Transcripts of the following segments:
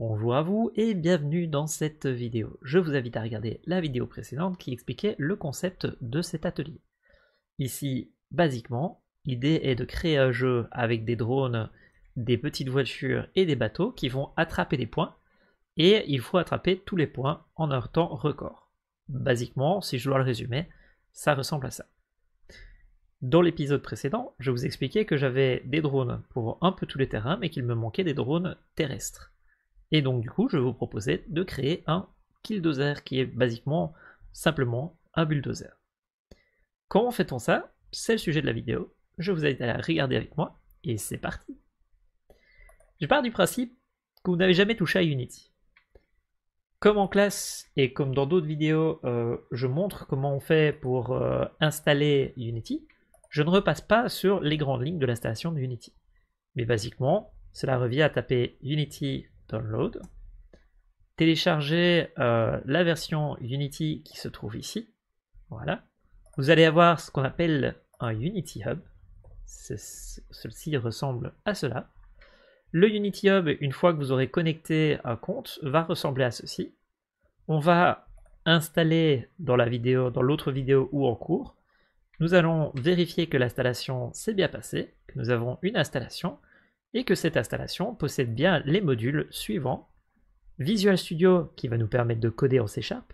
Bonjour à vous et bienvenue dans cette vidéo. Je vous invite à regarder la vidéo précédente qui expliquait le concept de cet atelier. Ici, basiquement, l'idée est de créer un jeu avec des drones, des petites voitures et des bateaux qui vont attraper des points et il faut attraper tous les points en un temps record. Basiquement, si je dois le résumer, ça ressemble à ça. Dans l'épisode précédent, je vous expliquais que j'avais des drones pour un peu tous les terrains mais qu'il me manquait des drones terrestres. Et donc du coup, je vais vous proposer de créer un killdozer qui est basiquement simplement un bulldozer. Comment fait-on ça C'est le sujet de la vidéo. Je vous invite à la regarder avec moi et c'est parti. Je pars du principe que vous n'avez jamais touché à Unity. Comme en classe et comme dans d'autres vidéos, euh, je montre comment on fait pour euh, installer Unity. Je ne repasse pas sur les grandes lignes de l'installation de Unity. Mais basiquement, cela revient à taper Unity download, télécharger euh, la version Unity qui se trouve ici. Voilà. Vous allez avoir ce qu'on appelle un Unity Hub. Celle-ci ressemble à cela. Le Unity Hub, une fois que vous aurez connecté un compte, va ressembler à ceci. On va installer dans la vidéo, dans l'autre vidéo ou en cours, nous allons vérifier que l'installation s'est bien passée, que nous avons une installation, et que cette installation possède bien les modules suivants Visual Studio qui va nous permettre de coder en C Sharp,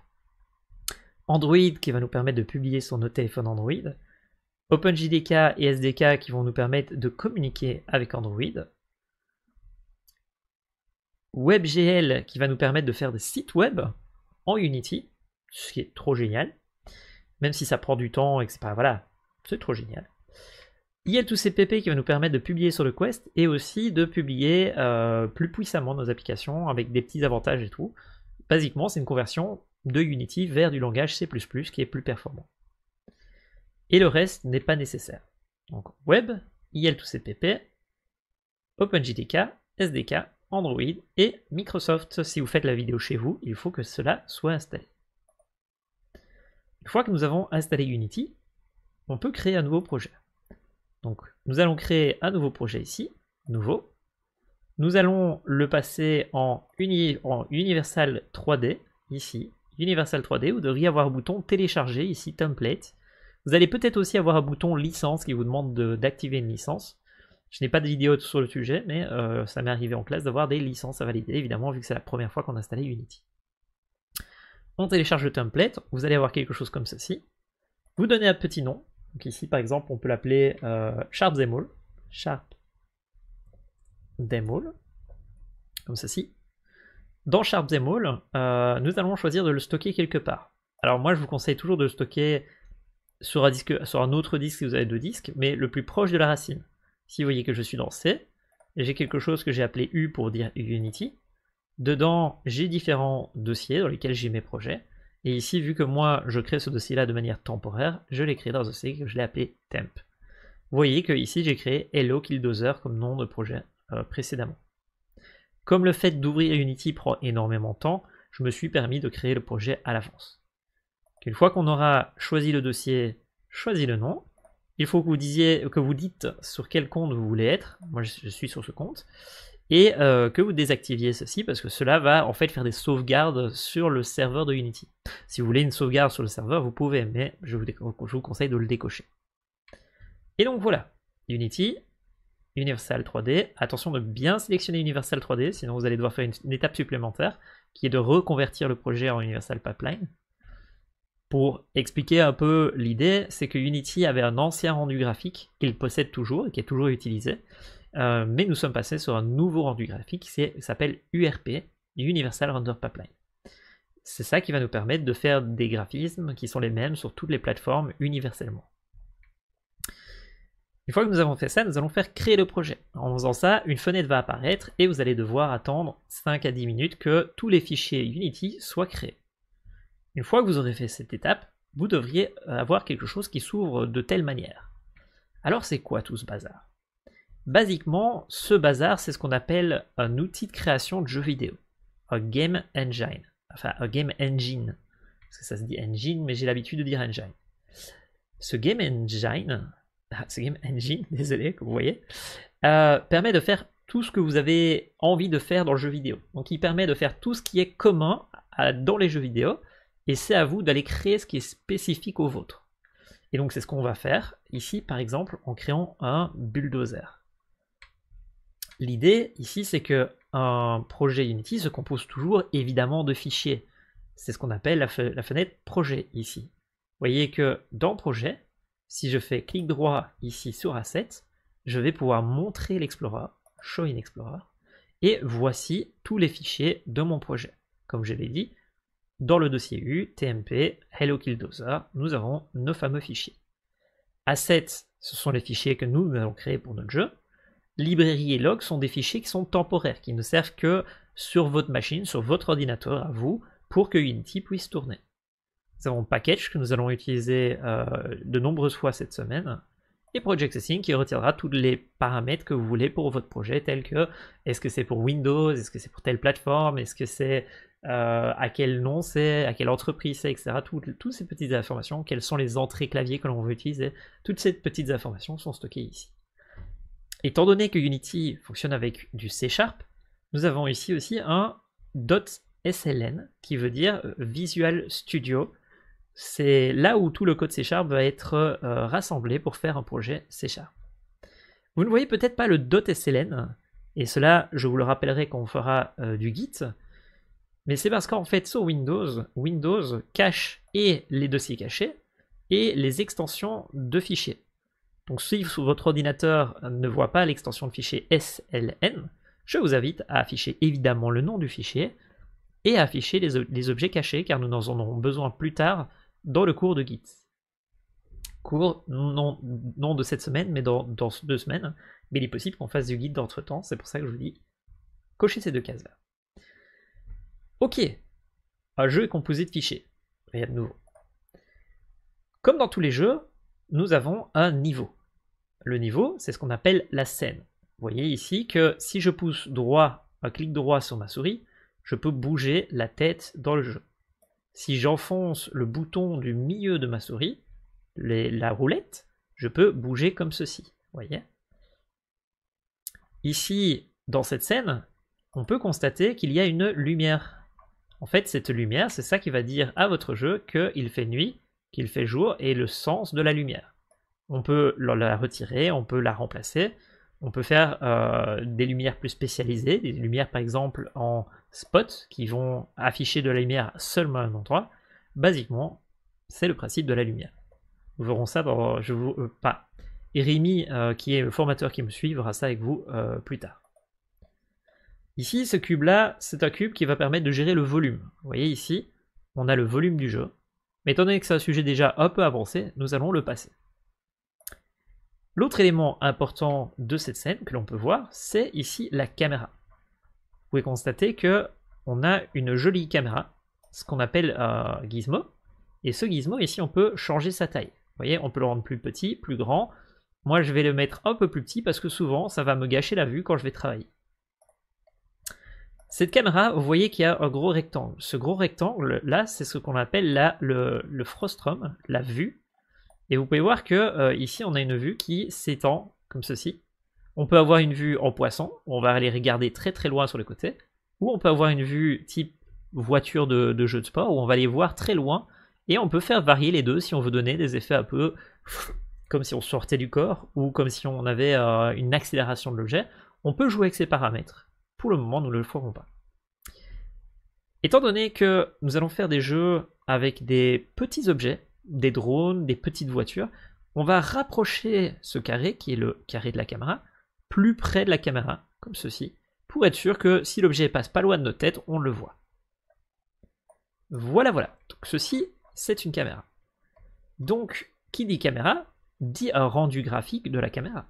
Android qui va nous permettre de publier sur nos téléphones Android, OpenJDK et SDK qui vont nous permettre de communiquer avec Android, WebGL qui va nous permettre de faire des sites web en Unity, ce qui est trop génial, même si ça prend du temps et c'est pas voilà, c'est trop génial. Il 2 a ces PP qui va nous permettre de publier sur le Quest et aussi de publier euh, plus puissamment nos applications avec des petits avantages et tout. Basiquement, c'est une conversion de Unity vers du langage C++ qui est plus performant. Et le reste n'est pas nécessaire. Donc web, IL2CPP, OpenJDK, SDK, Android et Microsoft. Si vous faites la vidéo chez vous, il faut que cela soit installé. Une fois que nous avons installé Unity, on peut créer un nouveau projet. Donc nous allons créer un nouveau projet ici, nouveau. Nous allons le passer en, en Universal 3D, ici, Universal 3D. Vous devriez avoir un bouton télécharger, ici, template. Vous allez peut-être aussi avoir un bouton licence qui vous demande d'activer une licence. Je n'ai pas de vidéo sur le sujet, mais euh, ça m'est arrivé en classe d'avoir des licences à valider, évidemment, vu que c'est la première fois qu'on installé Unity. On télécharge le template, vous allez avoir quelque chose comme ceci. Vous donnez un petit nom, ici, par exemple, on peut l'appeler euh, sharp demol. Sharp Comme ceci. Dans sharp demol, euh, nous allons choisir de le stocker quelque part. Alors moi, je vous conseille toujours de le stocker sur un, sur un autre disque si vous avez deux disques, mais le plus proche de la racine. Si vous voyez que je suis dans C, j'ai quelque chose que j'ai appelé U pour dire Unity. Dedans, j'ai différents dossiers dans lesquels j'ai mes projets. Et ici, vu que moi, je crée ce dossier-là de manière temporaire, je l'ai créé dans un dossier que je l'ai appelé temp. Vous voyez que ici, j'ai créé Hello Killdozer comme nom de projet euh, précédemment. Comme le fait d'ouvrir Unity prend énormément de temps, je me suis permis de créer le projet à l'avance. Une fois qu'on aura choisi le dossier, choisi le nom, il faut que vous, disiez, que vous dites sur quel compte vous voulez être. Moi, je suis sur ce compte et euh, que vous désactiviez ceci parce que cela va en fait faire des sauvegardes sur le serveur de Unity. Si vous voulez une sauvegarde sur le serveur, vous pouvez, mais je vous, conseille de le décocher. Et donc voilà, Unity, Universal 3D. Attention de bien sélectionner Universal 3D, sinon vous allez devoir faire une étape supplémentaire qui est de reconvertir le projet en Universal Pipeline. Pour expliquer un peu l'idée, c'est que Unity avait un ancien rendu graphique qu'il possède toujours et qui est toujours utilisé, euh, mais nous sommes passés sur un nouveau rendu graphique qui s'appelle URP, Universal Render Pipeline. C'est ça qui va nous permettre de faire des graphismes qui sont les mêmes sur toutes les plateformes universellement. Une fois que nous avons fait ça, nous allons faire créer le projet. En faisant ça, une fenêtre va apparaître et vous allez devoir attendre 5 à 10 minutes que tous les fichiers Unity soient créés. Une fois que vous aurez fait cette étape, vous devriez avoir quelque chose qui s'ouvre de telle manière. Alors c'est quoi tout ce bazar Basiquement, ce bazar, c'est ce qu'on appelle un outil de création de jeux vidéo, un game engine, enfin un game engine, parce que ça se dit engine, mais j'ai l'habitude de dire engine. Ce game engine, ah, ce game engine, désolé, comme vous voyez, euh, permet de faire tout ce que vous avez envie de faire dans le jeu vidéo. Donc il permet de faire tout ce qui est commun dans les jeux vidéo, et c'est à vous d'aller créer ce qui est spécifique au vôtre. Et donc c'est ce qu'on va faire ici, par exemple, en créant un bulldozer. L'idée ici, c'est que un projet Unity se compose toujours évidemment de fichiers. C'est ce qu'on appelle la, fenêtre projet ici. Vous voyez que dans projet, si je fais clic droit ici sur Assets, je vais pouvoir montrer l'explorer, show in explorer, et voici tous les fichiers de mon projet. Comme je l'ai dit, dans le dossier U, TMP, Hello Killdozer, nous avons nos fameux fichiers. Assets, ce sont les fichiers que nous allons créer pour notre jeu librairie et log sont des fichiers qui sont temporaires, qui ne servent que sur votre machine, sur votre ordinateur à vous, pour que Unity puisse tourner. Nous avons Package que nous allons utiliser euh, de nombreuses fois cette semaine, et Project Settings qui retiendra tous les paramètres que vous voulez pour votre projet, tels que est-ce que c'est pour Windows, est-ce que c'est pour telle plateforme, est-ce que c'est euh, à quel nom c'est, à quelle entreprise c'est, etc. Toutes, toutes ces petites informations, quelles sont les entrées clavier que l'on veut utiliser, toutes ces petites informations sont stockées ici étant donné que Unity fonctionne avec du C Sharp, nous avons ici aussi un .sln qui veut dire euh, Visual Studio. C'est là où tout le code C Sharp va être euh, rassemblé pour faire un projet C Sharp. Vous ne voyez peut-être pas le .sln, et cela, je vous le rappellerai quand on fera euh, du Git, mais c'est parce qu'en fait, sur Windows, Windows cache et les dossiers cachés et les extensions de fichiers. Donc si votre ordinateur ne voit pas l'extension de fichier SLN, je vous invite à afficher évidemment le nom du fichier et à afficher les, objets cachés car nous en aurons besoin plus tard dans le cours de Git. Cours non, de cette semaine, mais dans, deux semaines. Mais il est possible qu'on fasse du guide d'entre-temps, c'est pour ça que je vous dis cochez ces deux cases-là. Ok, un jeu est composé de fichiers, rien de nouveau. Comme dans tous les jeux, nous avons un niveau le niveau, c'est ce qu'on appelle la scène. Vous voyez ici que si je pousse droit, un clic droit sur ma souris, je peux bouger la tête dans le jeu. Si j'enfonce le bouton du milieu de ma souris, la roulette, je peux bouger comme ceci. voyez Ici, dans cette scène, on peut constater qu'il y a une lumière. En fait, cette lumière, c'est ça qui va dire à votre jeu qu'il fait nuit, qu'il fait jour, et le sens de la lumière. On peut la retirer, on peut la remplacer, on peut faire euh, des lumières plus spécialisées, des lumières par exemple en spot qui vont afficher de la lumière seulement à un endroit. Basiquement, c'est le principe de la lumière. Nous verrons ça dans. Je vous, euh, pas. Et Rémi, euh, qui est le formateur qui me suit, verra ça avec vous plus tard. Ici, ce cube-là, c'est un cube qui va permettre de gérer le volume. Vous voyez ici, on a le volume du jeu. Mais étant donné que c'est un sujet déjà un peu avancé, nous allons le passer. L'autre élément important de cette scène que l'on peut voir, c'est ici la caméra. Vous pouvez constater que on a une jolie caméra, ce qu'on appelle un gizmo. Et ce gizmo, ici, on peut changer sa taille. Vous voyez, on peut le rendre plus petit, plus grand. Moi, je vais le mettre un peu plus petit parce que souvent, ça va me gâcher la vue quand je vais travailler. Cette caméra, vous voyez qu'il y a un gros rectangle. Ce gros rectangle, là, c'est ce qu'on appelle la, le, le frostrum, la vue et vous pouvez voir que euh, ici, on a une vue qui s'étend comme ceci. On peut avoir une vue en poisson, où on va aller regarder très très loin sur les côté, ou on peut avoir une vue type voiture de, jeu de sport, où on va aller voir très loin, et on peut faire varier les deux si on veut donner des effets un peu comme si on sortait du corps, ou comme si on avait euh, une accélération de l'objet. On peut jouer avec ces paramètres. Pour le moment, nous ne le ferons pas. Étant donné que nous allons faire des jeux avec des petits objets, des drones, des petites voitures, on va rapprocher ce carré, qui est le carré de la caméra, plus près de la caméra, comme ceci, pour être sûr que si l'objet passe pas loin de notre tête, on le voit. Voilà, voilà. Donc ceci, c'est une caméra. Donc, qui dit caméra, dit un rendu graphique de la caméra.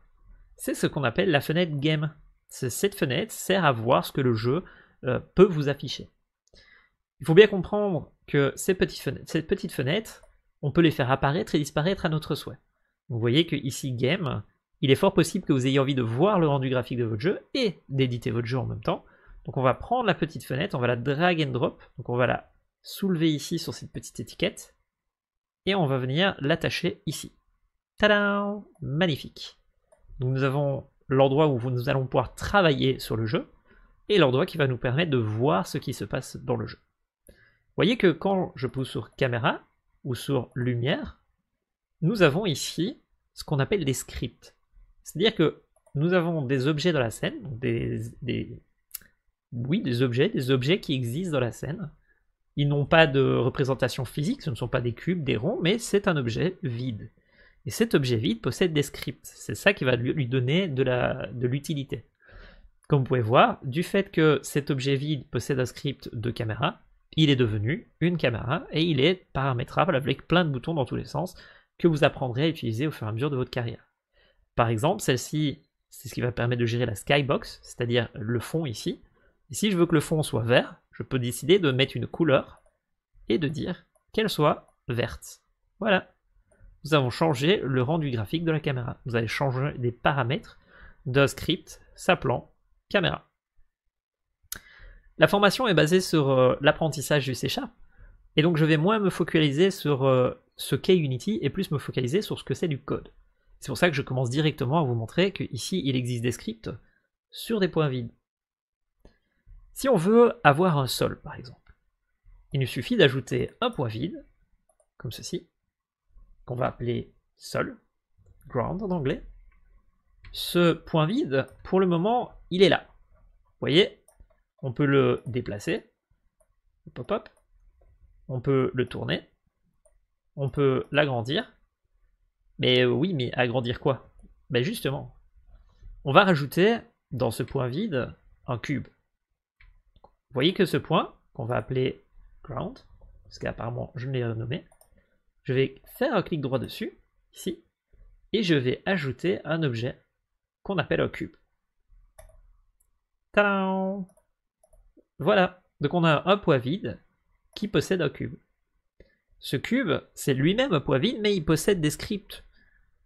C'est ce qu'on appelle la fenêtre game. Cette fenêtre sert à voir ce que le jeu euh, peut vous afficher. Il faut bien comprendre que ces petites fenêtres, cette petite fenêtre, on peut les faire apparaître et disparaître à notre souhait. Vous voyez que ici game, il est fort possible que vous ayez envie de voir le rendu graphique de votre jeu et d'éditer votre jeu en même temps. Donc on va prendre la petite fenêtre, on va la drag and drop, donc on va la soulever ici sur cette petite étiquette et on va venir l'attacher ici. Ta-da Magnifique. Donc nous avons l'endroit où nous allons pouvoir travailler sur le jeu et l'endroit qui va nous permettre de voir ce qui se passe dans le jeu. Vous voyez que quand je pousse sur caméra, ou sur Lumière, nous avons ici ce qu'on appelle des scripts. C'est-à-dire que nous avons des objets dans la scène, des, des, oui, des objets, des objets qui existent dans la scène. Ils n'ont pas de représentation physique, ce ne sont pas des cubes, des ronds, mais c'est un objet vide. Et cet objet vide possède des scripts. C'est ça qui va lui, donner de l'utilité. De Comme vous pouvez voir, du fait que cet objet vide possède un script de caméra, il est devenu une caméra et il est paramétrable avec plein de boutons dans tous les sens que vous apprendrez à utiliser au fur et à mesure de votre carrière. Par exemple, celle-ci, c'est ce qui va permettre de gérer la skybox, c'est-à-dire le fond ici. Et si je veux que le fond soit vert, je peux décider de mettre une couleur et de dire qu'elle soit verte. Voilà. Nous avons changé le rendu graphique de la caméra. Vous allez changer des paramètres d'un script s'appelant caméra. La formation est basée sur euh, l'apprentissage du C Sharp. Et donc je vais moins me focaliser sur euh, ce qu'est Unity et plus me focaliser sur ce que c'est du code. C'est pour ça que je commence directement à vous montrer qu'ici il existe des scripts sur des points vides. Si on veut avoir un sol par exemple, il nous suffit d'ajouter un point vide, comme ceci, qu'on va appeler sol, ground en anglais. Ce point vide, pour le moment, il est là. Vous voyez, on peut le déplacer. Pop -up. On peut le tourner. On peut l'agrandir. Mais euh, oui, mais agrandir quoi Ben justement, on va rajouter dans ce point vide un cube. Vous voyez que ce point, qu'on va appeler ground, parce qu'apparemment je ne l'ai renommé, je vais faire un clic droit dessus, ici, et je vais ajouter un objet qu'on appelle un cube. Tadam voilà, donc on a un, poids vide qui possède un cube. Ce cube, c'est lui-même un poids vide, mais il possède des scripts.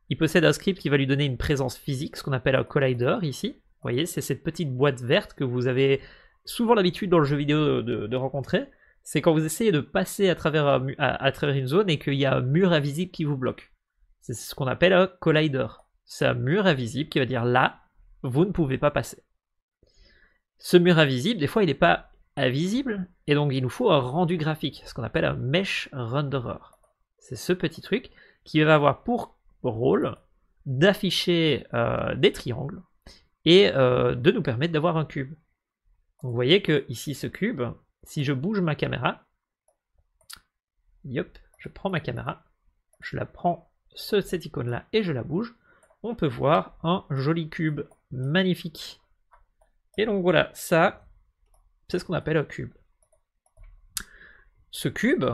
Il possède un script qui va lui donner une présence physique, ce qu'on appelle un collider ici. Vous voyez, c'est cette petite boîte verte que vous avez souvent l'habitude dans le jeu vidéo de, rencontrer. C'est quand vous essayez de passer à travers, à travers une zone et qu'il y a un mur invisible qui vous bloque. C'est ce qu'on appelle un collider. C'est un mur invisible qui va dire là, vous ne pouvez pas passer. Ce mur invisible, des fois, il n'est pas invisible, et donc il nous faut un rendu graphique, ce qu'on appelle un mesh renderer. C'est ce petit truc qui va avoir pour rôle d'afficher euh, des triangles et euh, de nous permettre d'avoir un cube. vous voyez que ici, ce cube, si je bouge ma caméra, yop, je prends ma caméra, je la prends, cette icône-là, et je la bouge, on peut voir un joli cube magnifique donc voilà, ça, c'est ce qu'on appelle un cube. Ce cube,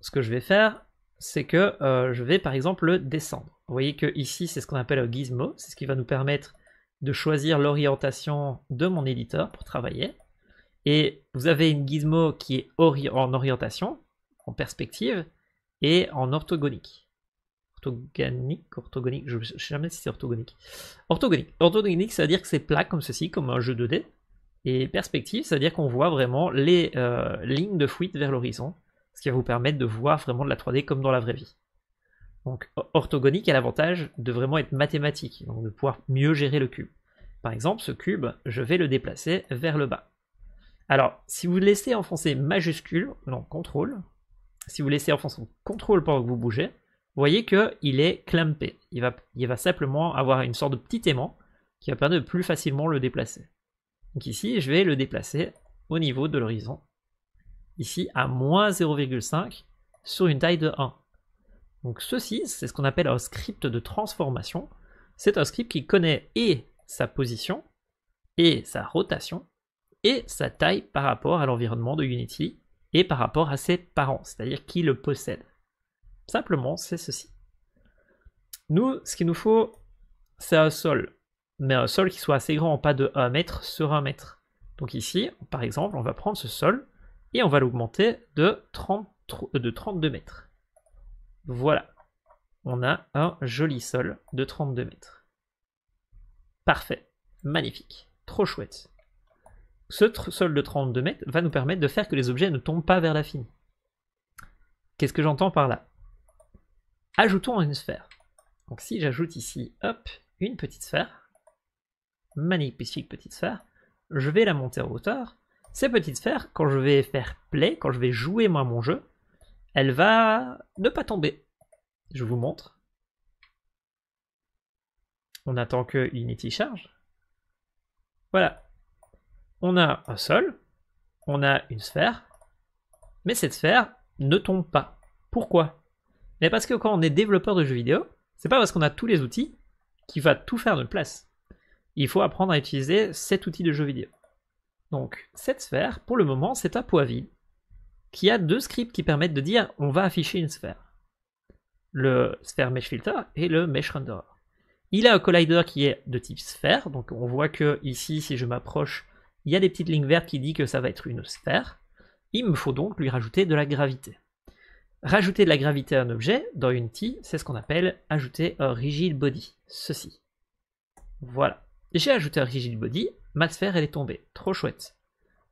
ce que je vais faire, c'est que euh, je vais par exemple le descendre. Vous voyez que ici, c'est ce qu'on appelle un gizmo, c'est ce qui va nous permettre de choisir l'orientation de mon éditeur pour travailler. Et vous avez une gizmo qui est en orientation, en perspective et en orthogonique orthogonique, orthogonique, je ne sais jamais si c'est orthogonique. Orthogonique. Orthogonique, ça veut dire que c'est plat comme ceci, comme un jeu 2D. Et perspective, ça veut dire qu'on voit vraiment les euh, lignes de fuite vers l'horizon, ce qui va vous permettre de voir vraiment de la 3D comme dans la vraie vie. Donc orthogonique a l'avantage de vraiment être mathématique, donc de pouvoir mieux gérer le cube. Par exemple, ce cube, je vais le déplacer vers le bas. Alors, si vous laissez enfoncer majuscule, non, contrôle, si vous laissez enfoncer contrôle pendant que vous bougez, vous voyez qu'il est clampé. Il va, il va simplement avoir une sorte de petit aimant qui va permettre de plus facilement le déplacer. Donc ici, je vais le déplacer au niveau de l'horizon. Ici, à moins 0,5 sur une taille de 1. Donc ceci, c'est ce qu'on appelle un script de transformation. C'est un script qui connaît et sa position, et sa rotation, et sa taille par rapport à l'environnement de Unity, et par rapport à ses parents, c'est-à-dire qui le possède. Simplement, c'est ceci. Nous, ce qu'il nous faut, c'est un sol. Mais un sol qui soit assez grand, pas de 1 mètre sur 1 mètre. Donc ici, par exemple, on va prendre ce sol et on va l'augmenter de, euh, de 32 mètres. Voilà. On a un joli sol de 32 mètres. Parfait. Magnifique. Trop chouette. Ce sol de 32 mètres va nous permettre de faire que les objets ne tombent pas vers la fine. Qu'est-ce que j'entends par là Ajoutons une sphère. Donc si j'ajoute ici, hop, une petite sphère, magnifique petite sphère, je vais la monter en hauteur. Ces petites sphères, quand je vais faire play, quand je vais jouer moi mon jeu, elle va ne pas tomber. Je vous montre. On attend que Unity charge. Voilà. On a un sol, on a une sphère, mais cette sphère ne tombe pas. Pourquoi mais parce que quand on est développeur de jeux vidéo, c'est pas parce qu'on a tous les outils qu'il va tout faire de place. Il faut apprendre à utiliser cet outil de jeu vidéo. Donc cette sphère, pour le moment, c'est un poids vide qui a deux scripts qui permettent de dire on va afficher une sphère. Le sphère mesh filter et le mesh renderer. Il a un collider qui est de type sphère, donc on voit que ici, si je m'approche, il y a des petites lignes vertes qui disent que ça va être une sphère. Il me faut donc lui rajouter de la gravité. Rajouter de la gravité à un objet, dans Unity, c'est ce qu'on appelle ajouter un rigid body. Ceci. Voilà. J'ai ajouté un rigid body, ma sphère elle est tombée. Trop chouette.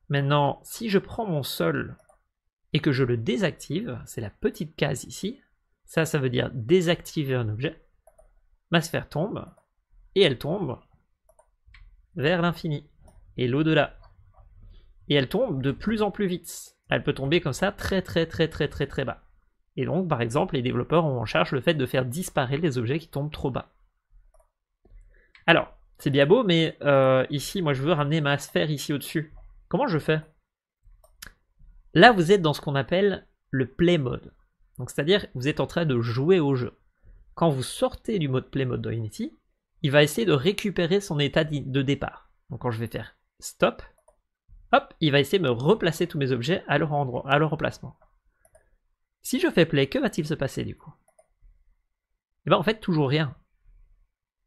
Maintenant, si je prends mon sol et que je le désactive, c'est la petite case ici, ça, ça veut dire désactiver un objet, ma sphère tombe, et elle tombe vers l'infini, et l'au-delà. Et elle tombe de plus en plus vite. Elle peut tomber comme ça très très très très très très bas. Et donc, par exemple, les développeurs ont en charge le fait de faire disparaître les objets qui tombent trop bas. Alors, c'est bien beau, mais euh, ici, moi, je veux ramener ma sphère ici au-dessus. Comment je fais Là, vous êtes dans ce qu'on appelle le play mode. Donc, c'est-à-dire, vous êtes en train de jouer au jeu. Quand vous sortez du mode play mode dans Unity, il va essayer de récupérer son état de départ. Donc, quand je vais faire stop, hop, il va essayer de me replacer tous mes objets à leur, endroit, à leur emplacement. Si je fais play, que va-t-il se passer du coup Eh bien en fait toujours rien.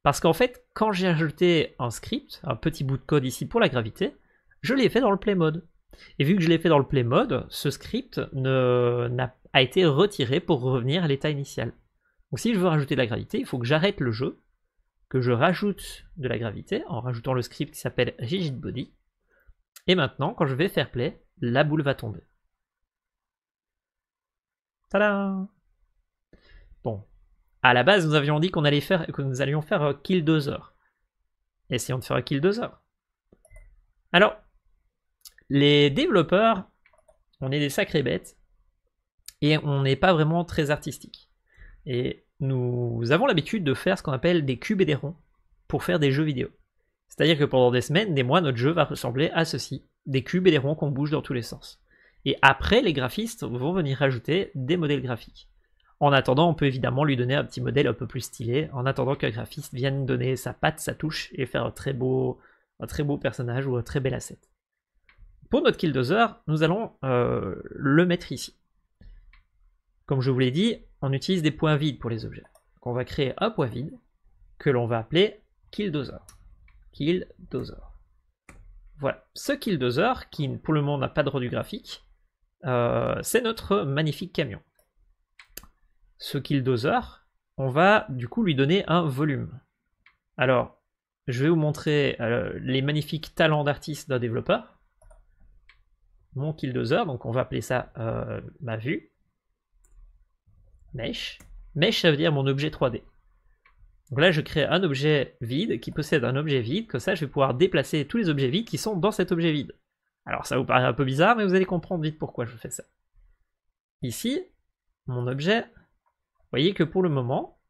Parce qu'en fait, quand j'ai ajouté un script, un petit bout de code ici pour la gravité, je l'ai fait dans le play mode. Et vu que je l'ai fait dans le play mode, ce script ne, a, été retiré pour revenir à l'état initial. Donc si je veux rajouter de la gravité, il faut que j'arrête le jeu, que je rajoute de la gravité en rajoutant le script qui s'appelle rigidbody. Et maintenant, quand je vais faire play, la boule va tomber. Bon. À la base, nous avions dit qu'on allait faire, que nous allions faire euh, kill 2 heures. Essayons de faire kill 2 heures. Alors, les développeurs, on est des sacrés bêtes et on n'est pas vraiment très artistique. Et nous avons l'habitude de faire ce qu'on appelle des cubes et des ronds pour faire des jeux vidéo. C'est-à-dire que pendant des semaines, des mois, notre jeu va ressembler à ceci, des cubes et des ronds qu'on bouge dans tous les sens. Et après, les graphistes vont venir ajouter des modèles graphiques. En attendant, on peut évidemment lui donner un petit modèle un peu plus stylé, en attendant qu'un graphiste vienne donner sa patte, sa touche, et faire un très beau, un très beau personnage ou un très bel asset. Pour notre Killdozer, nous allons euh, le mettre ici. Comme je vous l'ai dit, on utilise des points vides pour les objets. on va créer un point vide que l'on va appeler Killdozer. Killdozer. Voilà, ce Killdozer, qui pour le moment n'a pas de rendu graphique, euh, c'est notre magnifique camion. Ce killdozer, on va du coup lui donner un volume. Alors, je vais vous montrer euh, les magnifiques talents d'artiste d'un développeur. Mon killdozer, donc on va appeler ça euh, ma vue. Mesh. Mesh, ça veut dire mon objet 3D. Donc là, je crée un objet vide qui possède un objet vide. Comme ça, je vais pouvoir déplacer tous les objets vides qui sont dans cet objet vide. Alors ça vous paraît un peu bizarre, mais vous allez comprendre vite pourquoi je fais ça. Ici, mon objet, vous voyez que pour le moment,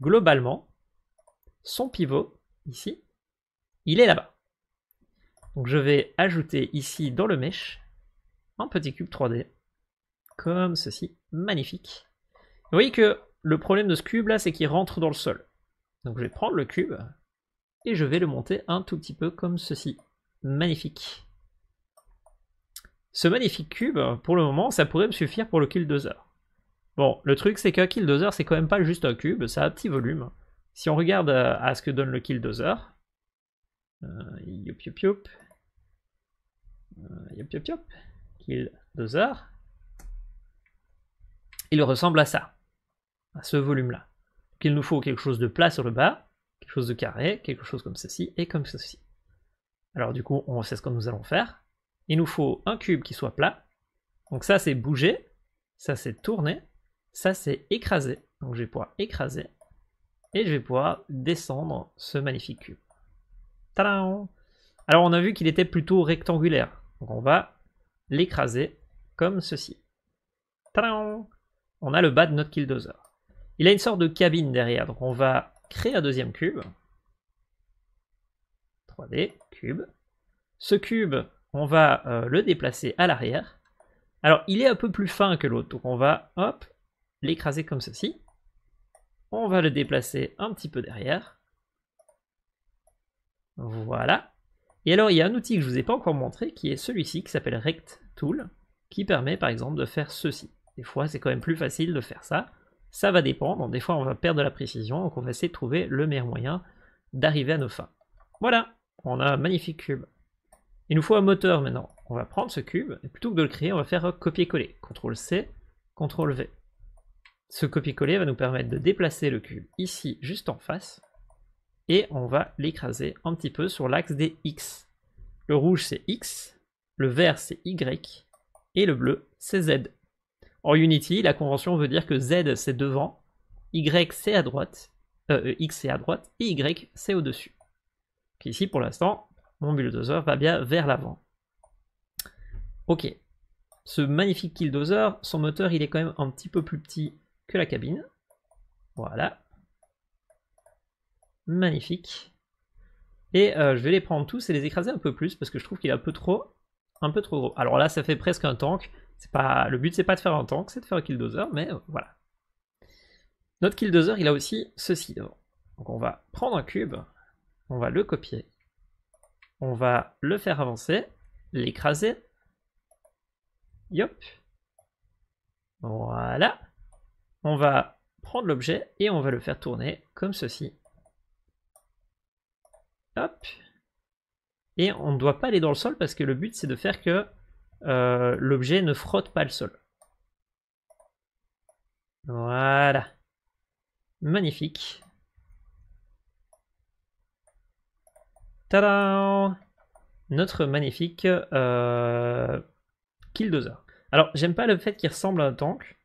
globalement, son pivot, ici, il est là-bas. Donc je vais ajouter ici dans le mesh un petit cube 3D, comme ceci, magnifique. Vous voyez que le problème de ce cube là, c'est qu'il rentre dans le sol. Donc je vais prendre le cube et je vais le monter un tout petit peu comme ceci, magnifique. Ce magnifique cube, pour le moment, ça pourrait me suffire pour le kill 2 heures. Bon, le truc c'est qu'un heures, c'est quand même pas juste un cube, ça a un petit volume. Si on regarde euh, à, ce que donne le kill euh, heures, kill euh, il ressemble à ça, à ce volume-là. Il nous faut quelque chose de plat sur le bas, quelque chose de carré, quelque chose comme ceci et comme ceci. Alors du coup, on sait ce que nous allons faire il nous faut un cube qui soit plat. Donc ça c'est bouger, ça c'est tourner, ça c'est écraser. Donc je vais pouvoir écraser et je vais pouvoir descendre ce magnifique cube. Tadam Alors on a vu qu'il était plutôt rectangulaire. Donc on va l'écraser comme ceci. Tadam on a le bas de notre killdozer. Il a une sorte de cabine derrière, donc on va créer un deuxième cube. 3D, cube. Ce cube, on va euh, le déplacer à l'arrière. Alors, il est un peu plus fin que l'autre, donc on va, hop, l'écraser comme ceci. On va le déplacer un petit peu derrière. Voilà. Et alors, il y a un outil que je ne vous ai pas encore montré, qui est celui-ci, qui s'appelle Rect Tool, qui permet, par exemple, de faire ceci. Des fois, c'est quand même plus facile de faire ça. Ça va dépendre. Des fois, on va perdre de la précision, donc on va essayer de trouver le meilleur moyen d'arriver à nos fins. Voilà, on a un magnifique cube. Il nous faut un moteur maintenant. On va prendre ce cube, et plutôt que de le créer, on va faire copier-coller. CTRL-C, CTRL-V. Ce copier-coller va nous permettre de déplacer le cube ici, juste en face, et on va l'écraser un petit peu sur l'axe des X. Le rouge c'est X, le vert c'est Y, et le bleu c'est Z. En Unity, la convention veut dire que Z c'est devant, Y c'est à droite, euh, X c'est à droite, et Y c'est au-dessus. Ici pour l'instant, mon bulldozer va bien vers l'avant. Ok. Ce magnifique killdozer, son moteur, il est quand même un petit peu plus petit que la cabine. Voilà. Magnifique. Et euh, je vais les prendre tous et les écraser un peu plus parce que je trouve qu'il est un peu trop, un peu trop gros. Alors là, ça fait presque un tank. C'est pas le but, c'est pas de faire un tank, c'est de faire un killdozer, mais euh, voilà. Notre killdozer, il a aussi ceci devant. Donc on va prendre un cube, on va le copier. On va le faire avancer, l'écraser. Yop. Voilà. On va prendre l'objet et on va le faire tourner comme ceci. Hop. Et on ne doit pas aller dans le sol parce que le but c'est de faire que euh, l'objet ne frotte pas le sol. Voilà. Magnifique. Tada Notre magnifique euh, Killdozer. Alors, j'aime pas le fait qu'il ressemble à un tank.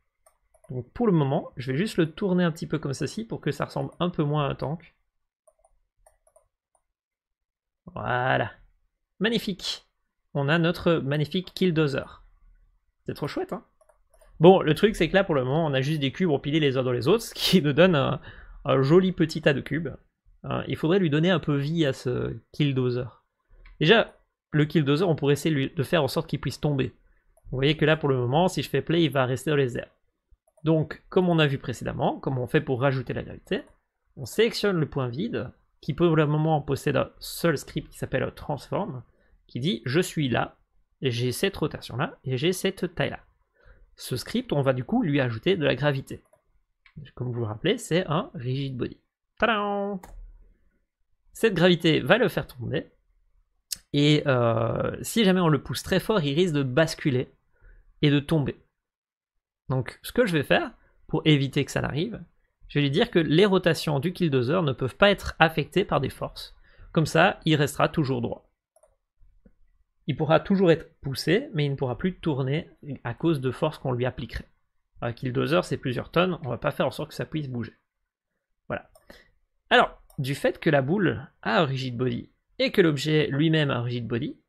Donc pour le moment, je vais juste le tourner un petit peu comme ceci pour que ça ressemble un peu moins à un tank. Voilà. Magnifique. On a notre magnifique Killdozer. C'est trop chouette, hein Bon, le truc, c'est que là, pour le moment, on a juste des cubes empilés les uns dans les autres, ce qui nous donne un joli petit tas de cubes. Hein, il faudrait lui donner un peu vie à ce Killdozer. Déjà, le Killdozer, on pourrait essayer de faire en sorte qu'il puisse tomber. Vous voyez que là, pour le moment, si je fais play, il va rester dans les airs. Donc, comme on a vu précédemment, comme on fait pour rajouter la gravité on sélectionne le point vide, qui pour le moment possède un seul script qui s'appelle transform, qui dit je suis là, j'ai cette rotation-là, et j'ai cette taille-là. Ce script, on va du coup lui ajouter de la gravité. Comme vous le rappelez, c'est un rigid body. Tadam cette gravité va le faire tomber. Et euh, si jamais on le pousse très fort, il risque de basculer et de tomber. Donc ce que je vais faire, pour éviter que ça n'arrive, je vais lui dire que les rotations du Killdozer ne peuvent pas être affectées par des forces. Comme ça, il restera toujours droit. Il pourra toujours être poussé, mais il ne pourra plus tourner à cause de forces qu'on lui appliquerait. Un Killdozer, c'est plusieurs tonnes, on ne va pas faire en sorte que ça puisse bouger. Voilà. Alors, du fait que la boule a un rigid body et que l'objet lui-même a un rigid body,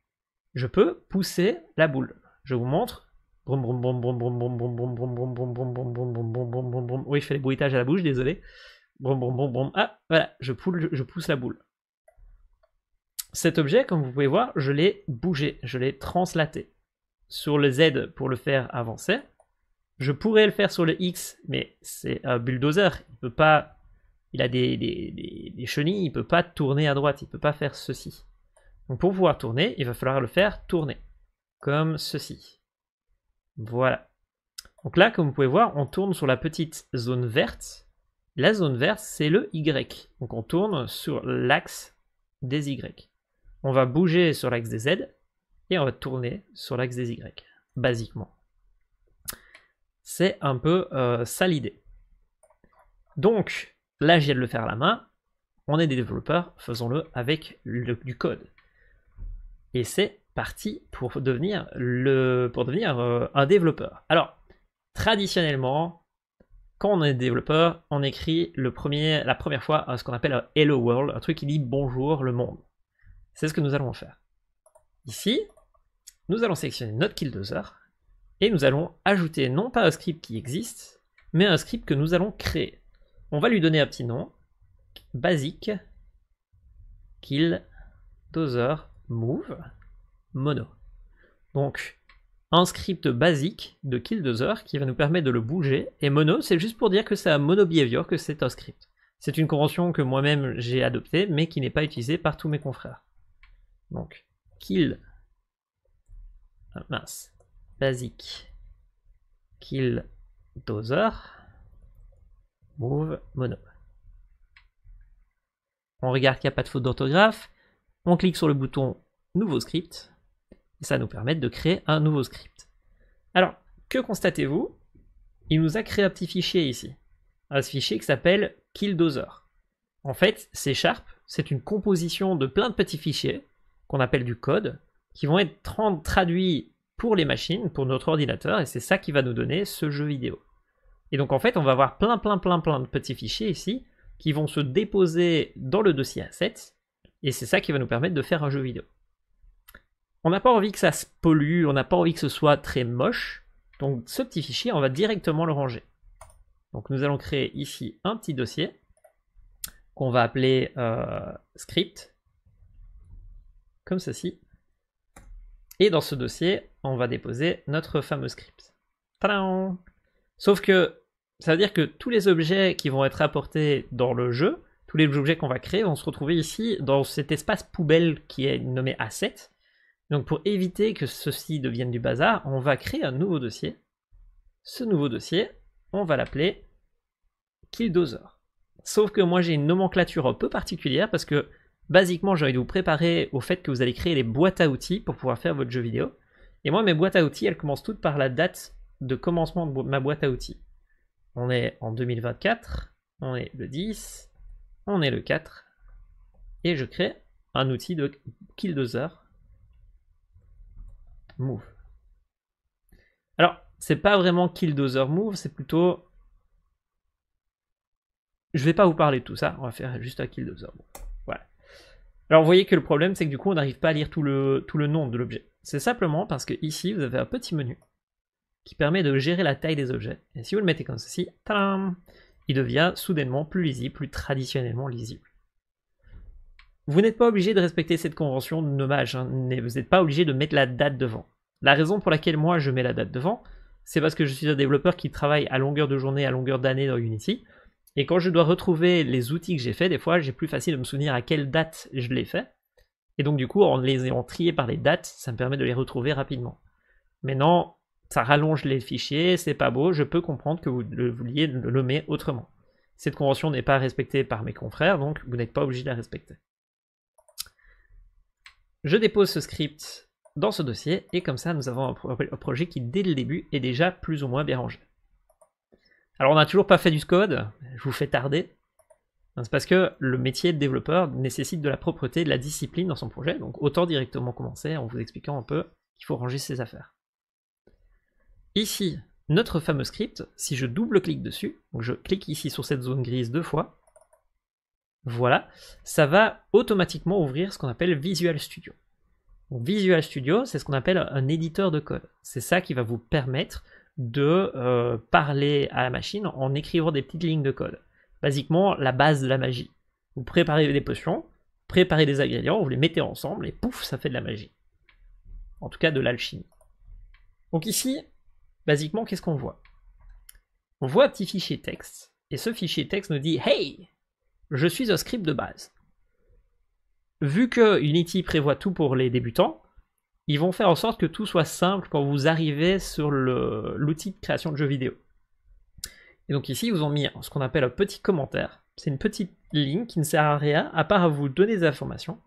je peux pousser la boule. Je vous montre. Oui, je fais les bruitages à la bouche, désolé. Ah, voilà, je pousse la boule. Cet objet, comme vous pouvez voir, je l'ai bougé, je l'ai translaté. Sur le Z pour le faire avancer. Je pourrais le faire sur le X, mais c'est un bulldozer. Il ne peut pas il a des, chenilles, il ne peut pas tourner à droite, il ne peut pas faire ceci. Donc pour pouvoir tourner, il va falloir le faire tourner, comme ceci. Voilà. Donc là, comme vous pouvez voir, on tourne sur la petite zone verte. La zone verte, c'est le Y. Donc on tourne sur l'axe des Y. On va bouger sur l'axe des Z et on va tourner sur l'axe des Y, basiquement. C'est un peu euh, ça l'idée. Donc, Là, j'ai de le faire à la main. On est des développeurs, faisons-le avec du code. Et c'est parti pour devenir, le, pour devenir euh, un développeur. Alors, traditionnellement, quand on est développeur, on écrit le premier, la première fois ce qu'on appelle un Hello World, un truc qui dit bonjour le monde. C'est ce que nous allons faire. Ici, nous allons sélectionner notre Killdozer et nous allons ajouter non pas un script qui existe, mais un script que nous allons créer. On va lui donner un petit nom Basic kill dozer move mono. Donc un script basique de kill dozer qui va nous permettre de le bouger et mono c'est juste pour dire que c'est un mono behavior que c'est un script. C'est une convention que moi-même j'ai adoptée mais qui n'est pas utilisée par tous mes confrères. Donc kill ah, mince basique kill dozer Move Mono. On regarde qu'il n'y a pas de faute d'orthographe. On clique sur le bouton Nouveau script. Et ça nous permet de créer un nouveau script. Alors, que constatez-vous Il nous a créé un petit fichier ici. Un fichier qui s'appelle Killdozer. En fait, C Sharp, c'est une composition de plein de petits fichiers qu'on appelle du code qui vont être traduits pour les machines, pour notre ordinateur, et c'est ça qui va nous donner ce jeu vidéo. Et donc en fait, on va avoir plein, plein, plein, plein de petits fichiers ici qui vont se déposer dans le dossier asset. Et c'est ça qui va nous permettre de faire un jeu vidéo. On n'a pas envie que ça se pollue, on n'a pas envie que ce soit très moche. Donc ce petit fichier, on va directement le ranger. Donc nous allons créer ici un petit dossier qu'on va appeler euh, script, comme ceci. Et dans ce dossier, on va déposer notre fameux script. Tadam Sauf que ça veut dire que tous les objets qui vont être apportés dans le jeu, tous les objets qu'on va créer vont se retrouver ici dans cet espace poubelle qui est nommé asset. Donc pour éviter que ceci devienne du bazar, on va créer un nouveau dossier. Ce nouveau dossier, on va l'appeler Killdozer. Sauf que moi j'ai une nomenclature un peu particulière parce que basiquement j'ai envie de vous préparer au fait que vous allez créer les boîtes à outils pour pouvoir faire votre jeu vidéo. Et moi mes boîtes à outils elles commencent toutes par la date de commencement de ma boîte à outils. On est en 2024, on est le 10, on est le 4, et je crée un outil de Killdozer Move. Alors, c'est pas vraiment Killdozer Move, c'est plutôt... Je vais pas vous parler de tout ça, on va faire juste un Killdozer Move. Voilà. Alors, vous voyez que le problème, c'est que du coup, on n'arrive pas à lire tout le, tout le nom de l'objet. C'est simplement parce que ici, vous avez un petit menu qui permet de gérer la taille des objets. Et si vous le mettez comme ceci, il devient soudainement plus lisible, plus traditionnellement lisible. Vous n'êtes pas obligé de respecter cette convention de nommage, hein. vous n'êtes pas obligé de mettre la date devant. La raison pour laquelle moi je mets la date devant, c'est parce que je suis un développeur qui travaille à longueur de journée, à longueur d'année dans Unity, et quand je dois retrouver les outils que j'ai faits, des fois j'ai plus facile de me souvenir à quelle date je l'ai fait, et donc du coup en les ayant triés par les dates, ça me permet de les retrouver rapidement. Maintenant, ça rallonge les fichiers, c'est pas beau, je peux comprendre que vous vouliez le nommer autrement. Cette convention n'est pas respectée par mes confrères, donc vous n'êtes pas obligé de la respecter. Je dépose ce script dans ce dossier, et comme ça, nous avons un, projet qui, dès le début, est déjà plus ou moins bien rangé. Alors, on n'a toujours pas fait du code, je vous fais tarder. C'est parce que le métier de développeur nécessite de la propreté, de la discipline dans son projet, donc autant directement commencer en vous expliquant un peu qu'il faut ranger ses affaires ici notre fameux script, si je double-clique dessus, donc je clique ici sur cette zone grise deux fois, voilà, ça va automatiquement ouvrir ce qu'on appelle Visual Studio. Visual Studio, c'est ce qu'on appelle un éditeur de code. C'est ça qui va vous permettre de euh, parler à la machine en écrivant des petites lignes de code. Basiquement, la base de la magie. Vous préparez des potions, préparez des ingrédients, vous les mettez ensemble et pouf, ça fait de la magie. En tout cas, de l'alchimie. Donc ici, basiquement, qu'est-ce qu'on voit On voit un petit fichier texte, et ce fichier texte nous dit Hey, je suis un script de base. Vu que Unity prévoit tout pour les débutants, ils vont faire en sorte que tout soit simple quand vous arrivez sur l'outil de création de jeux vidéo. Et donc ici, ils vous ont mis ce qu'on appelle un petit commentaire. C'est une petite ligne qui ne sert à rien à part à vous donner des informations.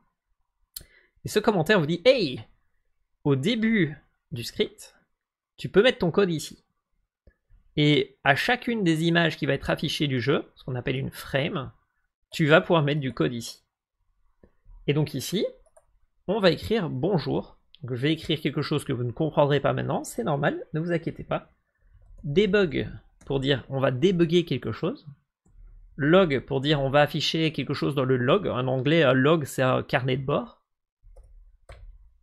Et ce commentaire vous dit Hey, au début du script, tu peux mettre ton code ici. Et à chacune des images qui va être affichée du jeu, ce qu'on appelle une frame, tu vas pouvoir mettre du code ici. Et donc ici, on va écrire bonjour. je vais écrire quelque chose que vous ne comprendrez pas maintenant, c'est normal, ne vous inquiétez pas. Debug pour dire on va débugger quelque chose. Log pour dire on va afficher quelque chose dans le log. En anglais, un euh, log c'est un carnet de bord.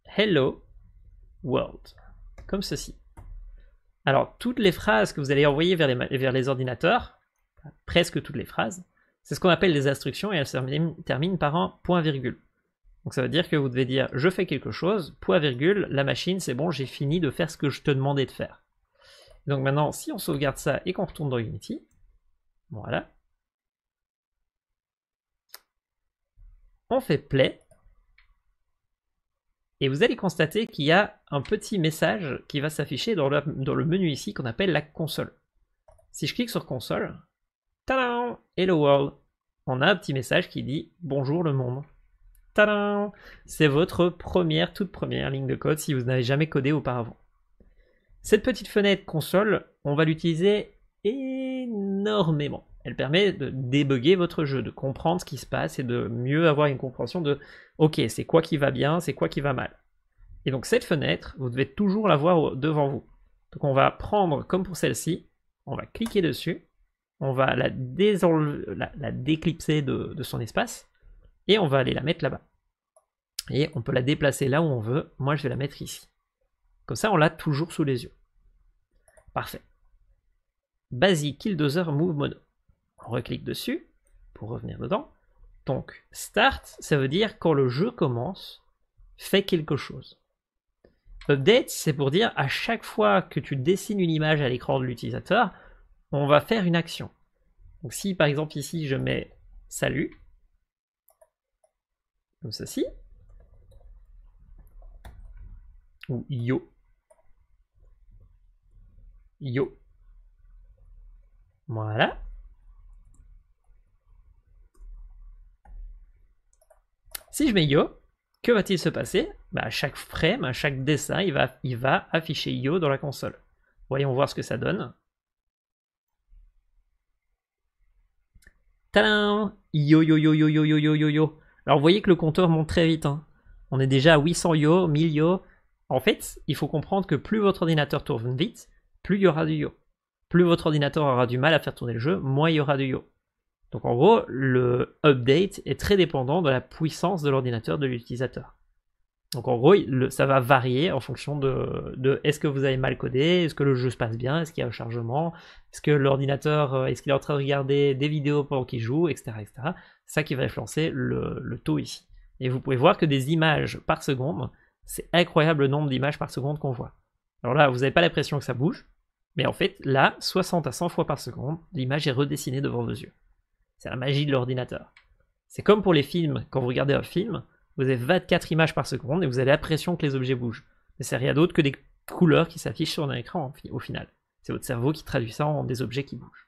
Hello world. Comme ceci. Alors, toutes les phrases que vous allez envoyer vers les, ordinateurs, presque toutes les phrases, c'est ce qu'on appelle des instructions et elles se terminent par un point-virgule. Donc ça veut dire que vous devez dire je fais quelque chose, point-virgule, la machine, c'est bon, j'ai fini de faire ce que je te demandais de faire. Donc maintenant, si on sauvegarde ça et qu'on retourne dans Unity, voilà, on fait play, et vous allez constater qu'il y a un petit message qui va s'afficher dans, le, menu ici qu'on appelle la console. Si je clique sur console, hello world, on a un petit message qui dit bonjour le monde. c'est votre première, toute première ligne de code si vous n'avez jamais codé auparavant. Cette petite fenêtre console, on va l'utiliser énormément. Elle permet de débugger votre jeu, de comprendre ce qui se passe et de mieux avoir une compréhension de OK, c'est quoi qui va bien, c'est quoi qui va mal. Et donc cette fenêtre, vous devez toujours la voir devant vous. Donc on va prendre comme pour celle-ci, on va cliquer dessus, on va la, déclipser de, son espace et on va aller la mettre là-bas. Et on peut la déplacer là où on veut. Moi, je vais la mettre ici. Comme ça, on l'a toujours sous les yeux. Parfait. Basic Killdozer Move on reclique dessus pour revenir dedans. Donc, start, ça veut dire quand le jeu commence, fais quelque chose. Update, c'est pour dire à chaque fois que tu dessines une image à l'écran de l'utilisateur, on va faire une action. Donc si par exemple ici je mets salut, comme ceci, ou yo, yo, voilà, Si je mets Yo, que va-t-il se passer bah, À chaque frame, à chaque dessin, il va, afficher Yo dans la console. Voyons voir ce que ça donne. Tadam Yo yo yo yo yo yo yo yo yo. Alors vous voyez que le compteur monte très vite. Hein. On est déjà à 800 yo, 1000 yo. En fait, il faut comprendre que plus votre ordinateur tourne vite, plus il y aura du yo. Plus votre ordinateur aura du mal à faire tourner le jeu, moins il y aura du yo. Donc en gros, le update est très dépendant de la puissance de l'ordinateur de l'utilisateur. Donc en gros, ça va varier en fonction de, est-ce que vous avez mal codé, est-ce que le jeu se passe bien, est-ce qu'il y a un chargement, est-ce que l'ordinateur, euh, est-ce qu'il est en train de regarder des vidéos pendant qu'il joue, etc. ça qui va influencer le, taux ici. Et vous pouvez voir que des images par seconde, c'est incroyable le nombre d'images par seconde qu'on voit. Alors là, vous n'avez pas l'impression que ça bouge, mais en fait, là, 60 à 100 fois par seconde, l'image est redessinée devant vos yeux. C'est la magie de l'ordinateur. C'est comme pour les films, quand vous regardez un film, vous avez 24 images par seconde et vous avez l'impression que les objets bougent. Mais c'est rien d'autre que des couleurs qui s'affichent sur un écran au final. C'est votre cerveau qui traduit ça en des objets qui bougent.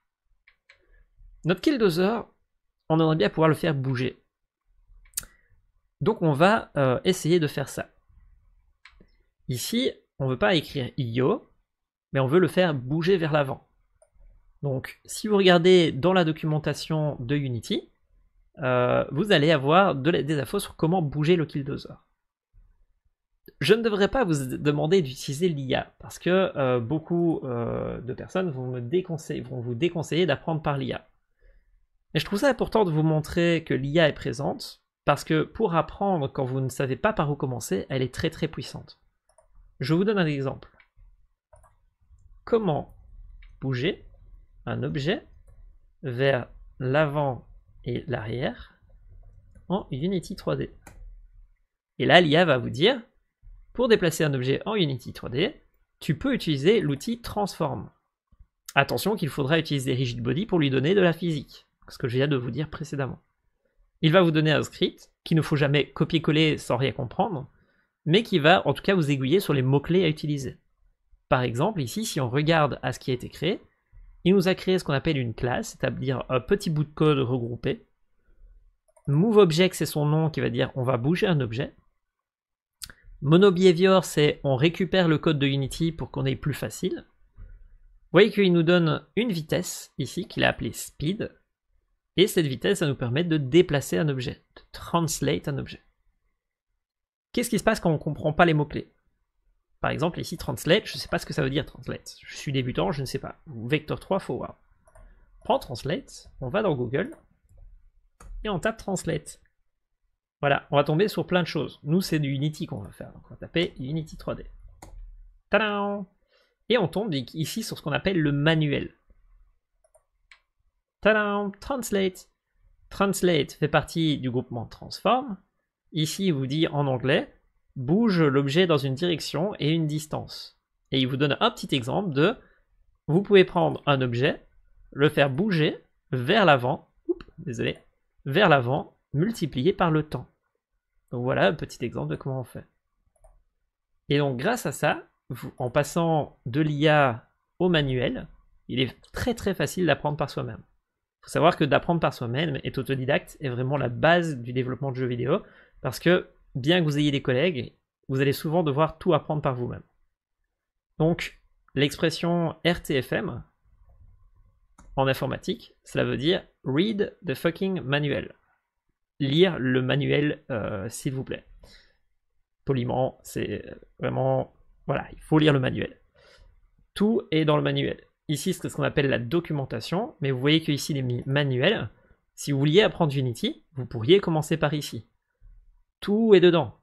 Notre killdozer, on aimerait bien pouvoir le faire bouger. Donc on va euh, essayer de faire ça. Ici, on ne veut pas écrire IO, mais on veut le faire bouger vers l'avant. Donc, si vous regardez dans la documentation de Unity, euh, vous allez avoir des infos sur comment bouger le killdozer. Je ne devrais pas vous demander d'utiliser l'IA parce que euh, beaucoup euh, de personnes vont, vont vous déconseiller d'apprendre par l'IA. Et je trouve ça important de vous montrer que l'IA est présente parce que pour apprendre quand vous ne savez pas par où commencer, elle est très très puissante. Je vous donne un exemple. Comment bouger un objet vers l'avant et l'arrière en Unity 3D. Et là, l'IA va vous dire, pour déplacer un objet en Unity 3D, tu peux utiliser l'outil Transform. Attention qu'il faudra utiliser Rigidbody pour lui donner de la physique, ce que je viens de vous dire précédemment. Il va vous donner un script qu'il ne faut jamais copier-coller sans rien comprendre, mais qui va en tout cas vous aiguiller sur les mots-clés à utiliser. Par exemple, ici, si on regarde à ce qui a été créé, il nous a créé ce qu'on appelle une classe, c'est-à-dire un petit bout de code regroupé. MoveObject, c'est son nom qui va dire on va bouger un objet. MonoBehavior, c'est on récupère le code de Unity pour qu'on ait plus facile. Vous voyez qu'il nous donne une vitesse ici qu'il a appelée speed. Et cette vitesse, ça nous permet de déplacer un objet, de translate un objet. Qu'est-ce qui se passe quand on ne comprend pas les mots-clés par exemple, ici, translate, je ne sais pas ce que ça veut dire translate. Je suis débutant, je ne sais pas. Vector 3 forward. prend translate, on va dans Google et on tape translate. Voilà, on va tomber sur plein de choses. Nous, c'est du Unity qu'on va faire. Donc, on va taper Unity 3D. Tadam et on tombe ici sur ce qu'on appelle le manuel. Tadam Translate. Translate fait partie du groupement Transform. Ici, il vous dit en anglais bouge l'objet dans une direction et une distance. Et il vous donne un petit exemple de vous pouvez prendre un objet, le faire bouger vers l'avant, désolé, vers l'avant, multiplié par le temps. Donc voilà un petit exemple de comment on fait. Et donc grâce à ça, en passant de l'IA au manuel, il est très très facile d'apprendre par soi-même. Il faut savoir que d'apprendre par soi-même est autodidacte est vraiment la base du développement de jeux vidéo parce que bien que vous ayez des collègues, vous allez souvent devoir tout apprendre par vous-même. Donc, l'expression RTFM en informatique, cela veut dire read the fucking manual. Lire le manuel, euh, s'il vous plaît. Poliment, c'est vraiment. Voilà, il faut lire le manuel. Tout est dans le manuel. Ici, c'est ce qu'on appelle la documentation, mais vous voyez que ici, les manuels, si vous vouliez apprendre Unity, vous pourriez commencer par ici. Tout est dedans.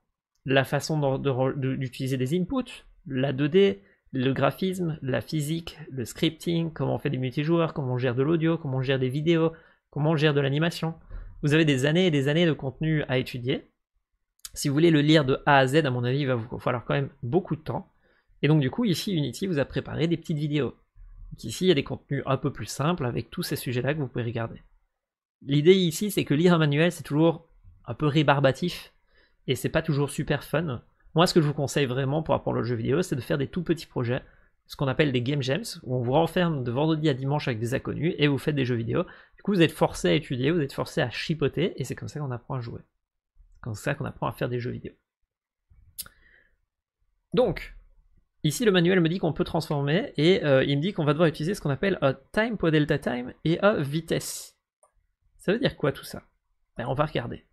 La façon d'utiliser des inputs, la 2D, le graphisme, la physique, le scripting, comment on fait des multijoueurs, comment on gère de l'audio, comment on gère des vidéos, comment on gère de l'animation. Vous avez des années et des années de contenu à étudier. Si vous voulez le lire de A à Z, à mon avis, il va vous falloir quand même beaucoup de temps. Et donc du coup, ici, Unity vous a préparé des petites vidéos. ici, il y a des contenus un peu plus simples avec tous ces sujets-là que vous pouvez regarder. L'idée ici, c'est que lire un manuel, c'est toujours un peu rébarbatif et c'est pas toujours super fun. Moi, ce que je vous conseille vraiment pour apprendre le jeu vidéo, c'est de faire des tout petits projets, ce qu'on appelle des game jams, où on vous renferme de vendredi à dimanche avec des inconnus et vous faites des jeux vidéo. Du coup, vous êtes forcé à étudier, vous êtes forcé à chipoter, et c'est comme ça qu'on apprend à jouer. C'est comme ça qu'on apprend à faire des jeux vidéo. Donc, ici le manuel me dit qu'on peut transformer, et euh, il me dit qu'on va devoir utiliser ce qu'on appelle un time pour delta time et un vitesse. Ça veut dire quoi tout ça ben, On va regarder.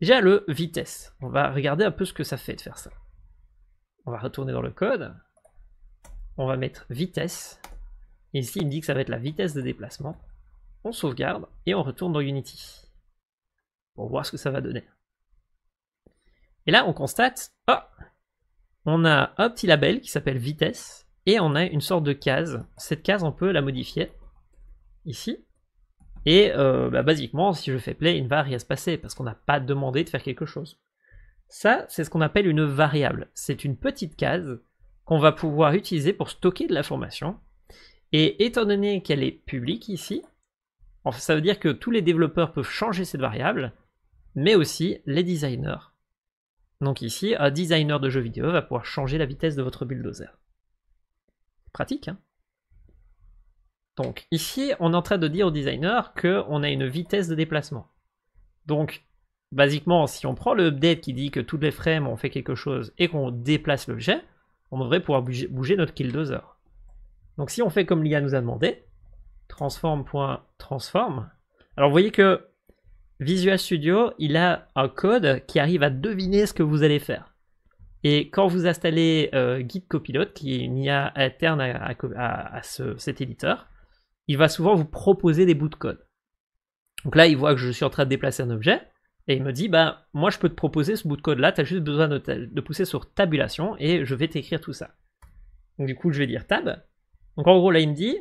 Déjà le vitesse. On va regarder un peu ce que ça fait de faire ça. On va retourner dans le code. On va mettre vitesse. ici, il me dit que ça va être la vitesse de déplacement. On sauvegarde et on retourne dans Unity. Pour voir ce que ça va donner. Et là, on constate, oh, on a un petit label qui s'appelle vitesse. Et on a une sorte de case. Cette case, on peut la modifier. Ici. Et euh, bah, basiquement, si je fais play, il ne va rien se passer parce qu'on n'a pas demandé de faire quelque chose. Ça, c'est ce qu'on appelle une variable. C'est une petite case qu'on va pouvoir utiliser pour stocker de l'information. Et étant donné qu'elle est publique ici, ça veut dire que tous les développeurs peuvent changer cette variable, mais aussi les designers. Donc ici, un designer de jeu vidéo va pouvoir changer la vitesse de votre bulldozer. Pratique, hein donc ici, on est en train de dire au designer qu'on a une vitesse de déplacement. Donc, basiquement, si on prend le update qui dit que toutes les frames ont fait quelque chose et qu'on déplace l'objet, on devrait pouvoir bouger, notre killdozer. Donc si on fait comme l'IA nous a demandé, transform.transform, alors vous voyez que Visual Studio, il a un code qui arrive à deviner ce que vous allez faire. Et quand vous installez euh, Git Copilot, qui est une IA interne à, cet éditeur, il va souvent vous proposer des bouts de code. Donc là, il voit que je suis en train de déplacer un objet, et il me dit, bah, moi je peux te proposer ce bout de code-là, tu as juste besoin de, de, pousser sur tabulation, et je vais t'écrire tout ça. Donc du coup, je vais dire tab. Donc en gros, là, il me dit,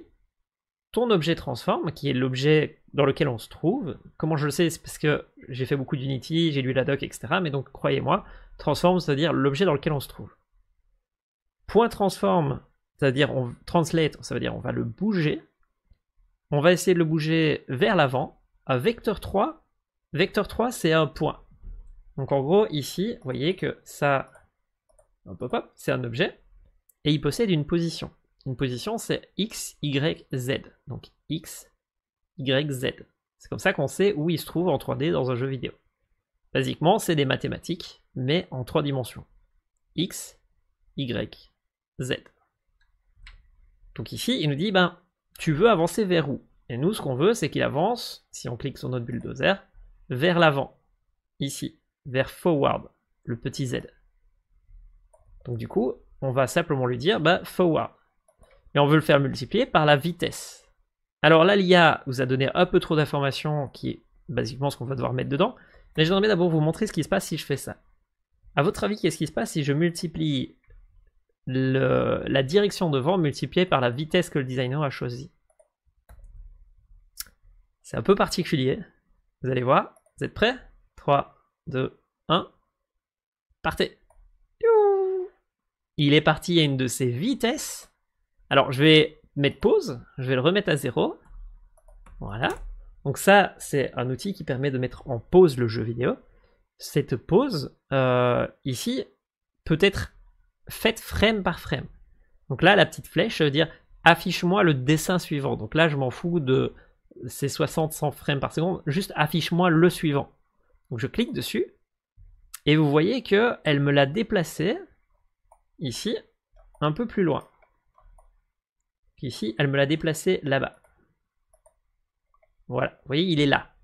ton objet transforme qui est l'objet dans lequel on se trouve, comment je le sais, c'est parce que j'ai fait beaucoup d'Unity, j'ai lu la doc, etc. Mais donc, croyez-moi, transform, c'est-à-dire l'objet dans lequel on se trouve. Point transform, c'est-à-dire on translate, ça veut dire on va le bouger. On va essayer de le bouger vers l'avant. À vecteur 3, vecteur 3, c'est un point. Donc en gros, ici, vous voyez que ça, c'est un objet, et il possède une position. Une position, c'est x, y, z. Donc x, y, z. C'est comme ça qu'on sait où il se trouve en 3D dans un jeu vidéo. Basiquement, c'est des mathématiques, mais en trois dimensions. X, Y, Z. Donc ici, il nous dit, ben, tu veux avancer vers où Et nous, ce qu'on veut, c'est qu'il avance, si on clique sur notre bulldozer, vers l'avant, ici, vers forward, le petit Z. Donc du coup, on va simplement lui dire bah, forward. Et on veut le faire multiplier par la vitesse. Alors là, l'IA vous a donné un peu trop d'informations, qui est basiquement ce qu'on va devoir mettre dedans. Mais j'aimerais d'abord vous montrer ce qui se passe si je fais ça. À votre avis, qu'est-ce qui se passe si je multiplie le, la direction de vent multipliée par la vitesse que le designer a choisi. C'est un peu particulier. Vous allez voir. Vous êtes prêts 3, 2, 1. Partez. Il est parti à une de ses vitesses. Alors, je vais mettre pause. Je vais le remettre à zéro. Voilà. Donc ça, c'est un outil qui permet de mettre en pause le jeu vidéo. Cette pause, euh, ici, peut être faites frame par frame. Donc là, la petite flèche, veut dire affiche-moi le dessin suivant. Donc là, je m'en fous de ces 60, 100 frames par seconde, juste affiche-moi le suivant. Donc je clique dessus, et vous voyez que elle me l'a déplacé ici, un peu plus loin. Ici, elle me l'a déplacé là-bas. Voilà, vous voyez, il est là.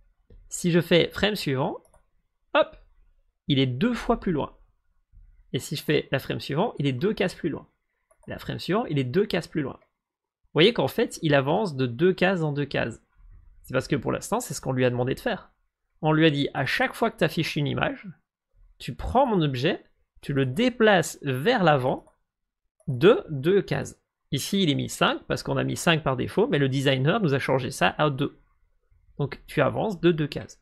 Si je fais frame suivant, hop, il est deux fois plus loin. Et si je fais la frame suivante, il est deux cases plus loin. La frame suivante, il est deux cases plus loin. Vous voyez qu'en fait, il avance de deux cases en deux cases. C'est parce que pour l'instant, c'est ce qu'on lui a demandé de faire. On lui a dit, à chaque fois que tu affiches une image, tu prends mon objet, tu le déplaces vers l'avant de deux cases. Ici, il est mis 5 parce qu'on a mis 5 par défaut, mais le designer nous a changé ça à 2. Donc tu avances de deux cases.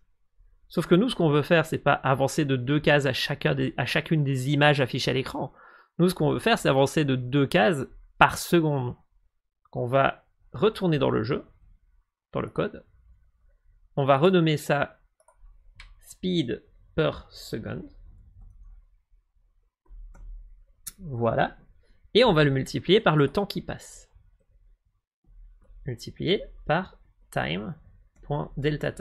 Sauf que nous, ce qu'on veut faire, c'est pas avancer de deux cases à, chacune des images affichées à l'écran. Nous, ce qu'on veut faire, c'est avancer de deux cases par seconde. On va retourner dans le jeu, dans le code. On va renommer ça speed per second. Voilà. Et on va le multiplier par le temps qui passe. Multiplié par time.delta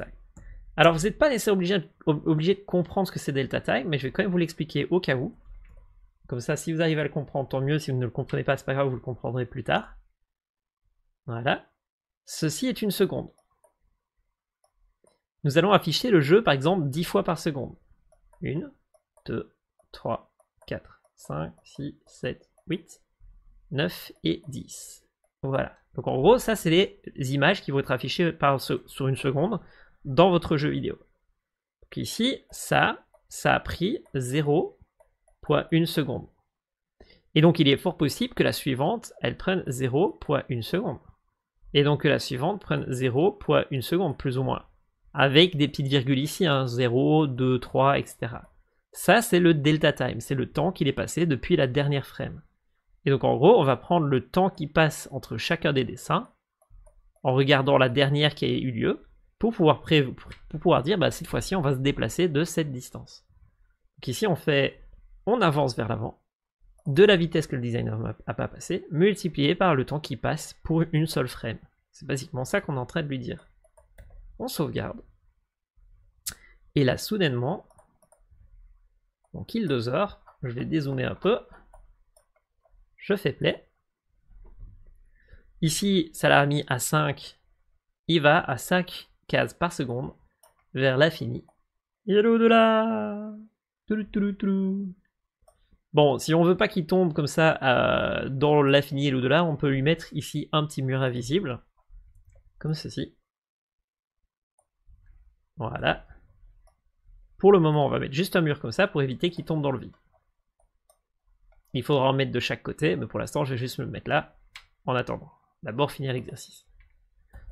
alors, vous n'êtes pas nécessairement obligé, obligé, de comprendre ce que c'est Delta Time, mais je vais quand même vous l'expliquer au cas où. Comme ça, si vous arrivez à le comprendre, tant mieux. Si vous ne le comprenez pas, c'est pas grave, vous le comprendrez plus tard. Voilà. Ceci est une seconde. Nous allons afficher le jeu, par exemple, 10 fois par seconde. 1, 2, 3, 4, 5, 6, 7, 8, 9 et 10. Voilà. Donc en gros, ça, c'est les images qui vont être affichées par, sur une seconde dans votre jeu vidéo. ici, ça, ça a pris 0.1 seconde. Et donc il est fort possible que la suivante, elle prenne 0.1 seconde. Et donc que la suivante prenne 0.1 seconde, plus ou moins. Avec des petites virgules ici, hein, 0, 2, 3, etc. Ça, c'est le delta time, c'est le temps qu'il est passé depuis la dernière frame. Et donc en gros, on va prendre le temps qui passe entre chacun des dessins, en regardant la dernière qui a eu lieu, pour pouvoir, pouvoir dire bah, cette fois-ci on va se déplacer de cette distance. Donc ici on fait, on avance vers l'avant, de la vitesse que le designer n'a pas passé, multiplié par le temps qui passe pour une seule frame. C'est basiquement ça qu'on est en train de lui dire. On sauvegarde. Et là, soudainement, mon heures je vais dézoomer un peu, je fais play. Ici, ça l'a mis à 5, il va à 5 par seconde vers l'infini. Et l'au-delà Bon, si on veut pas qu'il tombe comme ça euh, dans l'infini et l'au-delà, on peut lui mettre ici un petit mur invisible. Comme ceci. Voilà. Pour le moment, on va mettre juste un mur comme ça pour éviter qu'il tombe dans le vide. Il faudra en mettre de chaque côté, mais pour l'instant, je vais juste me mettre là, en attendant. D'abord, finir l'exercice.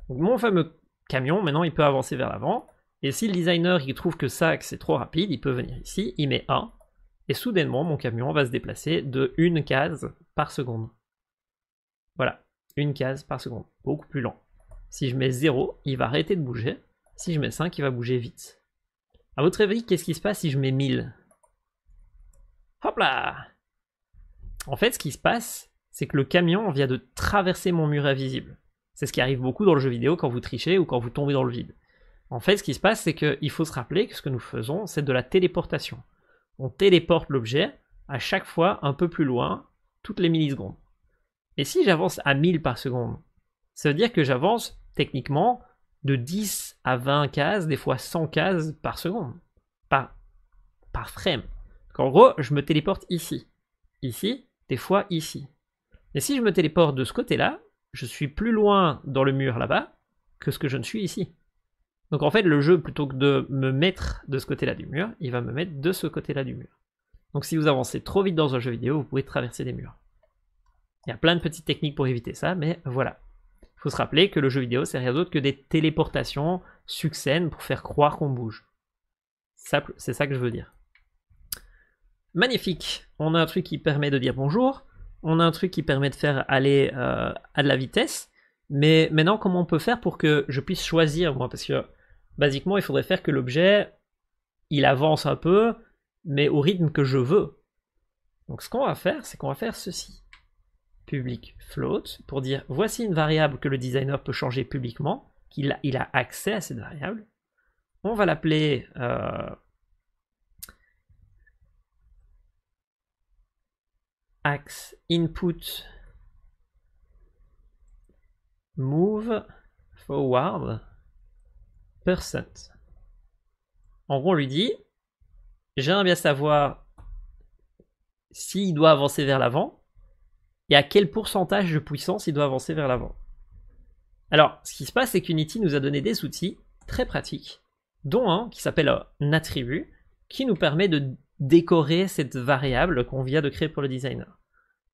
mon fameux camion, maintenant il peut avancer vers l'avant. Et si le designer il trouve que ça, c'est trop rapide, il peut venir ici, il met 1. Et soudainement, mon camion va se déplacer de une case par seconde. Voilà, une case par seconde, beaucoup plus lent. Si je mets 0, il va arrêter de bouger. Si je mets 5, il va bouger vite. À votre avis, qu'est-ce qui se passe si je mets 1000 Hop là En fait, ce qui se passe, c'est que le camion vient de traverser mon mur invisible. C'est ce qui arrive beaucoup dans le jeu vidéo quand vous trichez ou quand vous tombez dans le vide. En fait, ce qui se passe, c'est qu'il faut se rappeler que ce que nous faisons, c'est de la téléportation. On téléporte l'objet à chaque fois un peu plus loin, toutes les millisecondes. Et si j'avance à 1000 par seconde, ça veut dire que j'avance techniquement de 10 à 20 cases, des fois 100 cases par seconde, par, par frame. en gros, je me téléporte ici, ici, des fois ici. Et si je me téléporte de ce côté-là, je suis plus loin dans le mur là-bas que ce que je ne suis ici. Donc en fait, le jeu, plutôt que de me mettre de ce côté-là du mur, il va me mettre de ce côté-là du mur. Donc si vous avancez trop vite dans un jeu vidéo, vous pouvez traverser des murs. Il y a plein de petites techniques pour éviter ça, mais voilà. Il faut se rappeler que le jeu vidéo, c'est rien d'autre que des téléportations succènes pour faire croire qu'on bouge. C'est ça que je veux dire. Magnifique On a un truc qui permet de dire bonjour on a un truc qui permet de faire aller euh, à de la vitesse. Mais maintenant, comment on peut faire pour que je puisse choisir, moi Parce que, basiquement, il faudrait faire que l'objet, il avance un peu, mais au rythme que je veux. Donc, ce qu'on va faire, c'est qu'on va faire ceci. Public float, pour dire, voici une variable que le designer peut changer publiquement, qu'il a, il a accès à cette variable. On va l'appeler euh, axe input move forward percent. En gros, on lui dit j'aimerais bien savoir s'il doit avancer vers l'avant et à quel pourcentage de puissance il doit avancer vers l'avant. Alors, ce qui se passe, c'est qu'Unity nous a donné des outils très pratiques, dont un qui s'appelle un attribut, qui nous permet de décorer cette variable qu'on vient de créer pour le designer.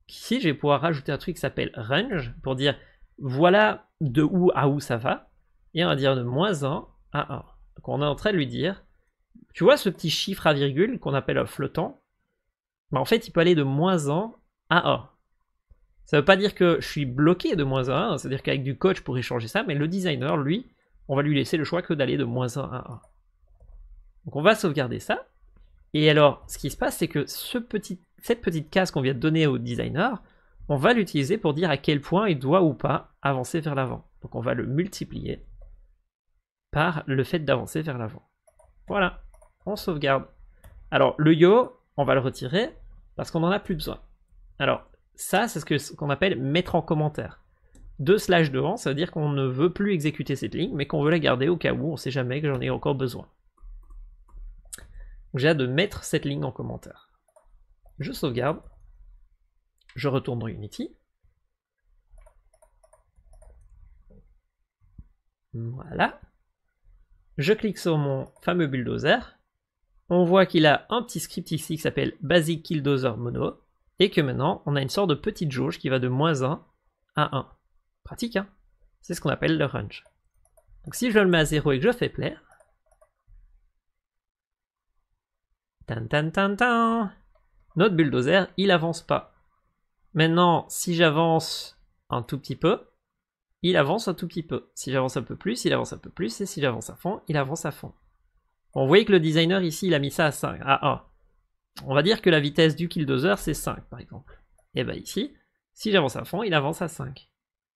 Ici, je vais pouvoir rajouter un truc qui s'appelle range pour dire voilà de où à où ça va. Et on va dire de moins 1 à 1. Donc on est en train de lui dire, tu vois ce petit chiffre à virgule qu'on appelle flottant bah En fait, il peut aller de moins 1 à 1. Ça ne veut pas dire que je suis bloqué de moins 1 c'est-à-dire qu'avec du coach, je pourrais changer ça, mais le designer, lui, on va lui laisser le choix que d'aller de moins 1 à 1. Donc on va sauvegarder ça. Et alors, ce qui se passe, c'est que cette petite case qu'on vient de donner au designer, on va l'utiliser pour dire à quel point il doit ou pas avancer vers l'avant. Donc on va le multiplier par le fait d'avancer vers l'avant. Voilà, on sauvegarde. Alors le yo, on va le retirer parce qu'on n'en a plus besoin. Alors ça, c'est ce qu'on appelle mettre en commentaire. Deux slash devant, ça veut dire qu'on ne veut plus exécuter cette ligne, mais qu'on veut la garder au cas où on ne sait jamais que j'en ai encore besoin. J'ai hâte de mettre cette ligne en commentaire. Je sauvegarde. Je retourne dans Unity. Voilà. Je clique sur mon fameux bulldozer. On voit qu'il a un petit script ici qui s'appelle Basic Killdozer Mono. Et que maintenant, on a une sorte de petite jauge qui va de moins 1 à 1. Pratique, hein C'est ce qu'on appelle le range. Donc si je le mets à 0 et que je fais plaire, Tan, tan, tan, tan. Notre bulldozer, il avance pas. Maintenant, si j'avance un tout petit peu, il avance un tout petit peu. Si j'avance un peu plus, il avance un peu plus. Et si j'avance à fond, il avance à fond. On voyait que le designer ici, il a mis ça à 5, à 1. On va dire que la vitesse du bulldozer, c'est 5, par exemple. Et eh bien ici, si j'avance à fond, il avance à 5.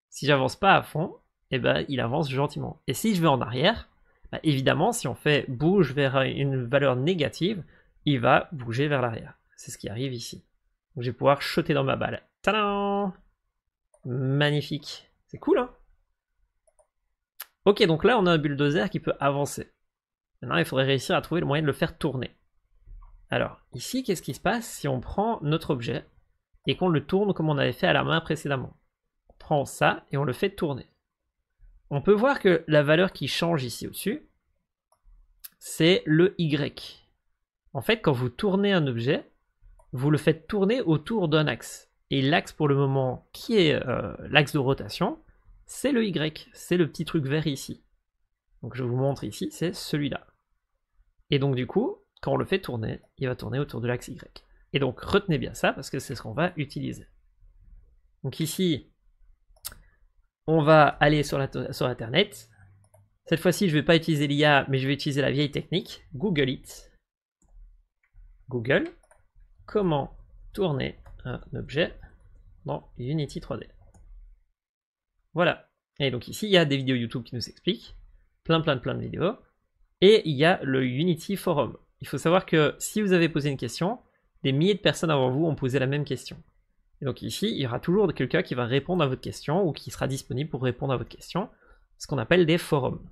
Si j'avance pas à fond, et eh ben il avance gentiment. Et si je vais en arrière, bah, évidemment, si on fait bouge vers une valeur négative, il va bouger vers l'arrière. C'est ce qui arrive ici. je vais pouvoir shooter dans ma balle. Tadam Magnifique. C'est cool, hein Ok, donc là, on a un bulldozer qui peut avancer. Maintenant, il faudrait réussir à trouver le moyen de le faire tourner. Alors, ici, qu'est-ce qui se passe si on prend notre objet et qu'on le tourne comme on avait fait à la main précédemment On prend ça et on le fait tourner. On peut voir que la valeur qui change ici au-dessus, c'est le Y. En fait, quand vous tournez un objet, vous le faites tourner autour d'un axe. Et l'axe pour le moment qui est euh, l'axe de rotation, c'est le Y, c'est le petit truc vert ici. Donc je vous montre ici, c'est celui-là. Et donc du coup, quand on le fait tourner, il va tourner autour de l'axe Y. Et donc retenez bien ça parce que c'est ce qu'on va utiliser. Donc ici, on va aller sur, sur Internet. Cette fois-ci, je ne vais pas utiliser l'IA, mais je vais utiliser la vieille technique, Google It. Google comment tourner un objet dans Unity 3D. Voilà. Et donc ici, il y a des vidéos YouTube qui nous expliquent, plein plein plein de vidéos, et il y a le Unity Forum. Il faut savoir que si vous avez posé une question, des milliers de personnes avant vous ont posé la même question. Et donc ici, il y aura toujours quelqu'un qui va répondre à votre question ou qui sera disponible pour répondre à votre question, ce qu'on appelle des forums.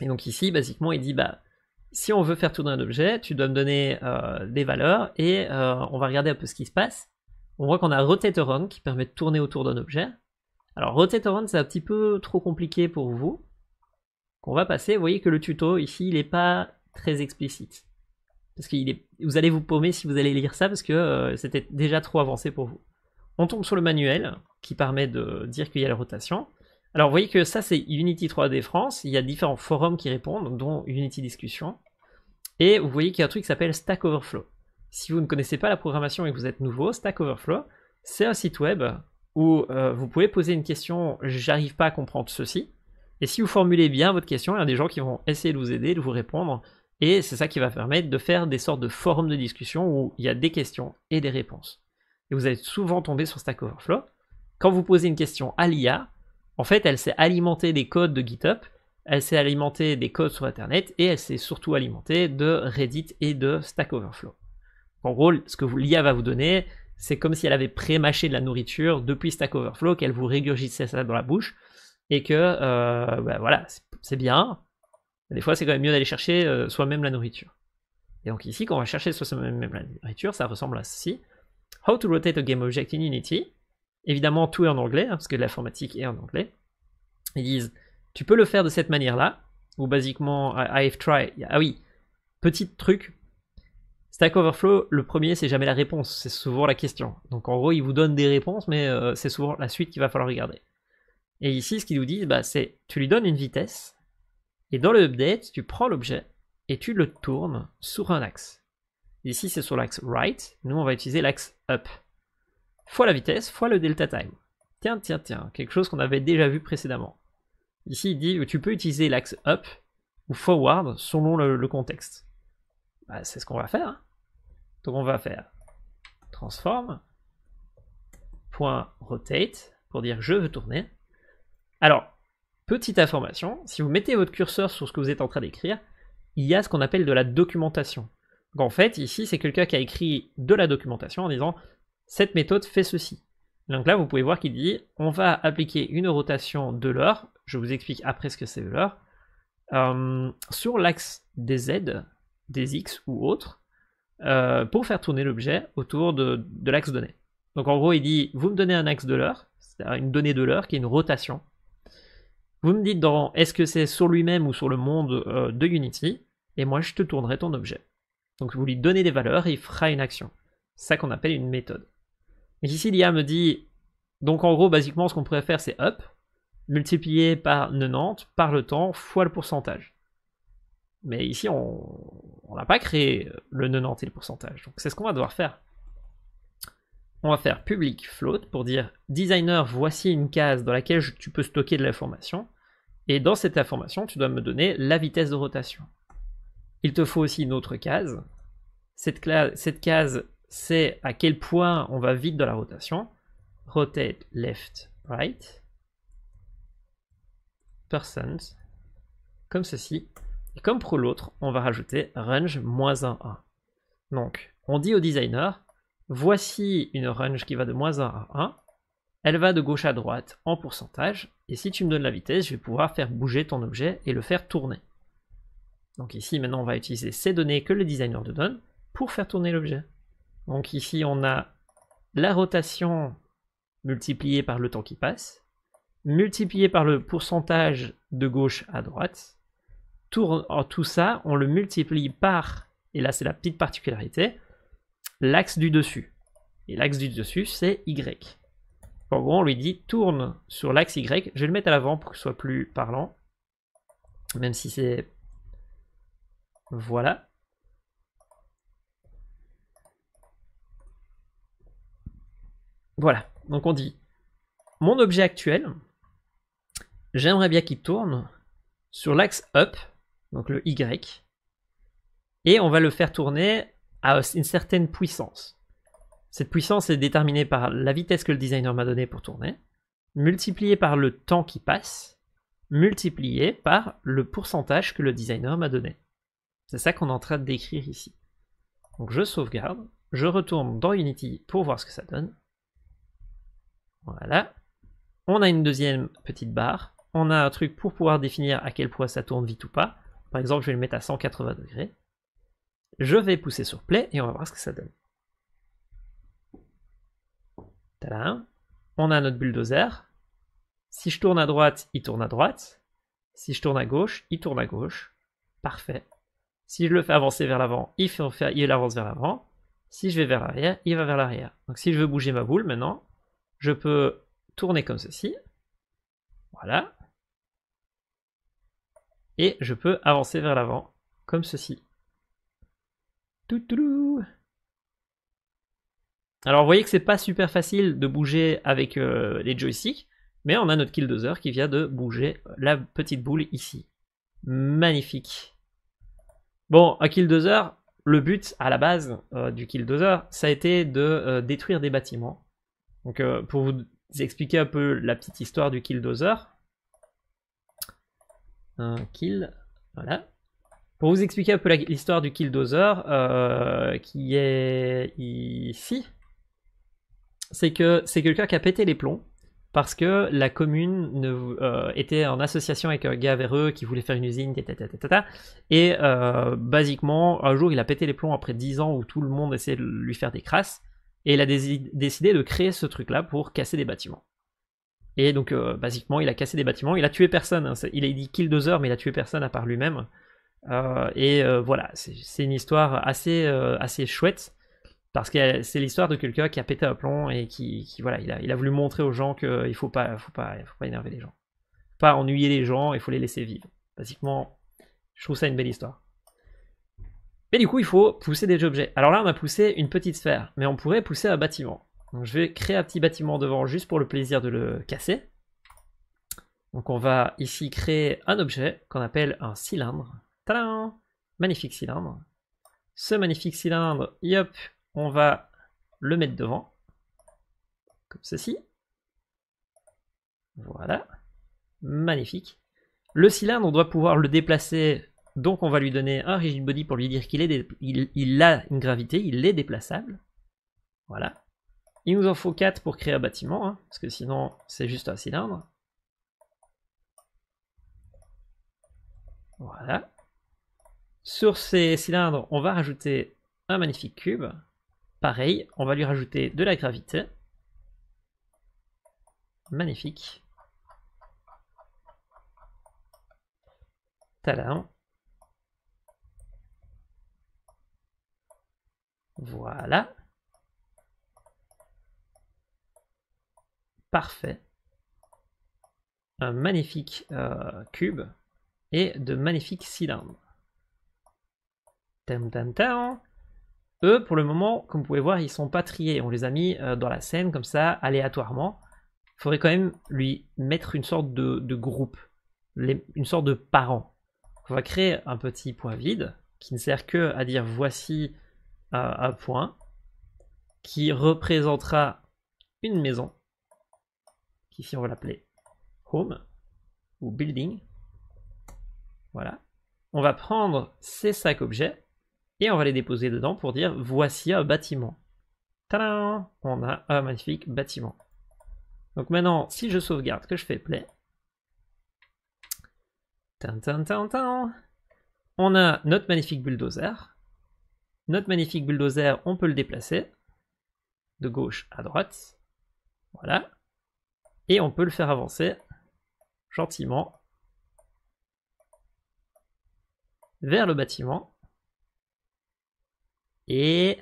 Et donc ici, basiquement, il dit bah si on veut faire tourner un objet, tu dois me donner euh, des valeurs et euh, on va regarder un peu ce qui se passe. On voit qu'on a Rotate Around qui permet de tourner autour d'un objet. Alors Rotate c'est un petit peu trop compliqué pour vous. Qu'on va passer, vous voyez que le tuto ici il n'est pas très explicite. Parce que vous allez vous paumer si vous allez lire ça parce que euh, c'était déjà trop avancé pour vous. On tombe sur le manuel qui permet de dire qu'il y a la rotation. Alors vous voyez que ça c'est Unity 3D France, il y a différents forums qui répondent, dont Unity Discussion. Et vous voyez qu'il y a un truc qui s'appelle Stack Overflow. Si vous ne connaissez pas la programmation et que vous êtes nouveau, Stack Overflow, c'est un site web où euh, vous pouvez poser une question j'arrive pas à comprendre ceci. Et si vous formulez bien votre question, il y a des gens qui vont essayer de vous aider, de vous répondre. Et c'est ça qui va permettre de faire des sortes de forums de discussion où il y a des questions et des réponses. Et vous allez souvent tomber sur Stack Overflow. Quand vous posez une question à l'IA, en fait, elle s'est alimentée des codes de GitHub, elle s'est alimentée des codes sur Internet et elle s'est surtout alimentée de Reddit et de Stack Overflow. En gros, ce que l'IA va vous donner, c'est comme si elle avait pré-mâché de la nourriture depuis Stack Overflow, qu'elle vous régurgissait ça dans la bouche et que, euh, bah voilà, c'est bien. Des fois, c'est quand même mieux d'aller chercher euh, soi-même la nourriture. Et donc ici, quand on va chercher soi-même la nourriture, ça ressemble à ceci. How to rotate a game object in Unity. Évidemment, tout est en anglais, hein, parce que l'informatique est en anglais. Ils disent, tu peux le faire de cette manière-là, ou basiquement, I tried. Ah oui, petit truc. Stack Overflow, le premier, c'est jamais la réponse, c'est souvent la question. Donc en gros, ils vous donnent des réponses, mais euh, c'est souvent la suite qu'il va falloir regarder. Et ici, ce qu'ils nous disent, bah, c'est tu lui donnes une vitesse, et dans le update, tu prends l'objet et tu le tournes sur un axe. Ici, c'est sur l'axe right, nous, on va utiliser l'axe up fois la vitesse, fois le delta time. Tiens, tiens, tiens, quelque chose qu'on avait déjà vu précédemment. Ici, il dit tu peux utiliser l'axe up ou forward selon le, contexte. Bah, c'est ce qu'on va faire. Hein. Donc on va faire transform.rotate pour dire je veux tourner. Alors, petite information, si vous mettez votre curseur sur ce que vous êtes en train d'écrire, il y a ce qu'on appelle de la documentation. en fait, ici, c'est quelqu'un qui a écrit de la documentation en disant cette méthode fait ceci. Donc là, vous pouvez voir qu'il dit on va appliquer une rotation de l'heure, je vous explique après ce que c'est l'heure, sur l'axe des Z, des X ou autres, euh, pour faire tourner l'objet autour de, l'axe donné. Donc en gros, il dit vous me donnez un axe de l'heure, c'est-à-dire une donnée de l'heure qui est une rotation. Vous me dites dans est-ce que c'est sur lui-même ou sur le monde euh, de Unity, et moi je te tournerai ton objet. Donc vous lui donnez des valeurs et il fera une action. C'est ça qu'on appelle une méthode ici, l'IA me dit, donc en gros, basiquement, ce qu'on pourrait faire, c'est up, multiplié par 90, par le temps, fois le pourcentage. Mais ici, on n'a pas créé le 90 et le pourcentage. Donc c'est ce qu'on va devoir faire. On va faire public float pour dire designer, voici une case dans laquelle tu peux stocker de l'information. Et dans cette information, tu dois me donner la vitesse de rotation. Il te faut aussi une autre case. Cette, cette case, c'est à quel point on va vite dans la rotation. Rotate left, right. persons, Comme ceci. Et comme pour l'autre, on va rajouter range moins 1 1. Donc, on dit au designer, voici une range qui va de moins 1 à 1. Elle va de gauche à droite en pourcentage. Et si tu me donnes la vitesse, je vais pouvoir faire bouger ton objet et le faire tourner. Donc ici, maintenant, on va utiliser ces données que le designer te donne pour faire tourner l'objet. Donc ici, on a la rotation multipliée par le temps qui passe, multipliée par le pourcentage de gauche à droite. Tout, tout ça, on le multiplie par, et là c'est la petite particularité, l'axe du dessus. Et l'axe du dessus, c'est Y. En gros, on lui dit tourne sur l'axe Y. Je vais le mettre à l'avant pour que ce soit plus parlant. Même si c'est... Voilà. Voilà, donc on dit mon objet actuel, j'aimerais bien qu'il tourne sur l'axe up, donc le Y, et on va le faire tourner à une certaine puissance. Cette puissance est déterminée par la vitesse que le designer m'a donnée pour tourner, multipliée par le temps qui passe, multipliée par le pourcentage que le designer m'a donné. C'est ça qu'on est en train de d'écrire ici. Donc je sauvegarde, je retourne dans Unity pour voir ce que ça donne, voilà. On a une deuxième petite barre. On a un truc pour pouvoir définir à quel point ça tourne vite ou pas. Par exemple, je vais le mettre à 180 degrés. Je vais pousser sur play et on va voir ce que ça donne. Tadam. On a notre bulldozer. Si je tourne à droite, il tourne à droite. Si je tourne à gauche, il tourne à gauche. Parfait. Si je le fais avancer vers l'avant, il, il avance vers l'avant. Si je vais vers l'arrière, il va vers l'arrière. Donc si je veux bouger ma boule maintenant, je peux tourner comme ceci. Voilà. Et je peux avancer vers l'avant comme ceci. Toutoulou. Alors vous voyez que c'est pas super facile de bouger avec euh, les joysticks, mais on a notre killdozer qui vient de bouger la petite boule ici. Magnifique. Bon, un killdozer, le but à la base du euh, du killdozer, ça a été de euh, détruire des bâtiments donc, euh, pour vous expliquer un peu la petite histoire du Killdozer, un kill, voilà. Pour vous expliquer un peu l'histoire du Killdozer, euh, qui est ici, c'est que c'est quelqu'un qui a pété les plombs parce que la commune euh, était en association avec un gars véreux qui voulait faire une usine, tata, et basiquement, un jour, il a pété les plombs après 10 ans où tout le monde essayait de lui faire des crasses, et il a décidé de créer ce truc-là pour casser des bâtiments. Et donc, euh, basiquement, il a cassé des bâtiments. Il a tué personne. Hein. Il a dit kill deux heures, mais il a tué personne à part lui-même. Euh, et euh, voilà, c'est une histoire assez, assez chouette. Parce que c'est l'histoire de quelqu'un qui a pété un plomb et qui, voilà, il a, il a, voulu montrer aux gens qu'il ne faut pas, faut, pas, faut énerver les gens. pas ennuyer les gens, il faut les laisser vivre. Basiquement, je trouve ça une belle histoire. Mais du coup, il faut pousser des objets. Alors là, on a poussé une petite sphère, mais on pourrait pousser un bâtiment. Donc je vais créer un petit bâtiment devant juste pour le plaisir de le casser. Donc on va ici créer un objet qu'on appelle un cylindre. Tadam Magnifique cylindre. Ce magnifique cylindre, Hop on va le mettre devant. Comme ceci. Voilà. Magnifique. Le cylindre, on doit pouvoir le déplacer donc on va lui donner un rigid body pour lui dire qu'il est il, a une gravité, il est déplaçable. Voilà. Il nous en faut 4 pour créer un bâtiment, hein, parce que sinon c'est juste un cylindre. Voilà. Sur ces cylindres, on va rajouter un magnifique cube. Pareil, on va lui rajouter de la gravité. Magnifique. Talent. Voilà. Parfait. Un magnifique euh, cube et de magnifiques cylindres. Tam Eux, pour le moment, comme vous pouvez voir, ils sont pas triés. On les a mis euh, dans la scène comme ça, aléatoirement. Il faudrait quand même lui mettre une sorte de, groupe, une sorte de parent. On va créer un petit point vide qui ne sert que à dire voici à, point qui représentera une maison, ici on va l'appeler home ou building. Voilà. On va prendre ces sacs objets et on va les déposer dedans pour dire voici un bâtiment. Tadam On a un magnifique bâtiment. Donc maintenant, si je sauvegarde, que je fais play, on a notre magnifique bulldozer notre magnifique bulldozer, on peut le déplacer de gauche à droite. Voilà. Et on peut le faire avancer gentiment vers le bâtiment. Et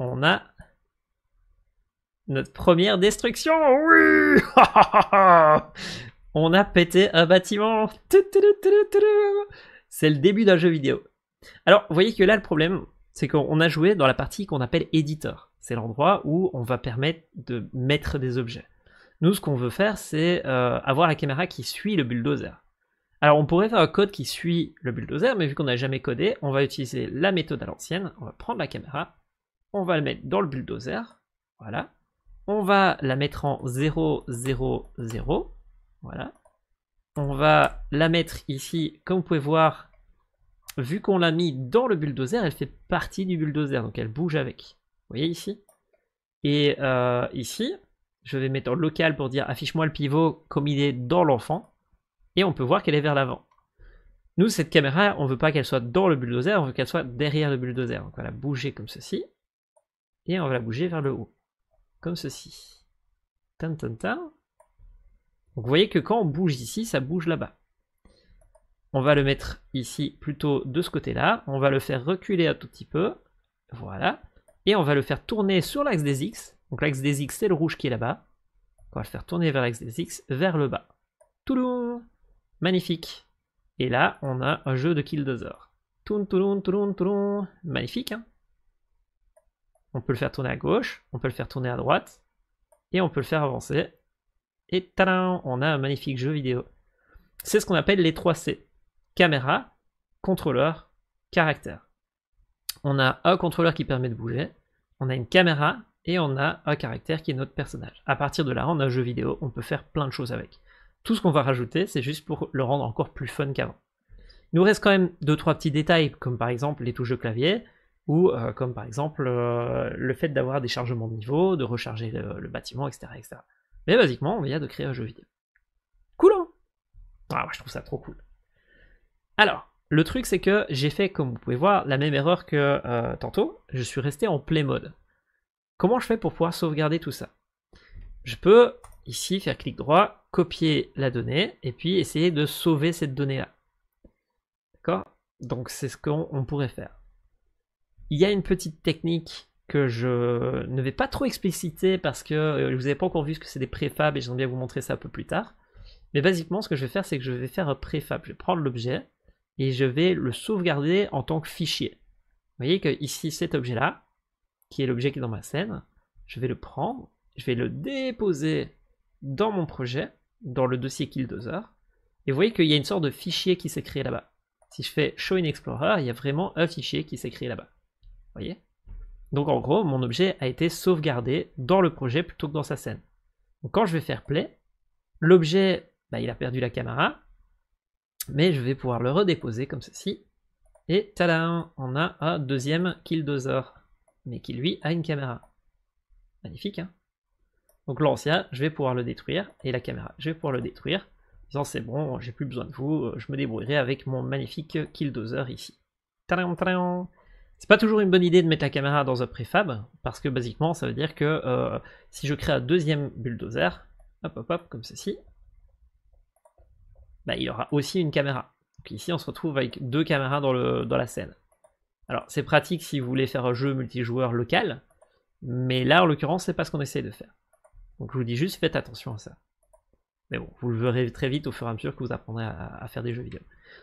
on a notre première destruction. Oui On a pété un bâtiment. C'est le début d'un jeu vidéo. Alors, vous voyez que là, le problème, c'est qu'on a joué dans la partie qu'on appelle éditeur. C'est l'endroit où on va permettre de mettre des objets. Nous, ce qu'on veut faire, c'est euh, avoir la caméra qui suit le bulldozer. Alors, on pourrait faire un code qui suit le bulldozer, mais vu qu'on n'a jamais codé, on va utiliser la méthode à l'ancienne. On va prendre la caméra, on va la mettre dans le bulldozer. Voilà. On va la mettre en 0, 0, 0. Voilà. On va la mettre ici, comme vous pouvez voir, vu qu'on l'a mis dans le bulldozer, elle fait partie du bulldozer, donc elle bouge avec. Vous voyez ici Et euh, ici, je vais mettre en local pour dire affiche-moi le pivot comme il est dans l'enfant, et on peut voir qu'elle est vers l'avant. Nous, cette caméra, on ne veut pas qu'elle soit dans le bulldozer, on veut qu'elle soit derrière le bulldozer. Donc on va la bouger comme ceci, et on va la bouger vers le haut, comme ceci. Tan, vous voyez que quand on bouge ici, ça bouge là-bas. On va le mettre ici plutôt de ce côté-là. On va le faire reculer un tout petit peu. Voilà. Et on va le faire tourner sur l'axe des X. Donc l'axe des X, c'est le rouge qui est là-bas. On va le faire tourner vers l'axe des X, vers le bas. Touloum Magnifique. Et là, on a un jeu de Killdozer. Toun, touloum, touloum, touloum. Magnifique, hein On peut le faire tourner à gauche, on peut le faire tourner à droite, et on peut le faire avancer. Et tadam On a un magnifique jeu vidéo. C'est ce qu'on appelle les 3C caméra, contrôleur, caractère. On a un contrôleur qui permet de bouger, on a une caméra et on a un caractère qui est notre personnage. À partir de là, on a un jeu vidéo, on peut faire plein de choses avec. Tout ce qu'on va rajouter, c'est juste pour le rendre encore plus fun qu'avant. Il nous reste quand même deux trois petits détails, comme par exemple les touches de clavier, ou euh, comme par exemple euh, le fait d'avoir des chargements de niveau, de recharger le, bâtiment, etc., Mais basiquement, on vient de créer un jeu vidéo. Cool, hein ah, je trouve ça trop cool. Alors, le truc, c'est que j'ai fait, comme vous pouvez voir, la même erreur que euh, tantôt. Je suis resté en play mode. Comment je fais pour pouvoir sauvegarder tout ça Je peux, ici, faire clic droit, copier la donnée, et puis essayer de sauver cette donnée-là. D'accord Donc, c'est ce qu'on pourrait faire. Il y a une petite technique que je ne vais pas trop expliciter parce que euh, vous avez pas encore vu ce que c'est des préfabs et j'aimerais bien vous montrer ça un peu plus tard. Mais basiquement, ce que je vais faire, c'est que je vais faire un préfab. Je vais prendre l'objet, et je vais le sauvegarder en tant que fichier. Vous voyez que ici, cet objet-là, qui est l'objet qui est dans ma scène, je vais le prendre, je vais le déposer dans mon projet, dans le dossier Killdozer, et vous voyez qu'il y a une sorte de fichier qui s'est créé là-bas. Si je fais Show in Explorer, il y a vraiment un fichier qui s'est créé là-bas. Vous voyez Donc en gros, mon objet a été sauvegardé dans le projet plutôt que dans sa scène. Donc quand je vais faire Play, l'objet, bah, il a perdu la caméra, mais je vais pouvoir le redéposer comme ceci. Et tada, on a un deuxième Killdozer, mais qui lui a une caméra. Magnifique, hein Donc l'ancien, je vais pouvoir le détruire, et la caméra, je vais pouvoir le détruire, en disant c'est bon, j'ai plus besoin de vous, euh, je me débrouillerai avec mon magnifique Killdozer ici. Tadam, c'est pas toujours une bonne idée de mettre la caméra dans un préfab, parce que basiquement ça veut dire que euh, si je crée un deuxième bulldozer, hop hop hop, comme ceci, bah, il il aura aussi une caméra. Donc ici, on se retrouve avec deux caméras dans, la scène. Alors, c'est pratique si vous voulez faire un jeu multijoueur local, mais là, en l'occurrence, c'est pas ce qu'on essaye de faire. Donc, je vous dis juste, faites attention à ça. Mais bon, vous le verrez très vite au fur et à mesure que vous apprendrez à, faire des jeux vidéo.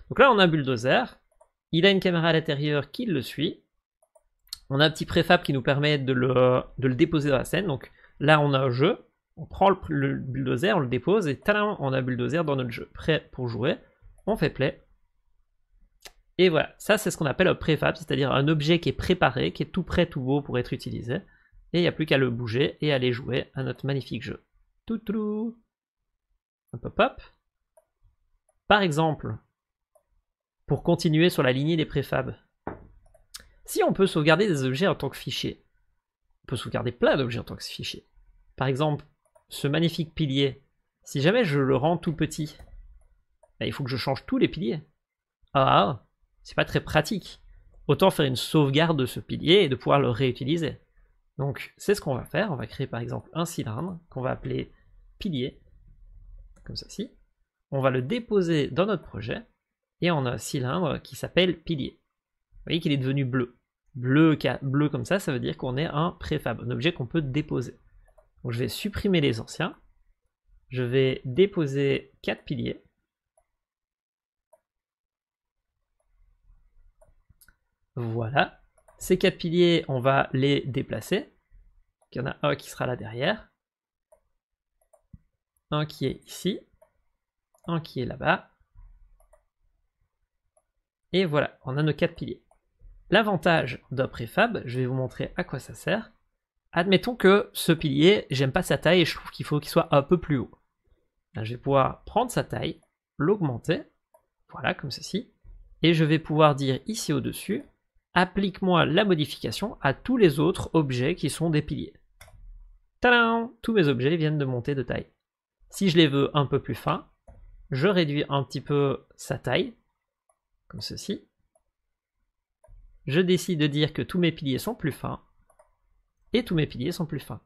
Donc là, on a un bulldozer. Il a une caméra à l'intérieur qui le suit. On a un petit préfab qui nous permet de le déposer dans la scène. Donc là, on a un jeu on prend le, bulldozer, on le dépose, et talent, on a bulldozer dans notre jeu, prêt pour jouer, on fait play. Et voilà, ça c'est ce qu'on appelle un préfab, c'est-à-dire un objet qui est préparé, qui est tout prêt, tout beau pour être utilisé, et il n'y a plus qu'à le bouger et aller jouer à notre magnifique jeu. Toutou Un pop-up. Par exemple, pour continuer sur la lignée des préfabs, si on peut sauvegarder des objets en tant que fichier, on peut sauvegarder plein d'objets en tant que fichier. Par exemple, ce magnifique pilier, si jamais je le rends tout petit, bah, il faut que je change tous les piliers. Ah, ah, ah, c'est pas très pratique. Autant faire une sauvegarde de ce pilier et de pouvoir le réutiliser. Donc c'est ce qu'on va faire. On va créer par exemple un cylindre qu'on va appeler pilier, comme ceci. On va le déposer dans notre projet et on a un cylindre qui s'appelle pilier. Vous voyez qu'il est devenu bleu. bleu. Bleu comme ça, ça veut dire qu'on est un préfab, un objet qu'on peut déposer je vais supprimer les anciens. Je vais déposer 4 piliers. Voilà. Ces 4 piliers, on va les déplacer. Il y en a un qui sera là derrière. Un qui est ici. Un qui est là-bas. Et voilà, on a nos 4 piliers. L'avantage d'un préfab, je vais vous montrer à quoi ça sert. Admettons que ce pilier, j'aime pas sa taille et je trouve qu'il faut qu'il soit un peu plus haut. je vais pouvoir prendre sa taille, l'augmenter, voilà, comme ceci, et je vais pouvoir dire ici au-dessus, applique-moi la modification à tous les autres objets qui sont des piliers. Tadam Tous mes objets viennent de monter de taille. Si je les veux un peu plus fins, je réduis un petit peu sa taille, comme ceci. Je décide de dire que tous mes piliers sont plus fins, et tous mes piliers sont plus fins.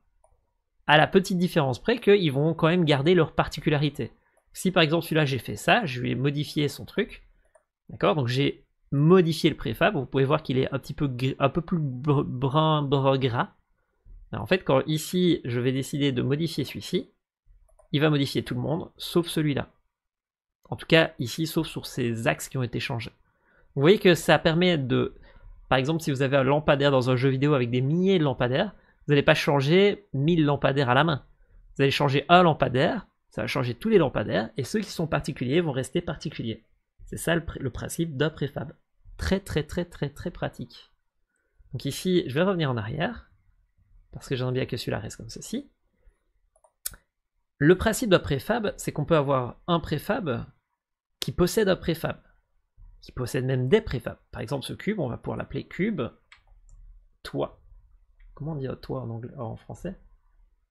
À la petite différence près qu'ils vont quand même garder leur particularité. Si par exemple celui-là j'ai fait ça, je lui ai modifié son truc, d'accord Donc j'ai modifié le préfab, vous pouvez voir qu'il est un petit peu, un peu plus brun, brun gras. en fait, quand ici je vais décider de modifier celui-ci, il va modifier tout le monde sauf celui-là. En tout cas, ici, sauf sur ces axes qui ont été changés. Vous voyez que ça permet de par exemple, si vous avez un lampadaire dans un jeu vidéo avec des milliers de lampadaires, vous n'allez pas changer 1000 lampadaires à la main. Vous allez changer un lampadaire, ça va changer tous les lampadaires, et ceux qui sont particuliers vont rester particuliers. C'est ça le, principe d'un préfab. Très très très très très pratique. Donc ici, je vais revenir en arrière, parce que j'aimerais bien que celui-là reste comme ceci. Le principe d'un préfab, c'est qu'on peut avoir un préfab qui possède un préfab qui possède même des préfabs. Par exemple, ce cube, on va pouvoir l'appeler cube toit. Comment on dit euh, toit en, anglais, en français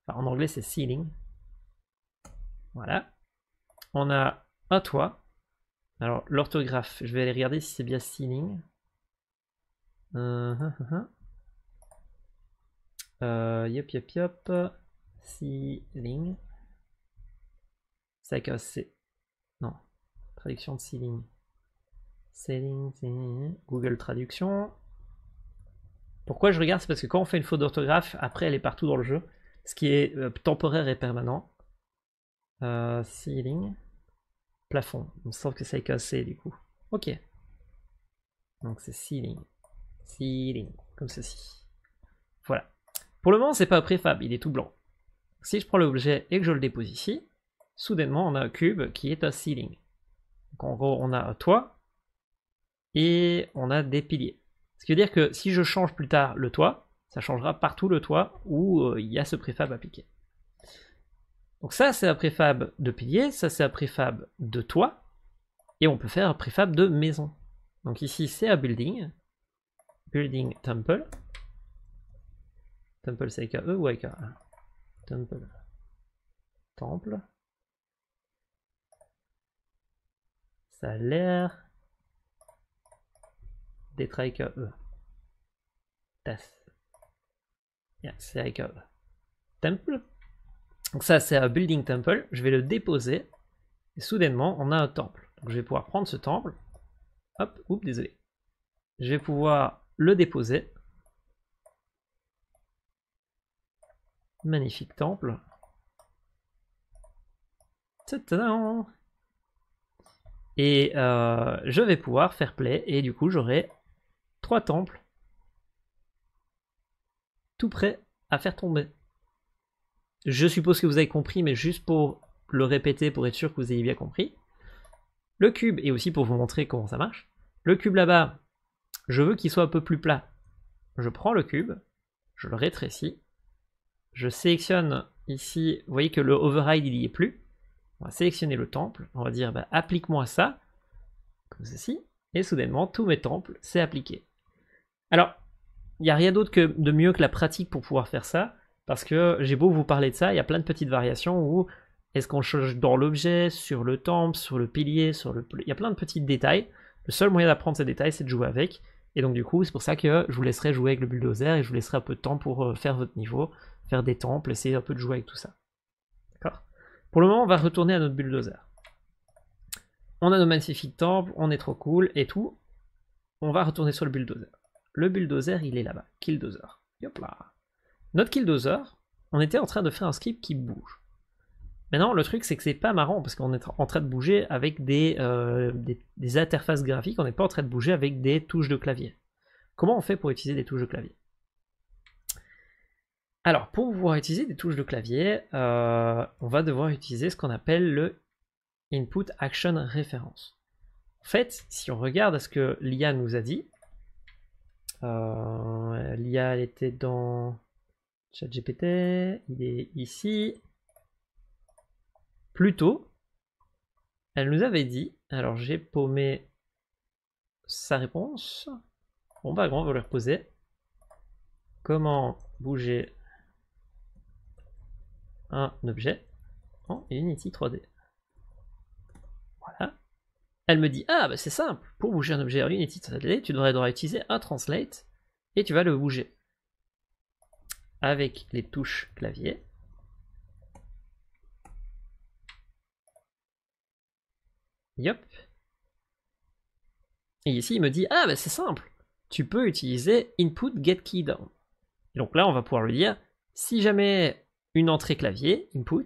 En anglais, c'est ceiling. Voilà. On a un toit. Alors, l'orthographe, je vais aller regarder si c'est bien ceiling. Euh, hein, hein, hein. euh yep, yep, yep. Ceiling. C'est Non. Traduction de ceiling. Google Traduction. Pourquoi je regarde C'est parce que quand on fait une faute d'orthographe, après elle est partout dans le jeu, ce qui est euh, temporaire et permanent. Euh, ceiling, plafond. Sauf que ça est cassé du coup. Ok. Donc c'est ceiling. Ceiling, comme ceci. Voilà. Pour le moment, c'est pas préfab, il est tout blanc. Si je prends l'objet et que je le dépose ici, soudainement on a un cube qui est un ceiling. Donc en gros, on a un toit et on a des piliers. Ce qui veut dire que si je change plus tard le toit, ça changera partout le toit où euh, il y a ce préfab appliqué. Donc ça, c'est un préfab de piliers, ça c'est un préfab de toit, et on peut faire un préfab de maison. Donc ici, c'est un building, building temple, temple c'est avec un E ou avec un A Temple, temple, ça a l'air Tas. E. Yeah, c'est avec e. temple. Donc ça, c'est un building temple. Je vais le déposer. soudainement, on a un temple. Donc je vais pouvoir prendre ce temple. Hop, oups, désolé. Je vais pouvoir le déposer. Magnifique temple. Et euh, je vais pouvoir faire play et du coup j'aurai trois temples, tout prêts à faire tomber. Je suppose que vous avez compris, mais juste pour le répéter, pour être sûr que vous ayez bien compris. Le cube, et aussi pour vous montrer comment ça marche, le cube là-bas, je veux qu'il soit un peu plus plat. Je prends le cube, je le rétrécis, je sélectionne ici, vous voyez que le override il n'y est plus. On va sélectionner le temple, on va dire bah, applique-moi ça, comme ceci, et soudainement tous mes temples c'est appliqué. Alors, il n'y a rien d'autre que de mieux que la pratique pour pouvoir faire ça, parce que j'ai beau vous parler de ça, il y a plein de petites variations où est-ce qu'on change dans l'objet, sur le temple, sur le pilier, sur le... Il y a plein de petits détails. Le seul moyen d'apprendre ces détails, c'est de jouer avec. Et donc du coup, c'est pour ça que je vous laisserai jouer avec le bulldozer et je vous laisserai un peu de temps pour euh, faire votre niveau, faire des temples, essayer un peu de jouer avec tout ça. D'accord Pour le moment, on va retourner à notre bulldozer. On a nos magnifiques temples, on est trop cool et tout. On va retourner sur le bulldozer. Le bulldozer, il est là-bas. Killdozer. Yop là. Notre killdozer, on était en train de faire un script qui bouge. Maintenant, le truc, c'est que c'est pas marrant parce qu'on est en train de bouger avec euh, des, interfaces graphiques, on n'est pas en train de bouger avec des touches de clavier. Comment on fait pour utiliser des touches de clavier Alors, pour pouvoir utiliser des touches de clavier, euh, on va devoir utiliser ce qu'on appelle le Input Action Reference. En fait, si on regarde à ce que l'IA nous a dit, euh, L'IA, elle était dans ChatGPT. Il est ici. plutôt elle nous avait dit. Alors, j'ai paumé sa réponse. Bon, bah, grand, on va le reposer. Comment bouger un objet en Unity 3D elle me dit Ah, bah, c'est simple, pour bouger un objet Unity Translate, tu devrais, utiliser un Translate et tu vas le bouger avec les touches clavier. Yop. Et ici, il me dit Ah, bah, c'est simple, tu peux utiliser input get key down. donc là, on va pouvoir lui dire si jamais une entrée clavier, input,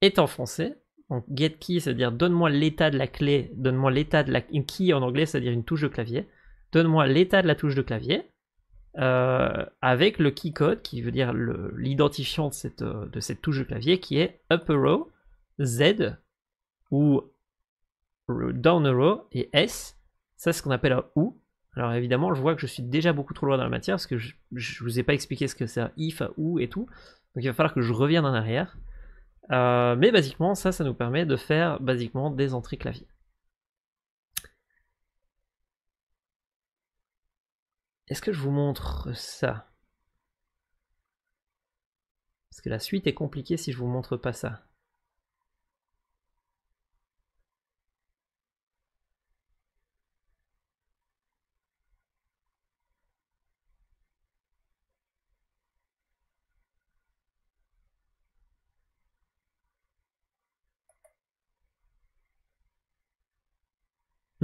est enfoncée, donc get key, c'est-à-dire donne-moi l'état de la clé, donne-moi l'état de la key en anglais, c'est-à-dire une touche de clavier. Donne-moi l'état de la touche de clavier euh, avec le key code qui veut dire l'identifiant de cette, euh, de cette touche de clavier qui est up row, Z ou down row et S. Ça, c'est ce qu'on appelle un OU. Alors évidemment, je vois que je suis déjà beaucoup trop loin dans la matière parce que je, ne vous ai pas expliqué ce que c'est un if, un OU et tout. Donc il va falloir que je revienne en arrière. Euh, mais basiquement, ça, ça nous permet de faire basiquement des entrées clavier. Est-ce que je vous montre ça Parce que la suite est compliquée si je vous montre pas ça.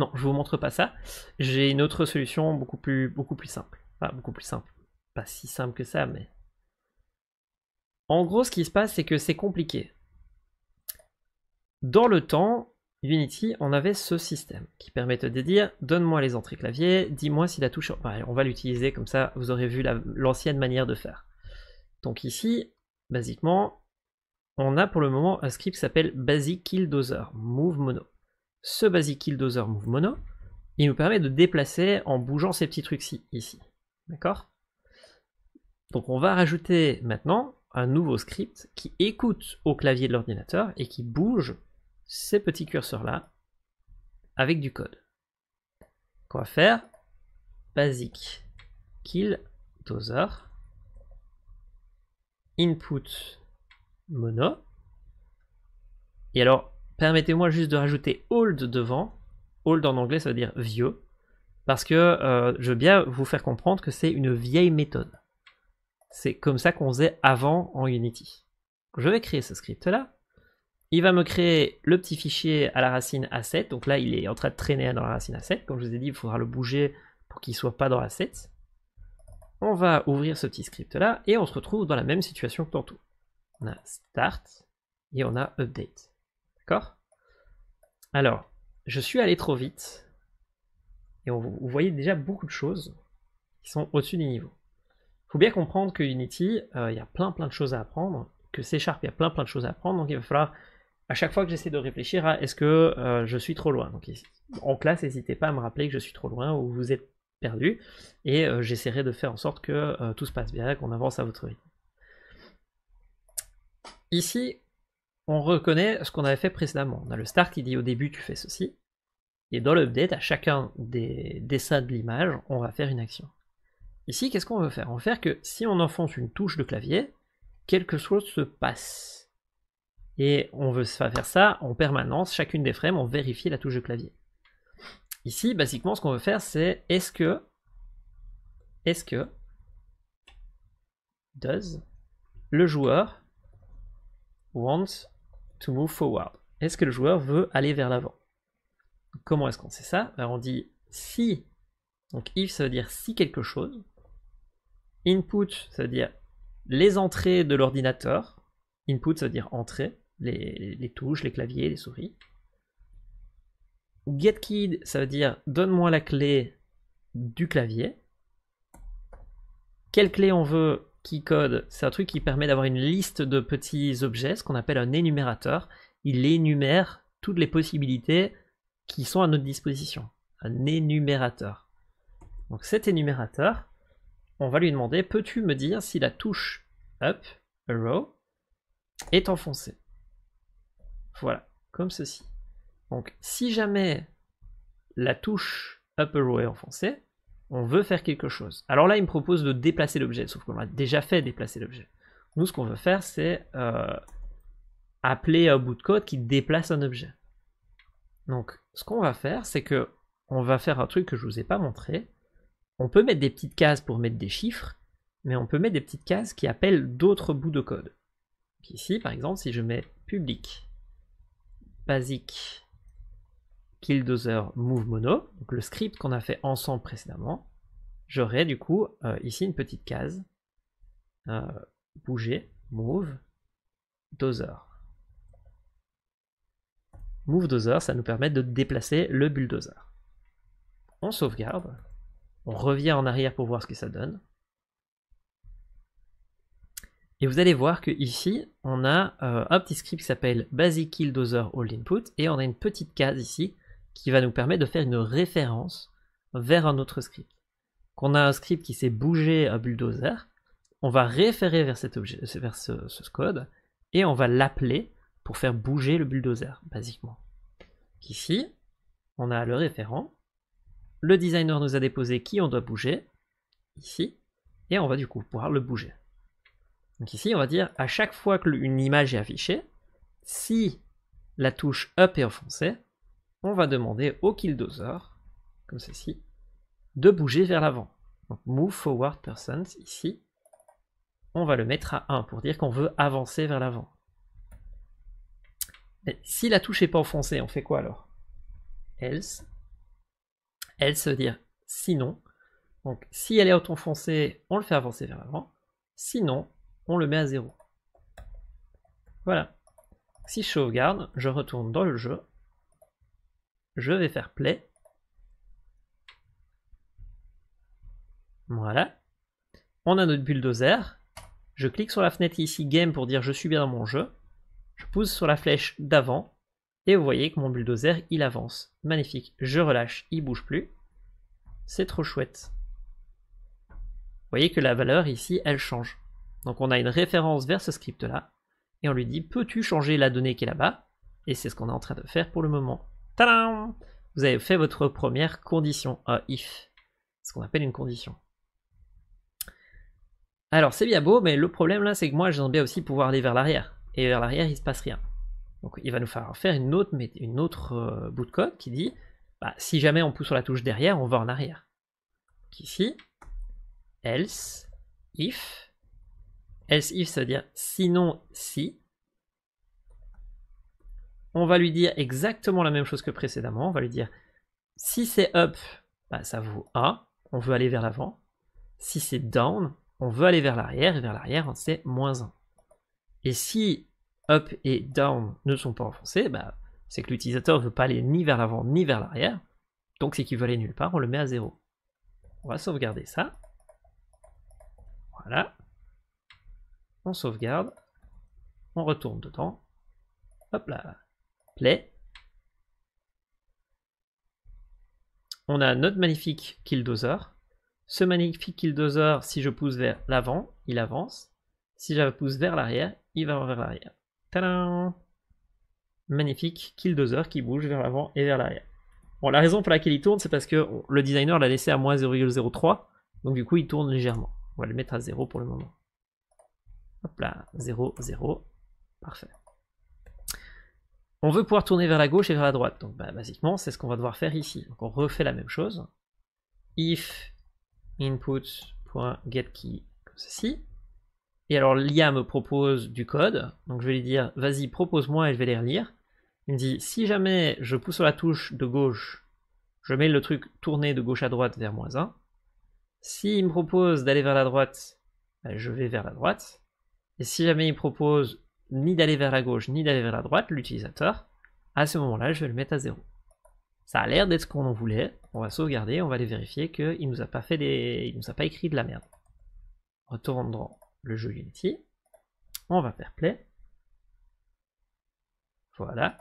Non, je vous montre pas ça. J'ai une autre solution beaucoup plus, beaucoup plus simple. beaucoup plus simple. Pas si simple que ça, mais. En gros, ce qui se passe, c'est que c'est compliqué. Dans le temps, Unity, on avait ce système qui permettait de dire donne-moi les entrées clavier, dis-moi si la touche. on va l'utiliser comme ça, vous aurez vu l'ancienne manière de faire. Donc ici, basiquement, on a pour le moment un script qui s'appelle Basic Kill Move Mono ce Basic Killdozer Move Mono, il nous permet de déplacer en bougeant ces petits trucs-ci, ici. D'accord Donc on va rajouter maintenant un nouveau script qui écoute au clavier de l'ordinateur et qui bouge ces petits curseurs-là avec du code. Quoi va faire basic kill input mono. Et alors, Permettez-moi juste de rajouter old devant. Old en anglais, ça veut dire vieux. Parce que euh, je veux bien vous faire comprendre que c'est une vieille méthode. C'est comme ça qu'on faisait avant en Unity. Je vais créer ce script-là. Il va me créer le petit fichier à la racine asset ». 7 Donc là, il est en train de traîner dans la racine asset ». 7 Comme je vous ai dit, il faudra le bouger pour qu'il ne soit pas dans asset. 7 On va ouvrir ce petit script-là et on se retrouve dans la même situation que tantôt. On a Start et on a Update. Alors, je suis allé trop vite. Et vous voyez déjà beaucoup de choses qui sont au-dessus du niveau. Il faut bien comprendre que Unity, euh, il y a plein plein de choses à apprendre, que C Sharp, il y a plein plein de choses à apprendre, donc il va falloir, à chaque fois que j'essaie de réfléchir à est-ce que euh, je suis trop loin, donc en classe, n'hésitez pas à me rappeler que je suis trop loin ou vous êtes perdu, et euh, j'essaierai de faire en sorte que tout se passe bien, qu'on avance à votre rythme. Ici, on reconnaît ce qu'on avait fait précédemment. On a le start qui dit au début tu fais ceci, et dans l'update, à chacun des dessins de l'image, on va faire une action. Ici, qu'est-ce qu'on veut faire On veut faire que si on enfonce une touche de clavier, quelque chose se passe. Et on veut faire ça en permanence, chacune des frames, on vérifie la touche de clavier. Ici, basiquement, ce qu'on veut faire, c'est est-ce que, est-ce que, does, le joueur, wants to move forward. Est-ce que le joueur veut aller vers l'avant Comment est-ce qu'on sait ça ben, On dit si, donc if ça veut dire si quelque chose, input ça veut dire les entrées de l'ordinateur, input ça veut dire entrée, les, touches, les claviers, les souris. Get kid ça veut dire donne-moi la clé du clavier. Quelle clé on veut code, c'est un truc qui permet d'avoir une liste de petits objets, ce qu'on appelle un énumérateur. Il énumère toutes les possibilités qui sont à notre disposition. Un énumérateur. Donc cet énumérateur, on va lui demander, peux-tu me dire si la touche up, arrow, est enfoncée Voilà, comme ceci. Donc si jamais la touche up row » est enfoncée, on veut faire quelque chose. Alors là, il me propose de déplacer l'objet, sauf qu'on a déjà fait déplacer l'objet. Nous, ce qu'on veut faire, c'est euh, appeler un bout de code qui déplace un objet. Donc, ce qu'on va faire, c'est que on va faire un truc que je vous ai pas montré. On peut mettre des petites cases pour mettre des chiffres, mais on peut mettre des petites cases qui appellent d'autres bouts de code. Ici, par exemple, si je mets public, basique, killdozer move mono, donc le script qu'on a fait ensemble précédemment, j'aurai du coup euh, ici une petite case euh, bouger move dozer. Move dozer, ça nous permet de déplacer le bulldozer. On sauvegarde, on revient en arrière pour voir ce que ça donne. Et vous allez voir que ici, on a euh, un petit script qui s'appelle basic kill dozer all input et on a une petite case ici qui va nous permettre de faire une référence vers un autre script. Qu'on a un script qui s'est bougé à Bulldozer, on va référer vers, cet objet, vers ce, code et on va l'appeler pour faire bouger le bulldozer, basiquement. Ici, on a le référent, le designer nous a déposé qui on doit bouger, ici, et on va du coup pouvoir le bouger. Donc ici, on va dire à chaque fois qu'une image est affichée, si la touche up est enfoncée, on va demander au killdozer, comme ceci, de bouger vers l'avant. Donc move forward persons ici, on va le mettre à 1 pour dire qu'on veut avancer vers l'avant. si la touche n'est pas enfoncée, on fait quoi alors Else. Else veut dire sinon. Donc si elle est enfoncée on le fait avancer vers l'avant. Sinon, on le met à 0. Voilà. Si je sauvegarde, je retourne dans le jeu je vais faire play. Voilà. On a notre bulldozer. Je clique sur la fenêtre ici game pour dire je suis bien dans mon jeu. Je pousse sur la flèche d'avant et vous voyez que mon bulldozer il avance. Magnifique. Je relâche, il bouge plus. C'est trop chouette. Vous voyez que la valeur ici elle change. Donc on a une référence vers ce script là et on lui dit peux-tu changer la donnée qui est là-bas Et c'est ce qu'on est en train de faire pour le moment. Tadam Vous avez fait votre première condition, à if, ce qu'on appelle une condition. Alors c'est bien beau, mais le problème là, c'est que moi j'aimerais bien aussi pouvoir aller vers l'arrière. Et vers l'arrière, il se passe rien. Donc il va nous falloir faire une autre, une autre euh, bout de code qui dit, bah, si jamais on pousse sur la touche derrière, on va en arrière. Donc ici, else, if, else if ça veut dire sinon si, on va lui dire exactement la même chose que précédemment. On va lui dire si c'est up, bah, ça vaut A, on veut aller vers l'avant. Si c'est down, on veut aller vers l'arrière, et vers l'arrière, c'est moins 1. Et si up et down ne sont pas enfoncés, bah, c'est que l'utilisateur ne veut pas aller ni vers l'avant ni vers l'arrière, donc c'est qu'il veut aller nulle part, on le met à 0. On va sauvegarder ça. Voilà. On sauvegarde. On retourne dedans. Hop là. On a notre magnifique killdozer. Ce magnifique killdozer, si je pousse vers l'avant, il avance. Si je pousse vers l'arrière, il va vers l'arrière. Tadam Magnifique killdozer qui bouge vers l'avant et vers l'arrière. Bon, la raison pour laquelle il tourne, c'est parce que le designer l'a laissé à moins 0,03. Donc du coup, il tourne légèrement. On va le mettre à 0 pour le moment. Hop là, 0, 0. Parfait. On veut pouvoir tourner vers la gauche et vers la droite. Donc bah, basiquement, c'est ce qu'on va devoir faire ici. Donc on refait la même chose. If input.getKey, comme ceci. Et alors l'IA me propose du code. Donc je vais lui dire, vas-y, propose-moi et je vais les relire. Il me dit, si jamais je pousse sur la touche de gauche, je mets le truc tourné de gauche à droite vers moins 1. S'il me propose d'aller vers la droite, bah, je vais vers la droite. Et si jamais il propose ni d'aller vers la gauche, ni d'aller vers la droite, l'utilisateur, à ce moment-là, je vais le mettre à zéro. Ça a l'air d'être ce qu'on en voulait. On va sauvegarder, on va aller vérifier qu'il nous a pas fait des... Il nous a pas écrit de la merde. Retourne dans le jeu Unity. On va faire play. Voilà.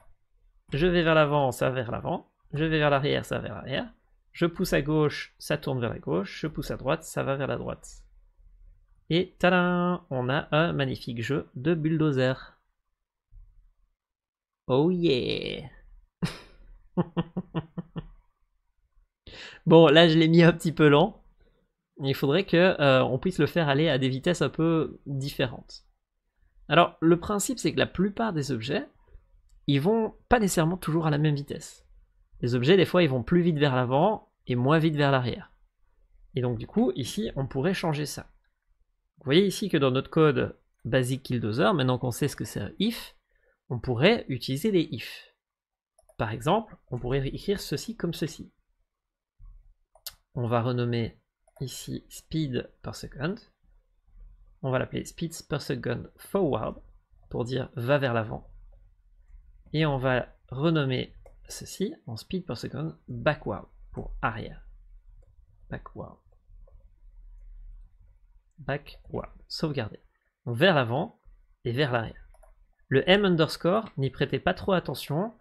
Je vais vers l'avant, ça va vers l'avant. Je vais vers l'arrière, ça va vers l'arrière. Je pousse à gauche, ça tourne vers la gauche. Je pousse à droite, ça va vers la droite. Et tada On a un magnifique jeu de bulldozer. Oh yeah Bon, là je l'ai mis un petit peu lent. Il faudrait que euh, on puisse le faire aller à des vitesses un peu différentes. Alors, le principe, c'est que la plupart des objets, ils vont pas nécessairement toujours à la même vitesse. Les objets, des fois, ils vont plus vite vers l'avant et moins vite vers l'arrière. Et donc, du coup, ici, on pourrait changer ça. Vous voyez ici que dans notre code basique Killdozer, maintenant qu'on sait ce que c'est un if, on pourrait utiliser des if. Par exemple, on pourrait écrire ceci comme ceci. On va renommer ici speed per second. On va l'appeler speed per second forward pour dire va vers l'avant. Et on va renommer ceci en speed per second backward pour arrière. Backward backward, sauvegarder. vers l'avant et vers l'arrière. Le M underscore, n'y prêtez pas trop attention.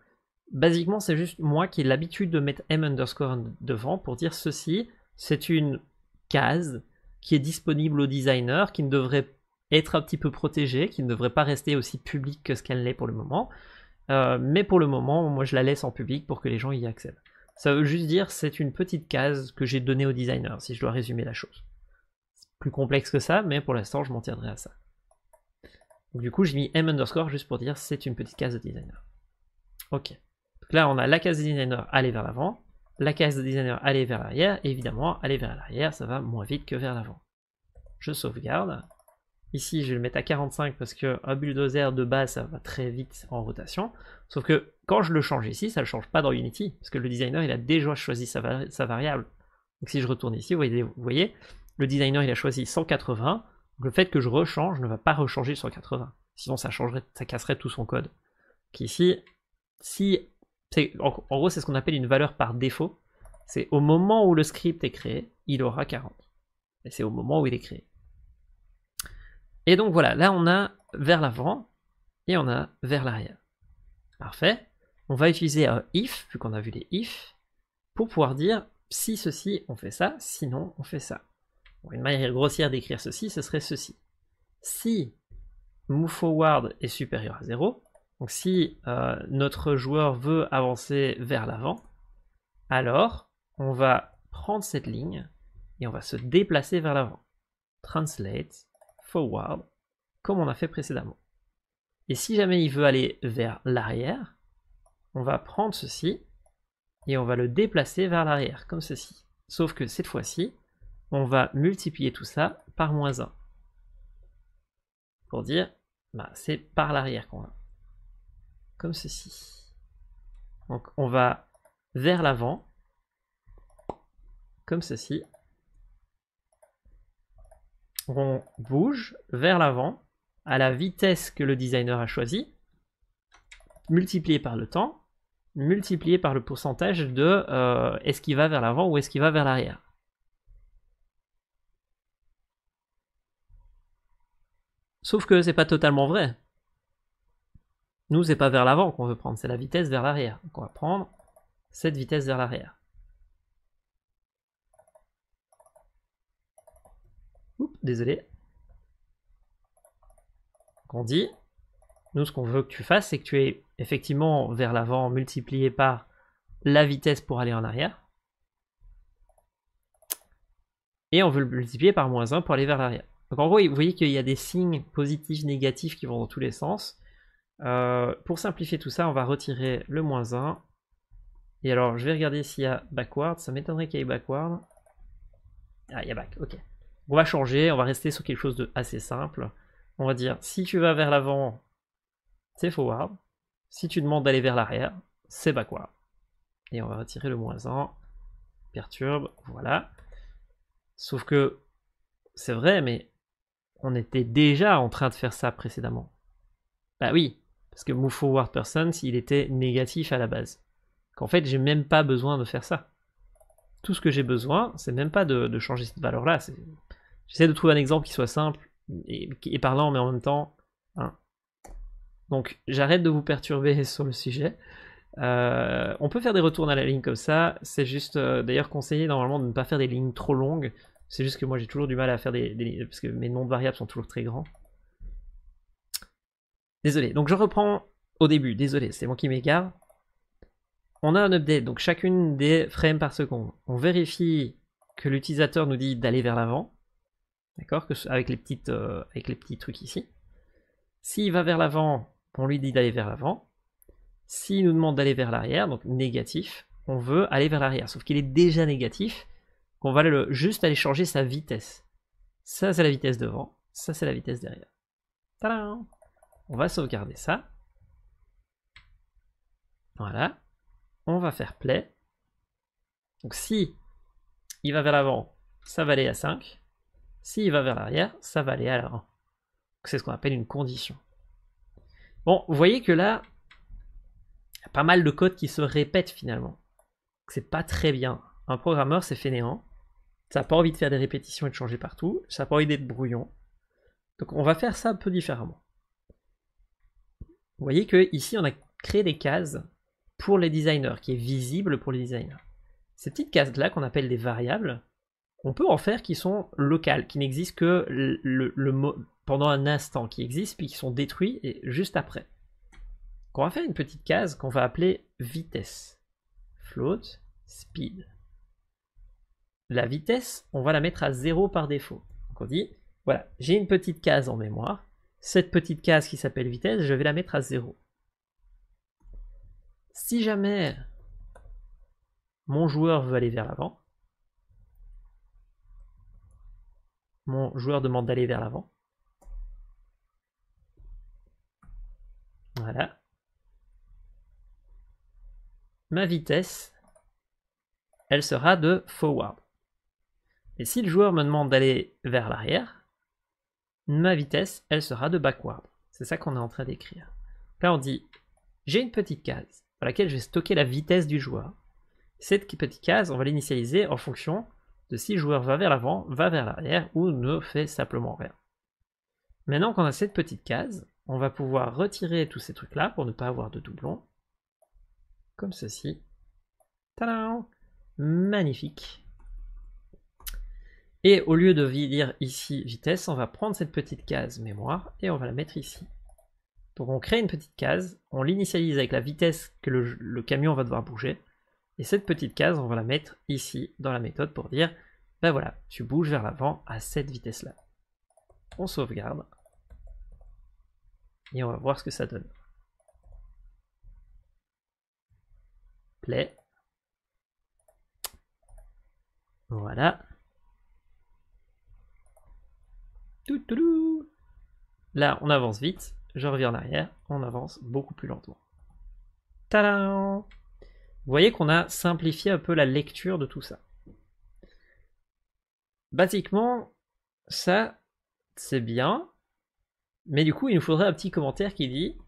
Basiquement, c'est juste moi qui ai l'habitude de mettre M underscore devant pour dire ceci, c'est une case qui est disponible au designer, qui ne devrait être un petit peu protégée, qui ne devrait pas rester aussi publique que ce qu'elle l'est pour le moment. Euh, mais pour le moment, moi je la laisse en public pour que les gens y accèdent. Ça veut juste dire c'est une petite case que j'ai donnée au designer, si je dois résumer la chose plus complexe que ça, mais pour l'instant, je m'en tiendrai à ça. du coup, j'ai mis M underscore juste pour dire c'est une petite case de designer. Ok. là, on a la case de designer aller vers l'avant, la case de designer aller vers l'arrière, et évidemment, aller vers l'arrière, ça va moins vite que vers l'avant. Je sauvegarde. Ici, je vais le mettre à 45 parce que un bulldozer de base, ça va très vite en rotation. Sauf que quand je le change ici, ça ne le change pas dans Unity, parce que le designer, il a déjà choisi sa, sa variable. Donc si je retourne ici, vous vous voyez le designer il a choisi 180, le fait que je rechange ne va pas rechanger 180. Sinon ça changerait, ça casserait tout son code. Qui ici, si c'est en gros c'est ce qu'on appelle une valeur par défaut. C'est au moment où le script est créé, il aura 40. Et c'est au moment où il est créé. Et donc voilà, là on a vers l'avant et on a vers l'arrière. Parfait. On va utiliser un if, vu qu'on a vu les if, pour pouvoir dire si ceci on fait ça, sinon on fait ça une manière grossière d'écrire ceci, ce serait ceci. Si move forward est supérieur à 0, donc si euh, notre joueur veut avancer vers l'avant, alors on va prendre cette ligne et on va se déplacer vers l'avant. Translate forward, comme on a fait précédemment. Et si jamais il veut aller vers l'arrière, on va prendre ceci et on va le déplacer vers l'arrière, comme ceci. Sauf que cette fois-ci, on va multiplier tout ça par moins 1. Pour dire, bah, c'est par l'arrière qu'on va. Comme ceci. Donc on va vers l'avant, comme ceci. On bouge vers l'avant à la vitesse que le designer a choisie, multiplié par le temps, multiplié par le pourcentage de euh, est-ce qu'il va vers l'avant ou est-ce qu'il va vers l'arrière. Sauf que c'est pas totalement vrai. Nous, c'est pas vers l'avant qu'on veut prendre, c'est la vitesse vers l'arrière. Donc on va prendre cette vitesse vers l'arrière. Oups, désolé. On dit, nous ce qu'on veut que tu fasses, c'est que tu es effectivement vers l'avant multiplié par la vitesse pour aller en arrière. Et on veut le multiplier par moins 1 pour aller vers l'arrière. Donc en gros, vous voyez qu'il y a des signes positifs, négatifs qui vont dans tous les sens. Euh, pour simplifier tout ça, on va retirer le moins 1. Et alors, je vais regarder s'il y a backward. Ça m'étonnerait qu'il y ait backward. Ah, il y a back, ok. On va changer, on va rester sur quelque chose de assez simple. On va dire, si tu vas vers l'avant, c'est forward. Si tu demandes d'aller vers l'arrière, c'est backward. Et on va retirer le moins 1. Perturbe, voilà. Sauf que, c'est vrai, mais on était déjà en train de faire ça précédemment. Bah oui, parce que move forward persons, il était négatif à la base. Qu'en fait, j'ai même pas besoin de faire ça. Tout ce que j'ai besoin, c'est même pas de, changer cette valeur-là. J'essaie de trouver un exemple qui soit simple et, parlant, mais en même temps. Hein. Donc, j'arrête de vous perturber sur le sujet. Euh, on peut faire des retours à la ligne comme ça. C'est juste euh, d'ailleurs conseillé normalement de ne pas faire des lignes trop longues c'est juste que moi j'ai toujours du mal à faire des, Parce que mes noms de variables sont toujours très grands. Désolé, donc je reprends au début, désolé, c'est moi qui m'égare. On a un update, donc chacune des frames par seconde. On vérifie que l'utilisateur nous dit d'aller vers l'avant. D'accord avec, les euh, avec les petits trucs ici. S'il va vers l'avant, on lui dit d'aller vers l'avant. S'il nous demande d'aller vers l'arrière, donc négatif, on veut aller vers l'arrière. Sauf qu'il est déjà négatif. On va le, juste aller changer sa vitesse. Ça, c'est la vitesse devant. Ça, c'est la vitesse derrière. on va sauvegarder ça. Voilà. On va faire play. Donc si il va vers l'avant, ça va aller à 5. S'il va vers l'arrière, ça va aller à 1. C'est ce qu'on appelle une condition. Bon, vous voyez que là, il y a pas mal de codes qui se répètent finalement. C'est pas très bien. Un programmeur, c'est fainéant. Ça n'a pas envie de faire des répétitions et de changer partout. Ça n'a pas envie d'être brouillon. Donc on va faire ça un peu différemment. Vous voyez que ici on a créé des cases pour les designers, qui est visible pour les designers. Ces petites cases-là qu'on appelle des variables, on peut en faire qui sont locales, qui n'existent que le, pendant un instant, qui existent puis qui sont détruits juste après. Donc on va faire une petite case qu'on va appeler vitesse, float, speed la vitesse, on va la mettre à 0 par défaut. Donc on dit, voilà, j'ai une petite case en mémoire, cette petite case qui s'appelle vitesse, je vais la mettre à 0. Si jamais mon joueur veut aller vers l'avant, mon joueur demande d'aller vers l'avant. Voilà. Ma vitesse, elle sera de forward. Et si le joueur me demande d'aller vers l'arrière, ma vitesse, elle sera de backward. C'est ça qu'on est en train d'écrire. Là, on dit, j'ai une petite case dans laquelle je vais stocker la vitesse du joueur. Cette petite case, on va l'initialiser en fonction de si le joueur va vers l'avant, va vers l'arrière ou ne fait simplement rien. Maintenant qu'on a cette petite case, on va pouvoir retirer tous ces trucs-là pour ne pas avoir de doublons. Comme ceci. Magnifique et au lieu de dire ici vitesse, on va prendre cette petite case mémoire et on va la mettre ici. Donc on crée une petite case, on l'initialise avec la vitesse que le, camion va devoir bouger. Et cette petite case, on va la mettre ici dans la méthode pour dire, ben voilà, tu bouges vers l'avant à cette vitesse-là. On sauvegarde. Et on va voir ce que ça donne. Play. Voilà. Là, on avance vite, je reviens en arrière, on avance beaucoup plus lentement. Tadam Vous voyez qu'on a simplifié un peu la lecture de tout ça. Basiquement, ça, c'est bien. Mais du coup, il nous faudrait un petit commentaire qui dit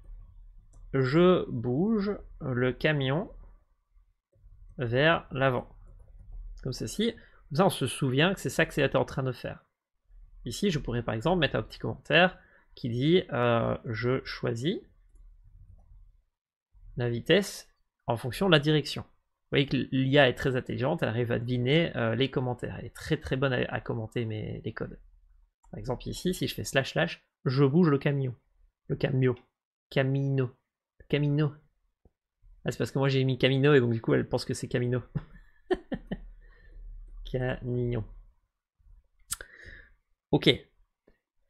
« Je bouge le camion vers l'avant. » Comme ceci. on se souvient que c'est ça que c'était en train de faire. Ici, je pourrais par exemple mettre un petit commentaire qui dit euh, je choisis la vitesse en fonction de la direction. Vous voyez que l'IA est très intelligente, elle arrive à deviner euh, les commentaires. Elle est très très bonne à, commenter mes, les codes. Par exemple ici, si je fais slash slash, je bouge le camion. Le camion. Camino. Camino. Ah, c'est parce que moi j'ai mis Camino et donc du coup elle pense que c'est Camino. camion Ok,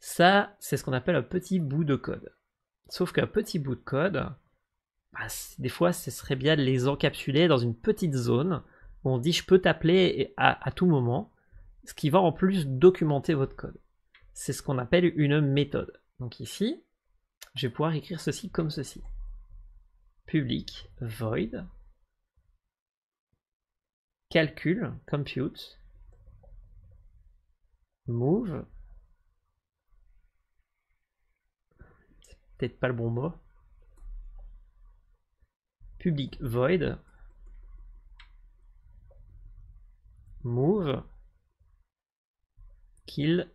ça c'est ce qu'on appelle un petit bout de code. Sauf qu'un petit bout de code, bah, des fois ce serait bien de les encapsuler dans une petite zone où on dit je peux t'appeler à, à tout moment, ce qui va en plus documenter votre code. C'est ce qu'on appelle une méthode. Donc ici, je vais pouvoir écrire ceci comme ceci. Public void calcul compute Move. C'est peut-être pas le bon mot. Public void. Move. Kill.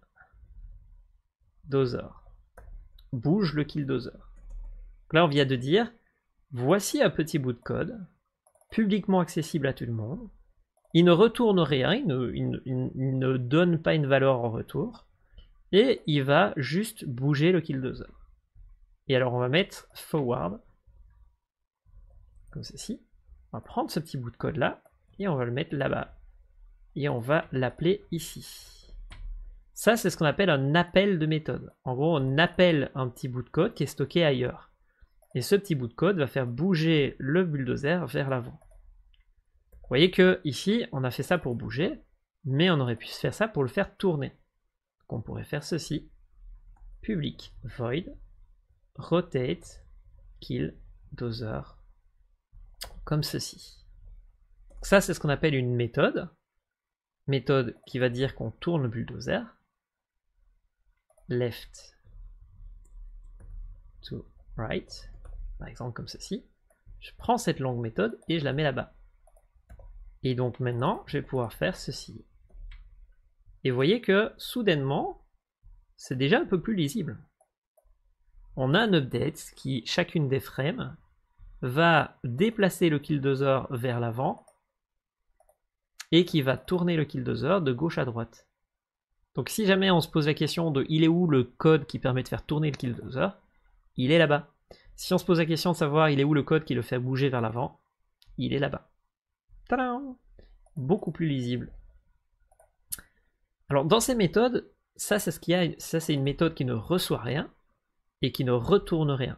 Dozer. Bouge le kill dozer. Là, on vient de dire, voici un petit bout de code publiquement accessible à tout le monde il ne retourne rien, il ne, donne pas une valeur en retour, et il va juste bouger le kill Et alors on va mettre forward, comme ceci, on va prendre ce petit bout de code là, et on va le mettre là-bas, et on va l'appeler ici. Ça, c'est ce qu'on appelle un appel de méthode. En gros, on appelle un petit bout de code qui est stocké ailleurs. Et ce petit bout de code va faire bouger le bulldozer vers l'avant. Vous voyez que ici, on a fait ça pour bouger, mais on aurait pu faire ça pour le faire tourner. Donc on pourrait faire ceci. Public void rotate kill dozer comme ceci. ça, c'est ce qu'on appelle une méthode. Méthode qui va dire qu'on tourne le bulldozer. Left to right, par exemple comme ceci. Je prends cette longue méthode et je la mets là-bas. Et donc maintenant, je vais pouvoir faire ceci. Et vous voyez que soudainement, c'est déjà un peu plus lisible. On a un update qui, chacune des frames, va déplacer le killdozer vers l'avant et qui va tourner le killdozer de gauche à droite. Donc si jamais on se pose la question de il est où le code qui permet de faire tourner le killdozer, il est là-bas. Si on se pose la question de savoir il est où le code qui le fait bouger vers l'avant, il est là-bas. Beaucoup plus lisible. Alors dans ces méthodes, ça c'est ce qu'il a, ça c'est une méthode qui ne reçoit rien et qui ne retourne rien.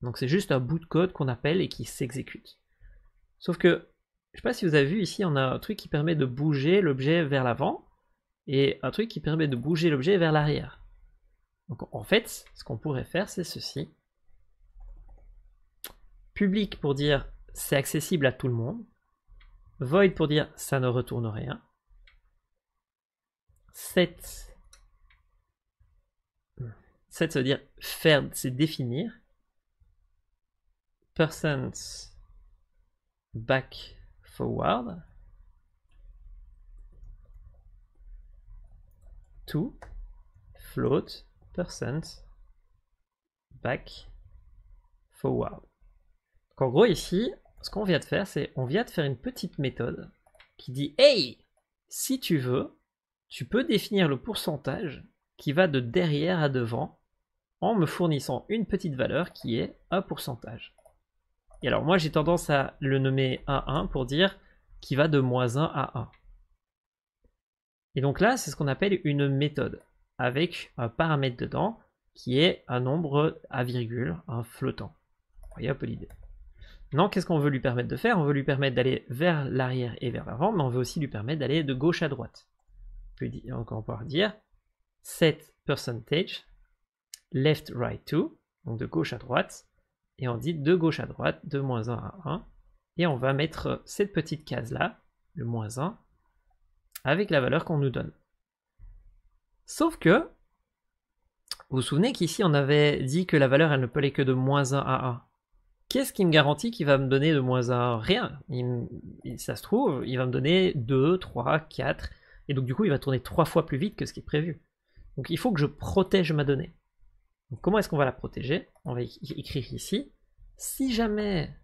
Donc c'est juste un bout de code qu'on appelle et qui s'exécute. Sauf que, je sais pas si vous avez vu ici, on a un truc qui permet de bouger l'objet vers l'avant et un truc qui permet de bouger l'objet vers l'arrière. Donc en fait, ce qu'on pourrait faire, c'est ceci. Public pour dire c'est accessible à tout le monde void pour dire ça ne retourne rien. Set. Set, ça veut dire faire, c'est définir. Persons back forward. To float percent back forward. Donc en gros ici, ce qu'on vient de faire, c'est on vient de faire une petite méthode qui dit Hey, si tu veux, tu peux définir le pourcentage qui va de derrière à devant en me fournissant une petite valeur qui est un pourcentage. Et alors moi j'ai tendance à le nommer A1 pour dire qui va de moins 1 à 1. Et donc là, c'est ce qu'on appelle une méthode, avec un paramètre dedans qui est un nombre à virgule, un flottant. Vous voyez un peu l'idée. Non, qu'est-ce qu'on veut lui permettre de faire On veut lui permettre d'aller vers l'arrière et vers l'avant, mais on veut aussi lui permettre d'aller de gauche à droite. on peut dire set percentage left right to, donc de gauche à droite, et on dit de gauche à droite, de moins 1 à 1, et on va mettre cette petite case là, le moins 1, avec la valeur qu'on nous donne. Sauf que, vous vous souvenez qu'ici on avait dit que la valeur elle ne peut aller que de moins 1 à 1. Qu'est-ce qui me garantit qu'il va me donner de moins 1 Rien. ça se trouve, il va me donner 2, 3, 4. Et donc du coup, il va tourner 3 fois plus vite que ce qui est prévu. Donc il faut que je protège ma donnée. comment est-ce qu'on va la protéger On va écrire ici. Si jamais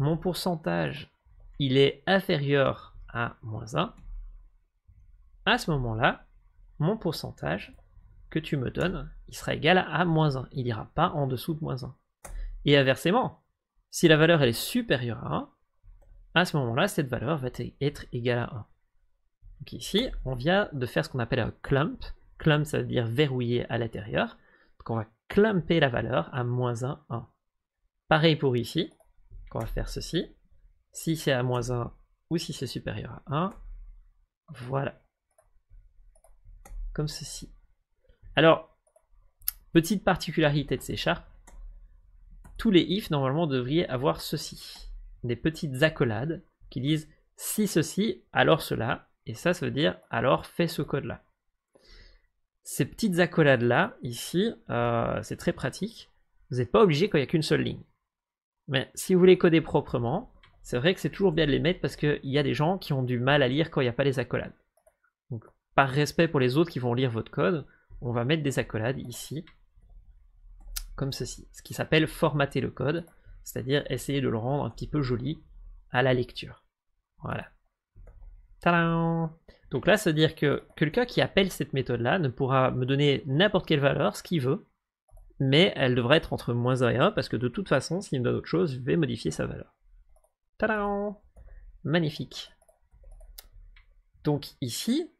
mon pourcentage il est inférieur à moins 1, à ce moment-là, mon pourcentage que tu me donnes, il sera égal à moins 1. Il n'ira pas en dessous de moins 1. Et inversement, si la valeur elle est supérieure à 1, à ce moment-là, cette valeur va être égale à 1. Donc ici, on vient de faire ce qu'on appelle un clump. Clump, ça veut dire verrouiller à l'intérieur. Donc on va clumper la valeur à moins 1, 1. Pareil pour ici, on va faire ceci. Si c'est à moins 1 ou si c'est supérieur à 1, voilà. Comme ceci. Alors, petite particularité de ces Sharp, tous les ifs normalement devraient avoir ceci. Des petites accolades qui disent si ceci, alors cela, et ça, ça veut dire alors fais ce code-là. Ces petites accolades-là, ici, euh, c'est très pratique. Vous n'êtes pas obligé quand il n'y a qu'une seule ligne. Mais si vous voulez coder proprement, c'est vrai que c'est toujours bien de les mettre parce qu'il y a des gens qui ont du mal à lire quand il n'y a pas les accolades. Donc, par respect pour les autres qui vont lire votre code, on va mettre des accolades ici comme ceci, ce qui s'appelle formater le code, c'est-à-dire essayer de le rendre un petit peu joli à la lecture. Voilà. Ta-da Donc là, ça veut dire que quelqu'un qui appelle cette méthode-là ne pourra me donner n'importe quelle valeur, ce qu'il veut, mais elle devrait être entre moins 1 et 1, parce que de toute façon, s'il me donne autre chose, je vais modifier sa valeur. Tadam Magnifique. Donc ici,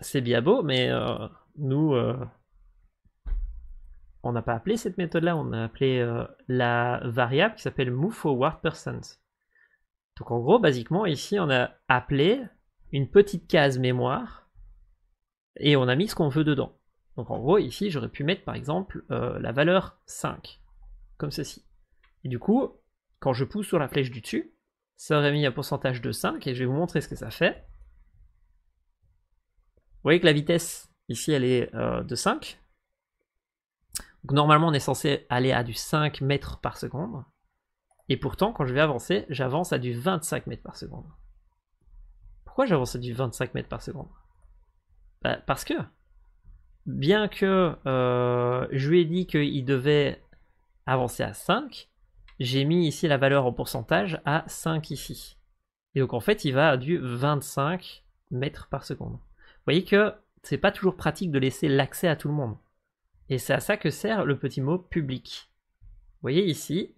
c'est bien beau, mais euh, nous, euh, on n'a pas appelé cette méthode-là, on a appelé euh, la variable qui s'appelle persons Donc en gros, basiquement, ici, on a appelé une petite case mémoire et on a mis ce qu'on veut dedans. Donc en gros, ici, j'aurais pu mettre par exemple euh, la valeur 5, comme ceci. Et du coup, quand je pousse sur la flèche du dessus, ça aurait mis un pourcentage de 5 et je vais vous montrer ce que ça fait. Vous voyez que la vitesse ici elle est euh, de 5, donc normalement, on est censé aller à du 5 mètres par seconde. Et pourtant, quand je vais avancer, j'avance à du 25 mètres par seconde. Pourquoi j'avance à du 25 mètres par seconde bah, Parce que, bien que euh, je lui ai dit qu'il devait avancer à 5, j'ai mis ici la valeur en pourcentage à 5 ici. Et donc en fait, il va à du 25 mètres par seconde. Vous voyez que c'est pas toujours pratique de laisser l'accès à tout le monde. Et c'est à ça que sert le petit mot public. Vous voyez ici,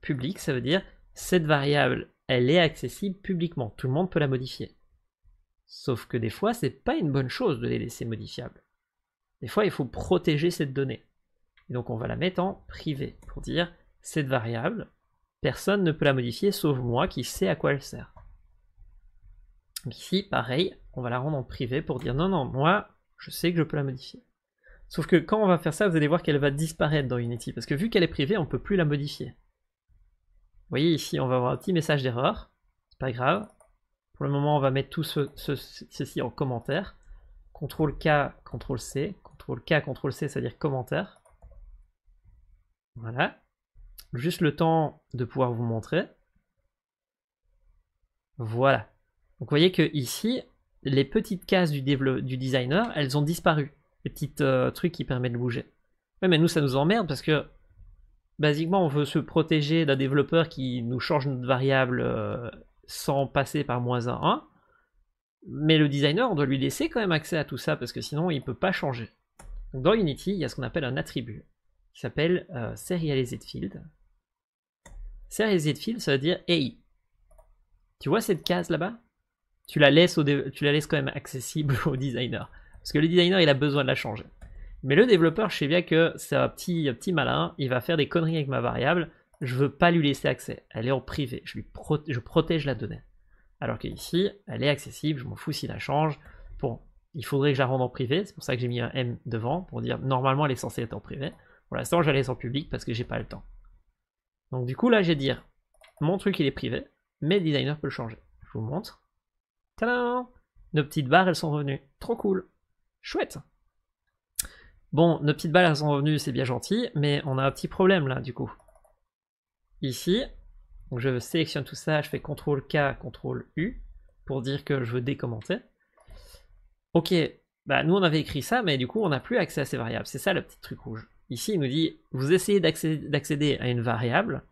public, ça veut dire cette variable, elle est accessible publiquement, tout le monde peut la modifier. Sauf que des fois, c'est pas une bonne chose de les laisser modifiables. Des fois, il faut protéger cette donnée. donc, on va la mettre en privé pour dire cette variable, personne ne peut la modifier sauf moi qui sais à quoi elle sert. ici, pareil, on va la rendre en privé pour dire non, non, moi, je sais que je peux la modifier. Sauf que quand on va faire ça, vous allez voir qu'elle va disparaître dans Unity, parce que vu qu'elle est privée, on ne peut plus la modifier. Vous voyez ici, on va avoir un petit message d'erreur, c'est pas grave. Pour le moment, on va mettre tout ceci en commentaire. CTRL K, CTRL C, CTRL K, CTRL C, c'est-à-dire commentaire. Voilà. Juste le temps de pouvoir vous montrer. Voilà. Donc vous voyez que ici, les petites cases du designer, elles ont disparu petit euh, truc qui permet de bouger. mais nous, ça nous emmerde parce que, basiquement, on veut se protéger d'un développeur qui nous change notre variable euh, sans passer par moins 1, 1. Mais le designer, on doit lui laisser quand même accès à tout ça parce que sinon, il ne peut pas changer. dans Unity, il y a ce qu'on appelle un attribut qui s'appelle euh, Serialized Field. Serialized Field, ça veut dire hey Tu vois cette case là-bas tu la, laisses au tu la laisses quand même accessible au designer. Parce que le designer, il a besoin de la changer. Mais le développeur, je sais bien que c'est un petit, petit malin, il va faire des conneries avec ma variable, je veux pas lui laisser accès. Elle est en privé, je, protège la donnée. Alors qu'ici, elle est accessible, je m'en fous s'il la change. Bon, il faudrait que je la rende en privé, c'est pour ça que j'ai mis un M devant, pour dire normalement elle est censée être en privé. Pour l'instant, je la laisse en public parce que j'ai pas le temps. Donc du coup, là, j'ai dire, mon truc il est privé, mais le designer peut le changer. Je vous montre. Tadam Nos petites barres, elles sont revenues. Trop cool Chouette Bon, nos petites balles sont revenues, c'est bien gentil, mais on a un petit problème là, du coup. Ici, donc je sélectionne tout ça, je fais CTRL K, CTRL U, pour dire que je veux décommenter. Ok, bah nous on avait écrit ça, mais du coup on n'a plus accès à ces variables. C'est ça le petit truc rouge. Ici, il nous dit, vous essayez d'accéder à une variable,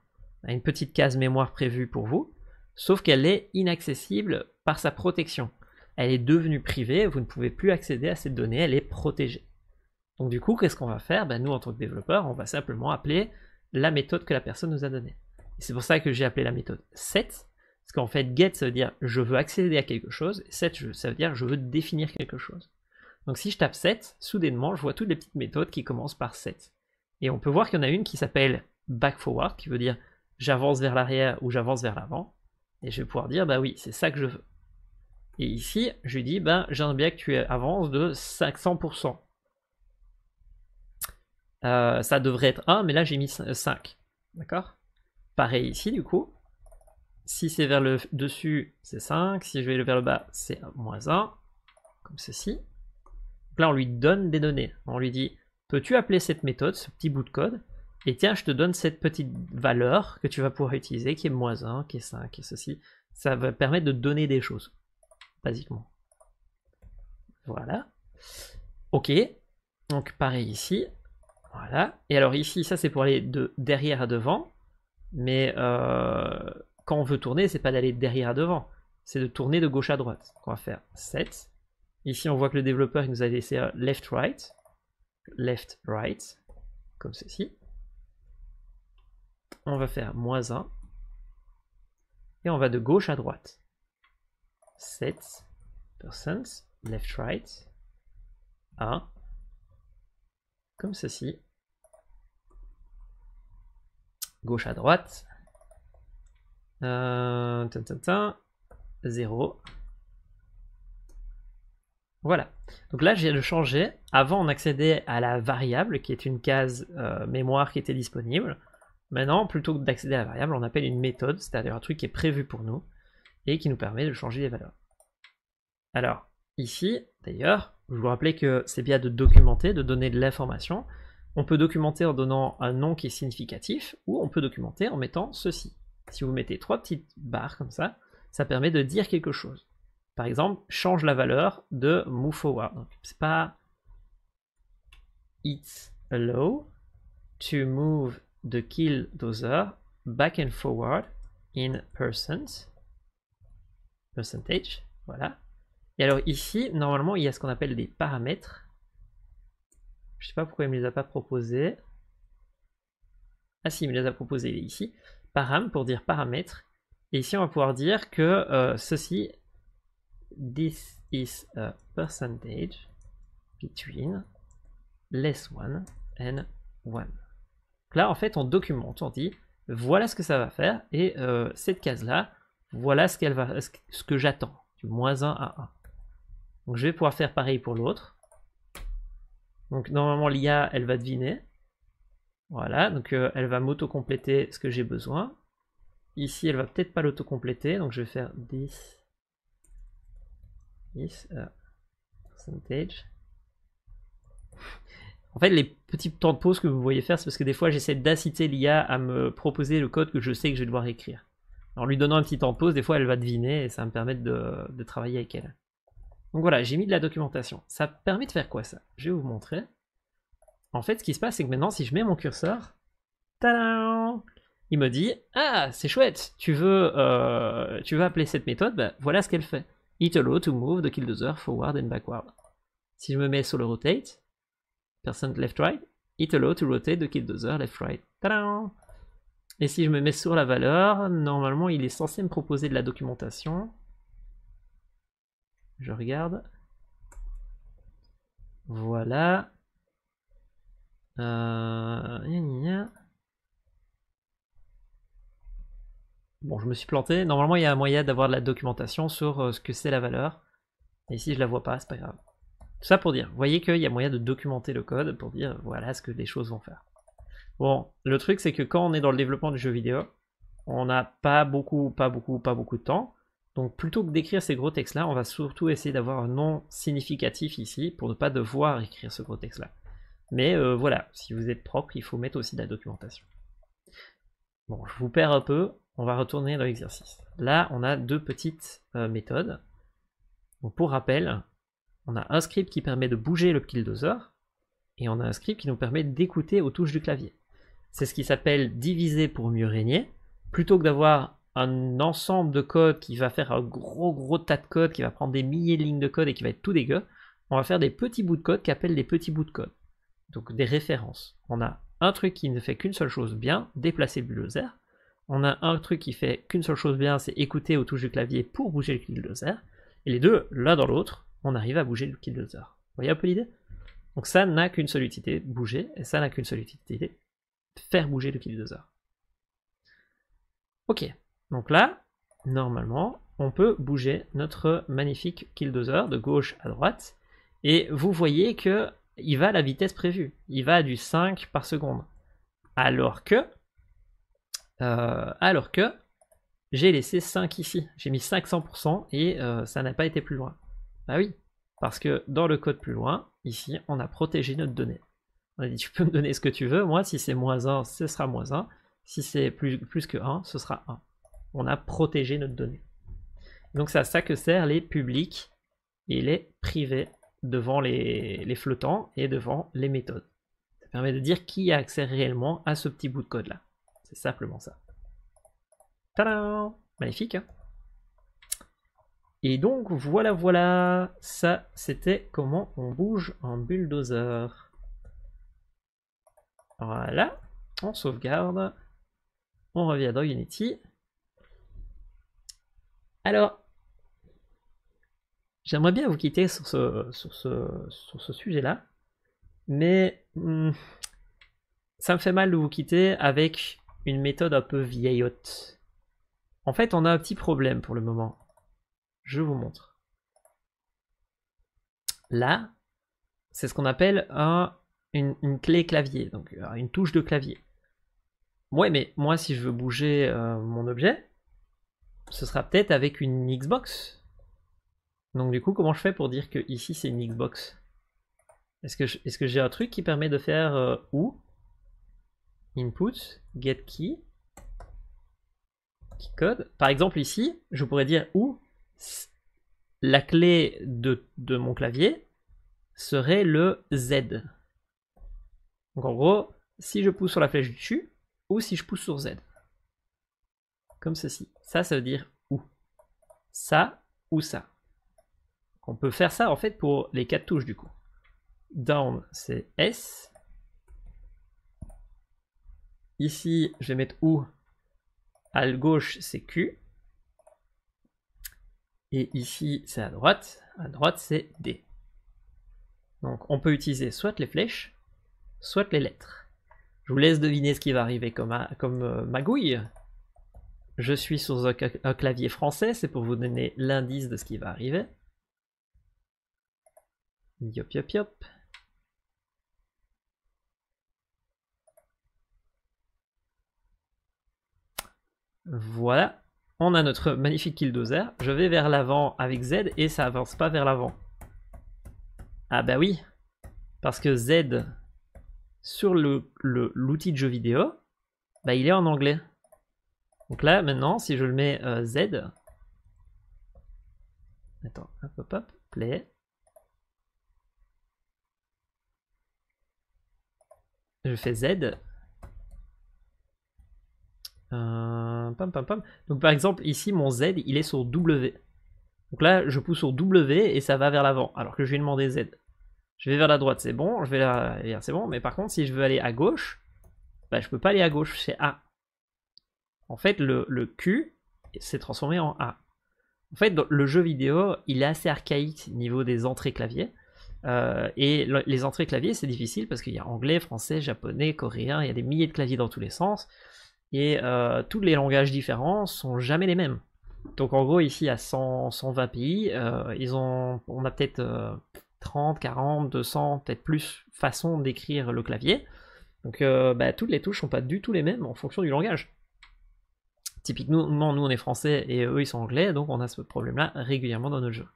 à une petite case mémoire prévue pour vous, sauf qu'elle est inaccessible par sa protection elle est devenue privée, vous ne pouvez plus accéder à cette donnée, elle est protégée. Donc du coup, qu'est-ce qu'on va faire ben, Nous, en tant que développeurs, on va simplement appeler la méthode que la personne nous a donnée. C'est pour ça que j'ai appelé la méthode set, parce qu'en fait, get, ça veut dire je veux accéder à quelque chose, et set, ça veut dire je veux définir quelque chose. Donc si je tape set, soudainement, je vois toutes les petites méthodes qui commencent par set. Et on peut voir qu'il y en a une qui s'appelle back forward, qui veut dire j'avance vers l'arrière ou j'avance vers l'avant. Et je vais pouvoir dire, bah oui, c'est ça que je veux. Et ici, je lui dis, ben, j'aimerais bien que tu avances de 500%. Euh, ça devrait être 1, mais là j'ai mis 5. D'accord Pareil ici, du coup. Si c'est vers le dessus, c'est 5. Si je vais vers le bas, c'est moins 1. Comme ceci. là, on lui donne des données. On lui dit, peux-tu appeler cette méthode, ce petit bout de code Et tiens, je te donne cette petite valeur que tu vas pouvoir utiliser, qui est moins 1, qui est 5, et ceci. Ça va permettre de donner des choses basiquement. Voilà. Ok. Donc pareil ici. Voilà. Et alors ici, ça c'est pour aller de derrière à devant. Mais euh, quand on veut tourner, c'est pas d'aller derrière à devant. C'est de tourner de gauche à droite. Donc on va faire 7. Ici, on voit que le développeur nous a laissé euh, left-right. Left-right. Comme ceci. On va faire moins 1. Et on va de gauche à droite. 7 percent left right 1 comme ceci gauche à droite 0 euh, voilà donc là j'ai le changé avant on accédait à la variable qui est une case euh, mémoire qui était disponible maintenant plutôt que d'accéder à la variable on appelle une méthode c'est à dire un truc qui est prévu pour nous et qui nous permet de changer les valeurs. Alors, ici, d'ailleurs, je vous rappelais que c'est bien de documenter, de donner de l'information. On peut documenter en donnant un nom qui est significatif, ou on peut documenter en mettant ceci. Si vous mettez trois petites barres comme ça, ça permet de dire quelque chose. Par exemple, change la valeur de move forward. C'est pas it's allow to move the kill dozer back and forward in persons percentage, voilà. Et alors ici, normalement, il y a ce qu'on appelle des paramètres. Je sais pas pourquoi il me les a pas proposés. Ah si, il me les a proposés, ici. Param pour dire paramètres Et ici, on va pouvoir dire que euh, ceci, this is a percentage between less one and one. là, en fait, on documente, on dit voilà ce que ça va faire. Et euh, cette case-là, voilà ce, que j'attends, du moins 1 à 1. je vais pouvoir faire pareil pour l'autre. Donc normalement l'IA, elle va deviner. Voilà, donc euh, elle va m'auto-compléter ce que j'ai besoin. Ici, elle va peut-être pas l'auto-compléter, donc je vais faire 10, 10, euh, percentage. En fait, les petits temps de pause que vous voyez faire, c'est parce que des fois, j'essaie d'inciter l'IA à me proposer le code que je sais que je vais devoir écrire en lui donnant un petit temps de pause, des fois elle va deviner et ça me permet de, travailler avec elle. Donc voilà, j'ai mis de la documentation. Ça permet de faire quoi ça Je vais vous montrer. En fait, ce qui se passe, c'est que maintenant, si je mets mon curseur, il me dit Ah, c'est chouette, tu veux, euh, tu appeler cette méthode ben, Voilà ce qu'elle fait. It to move the kill dozer forward and backward. Si je me mets sur le rotate, percent left right, italo to rotate the kill dozer left right. Et si je me mets sur la valeur, normalement il est censé me proposer de la documentation. Je regarde. Voilà. Euh, bon, je me suis planté. Normalement, il y a un moyen d'avoir de la documentation sur euh, ce que c'est la valeur. Et si je la vois pas, c'est pas grave. Tout ça pour dire, vous voyez qu'il y a moyen de documenter le code pour dire voilà ce que les choses vont faire. Bon, le truc c'est que quand on est dans le développement du jeu vidéo, on n'a pas beaucoup, pas beaucoup, pas beaucoup de temps. Donc plutôt que d'écrire ces gros textes-là, on va surtout essayer d'avoir un nom significatif ici pour ne pas devoir écrire ce gros texte-là. Mais euh, voilà, si vous êtes propre, il faut mettre aussi de la documentation. Bon, je vous perds un peu, on va retourner dans l'exercice. Là, on a deux petites euh, méthodes. pour rappel, on a un script qui permet de bouger le bulldozer, et on a un script qui nous permet d'écouter aux touches du clavier c'est ce qui s'appelle diviser pour mieux régner. Plutôt que d'avoir un ensemble de codes qui va faire un gros gros tas de codes, qui va prendre des milliers de lignes de code et qui va être tout dégueu, on va faire des petits bouts de code qu'appellent appellent des petits bouts de code. Donc des références. On a un truc qui ne fait qu'une seule chose bien, déplacer le bulldozer. On a un truc qui fait qu'une seule chose bien, c'est écouter au touches du clavier pour bouger le bulldozer. Et les deux, l'un dans l'autre, on arrive à bouger le bulldozer. Vous voyez un peu l'idée Donc ça n'a qu'une seule utilité, bouger, et ça n'a qu'une seule utilité, faire bouger le killdozer Ok, donc là, normalement, on peut bouger notre magnifique Killdozer de gauche à droite, et vous voyez que il va à la vitesse prévue, il va à du 5 par seconde. Alors que, euh, alors que, j'ai laissé 5 ici, j'ai mis 500% et euh, ça n'a pas été plus loin. Bah oui, parce que dans le code plus loin, ici, on a protégé notre donnée. On a dit tu peux me donner ce que tu veux, moi si c'est moins 1, ce sera moins 1. Si c'est plus, plus que 1, ce sera 1. On a protégé notre donnée. donc c'est à ça que servent les publics et les privés devant les, flottants et devant les méthodes. Ça permet de dire qui a accès réellement à ce petit bout de code là. C'est simplement ça. Tadam Magnifique. Hein et donc voilà, voilà, ça c'était comment on bouge en bulldozer. Voilà, on sauvegarde. On revient dans Unity. Alors, j'aimerais bien vous quitter sur ce, sur ce, sujet-là, mais hmm, ça me fait mal de vous quitter avec une méthode un peu vieillotte. En fait, on a un petit problème pour le moment. Je vous montre. Là, c'est ce qu'on appelle un une, clé clavier, donc euh, une touche de clavier. Ouais, mais moi, si je veux bouger euh, mon objet, ce sera peut-être avec une Xbox. Donc du coup, comment je fais pour dire que ici c'est une Xbox Est-ce que, est-ce que j'ai un truc qui permet de faire euh, ou input get key key code Par exemple ici, je pourrais dire où la clé de mon clavier serait le Z. Donc en gros, si je pousse sur la flèche du dessus, ou si je pousse sur Z. Comme ceci. Ça, ça veut dire où. Ça ou ça. On peut faire ça en fait pour les quatre touches du coup. Down, c'est S. Ici, je vais mettre ou. À gauche, c'est Q. Et ici, c'est à droite. À droite, c'est D. Donc, on peut utiliser soit les flèches, soit les lettres. Je vous laisse deviner ce qui va arriver comme, euh, comme euh, magouille. Je suis sur un, clavier français, c'est pour vous donner l'indice de ce qui va arriver. Yop yop yop. Voilà, on a notre magnifique killdozer. Je vais vers l'avant avec Z et ça avance pas vers l'avant. Ah bah oui, parce que Z sur l'outil le, de jeu vidéo, bah, il est en anglais. Donc là, maintenant, si je le mets euh, Z, attends, hop, hop, hop, play. Je fais Z. Euh, Donc par exemple, ici, mon Z, il est sur W. Donc là, je pousse sur W et ça va vers l'avant, alors que je lui ai demandé Z. Je vais vers la droite, c'est bon. Je vais là, eh c'est bon. Mais par contre, si je veux aller à gauche, bah, je peux pas aller à gauche, c'est A. En fait, le, Q s'est transformé en A. En fait, le jeu vidéo, il est assez archaïque niveau des entrées clavier. Euh, et les entrées clavier, c'est difficile parce qu'il y a anglais, français, japonais, coréen, il y a des milliers de claviers dans tous les sens. Et euh, tous les langages différents sont jamais les mêmes. Donc en gros, ici, à 100, 120 pays, euh, ils ont, on a peut-être 30, 40, 200, peut-être plus façon d'écrire le clavier. Donc euh, bah, toutes les touches sont pas du tout les mêmes en fonction du langage. Typiquement, nous on est français et eux ils sont anglais, donc on a ce problème-là régulièrement dans notre jeu.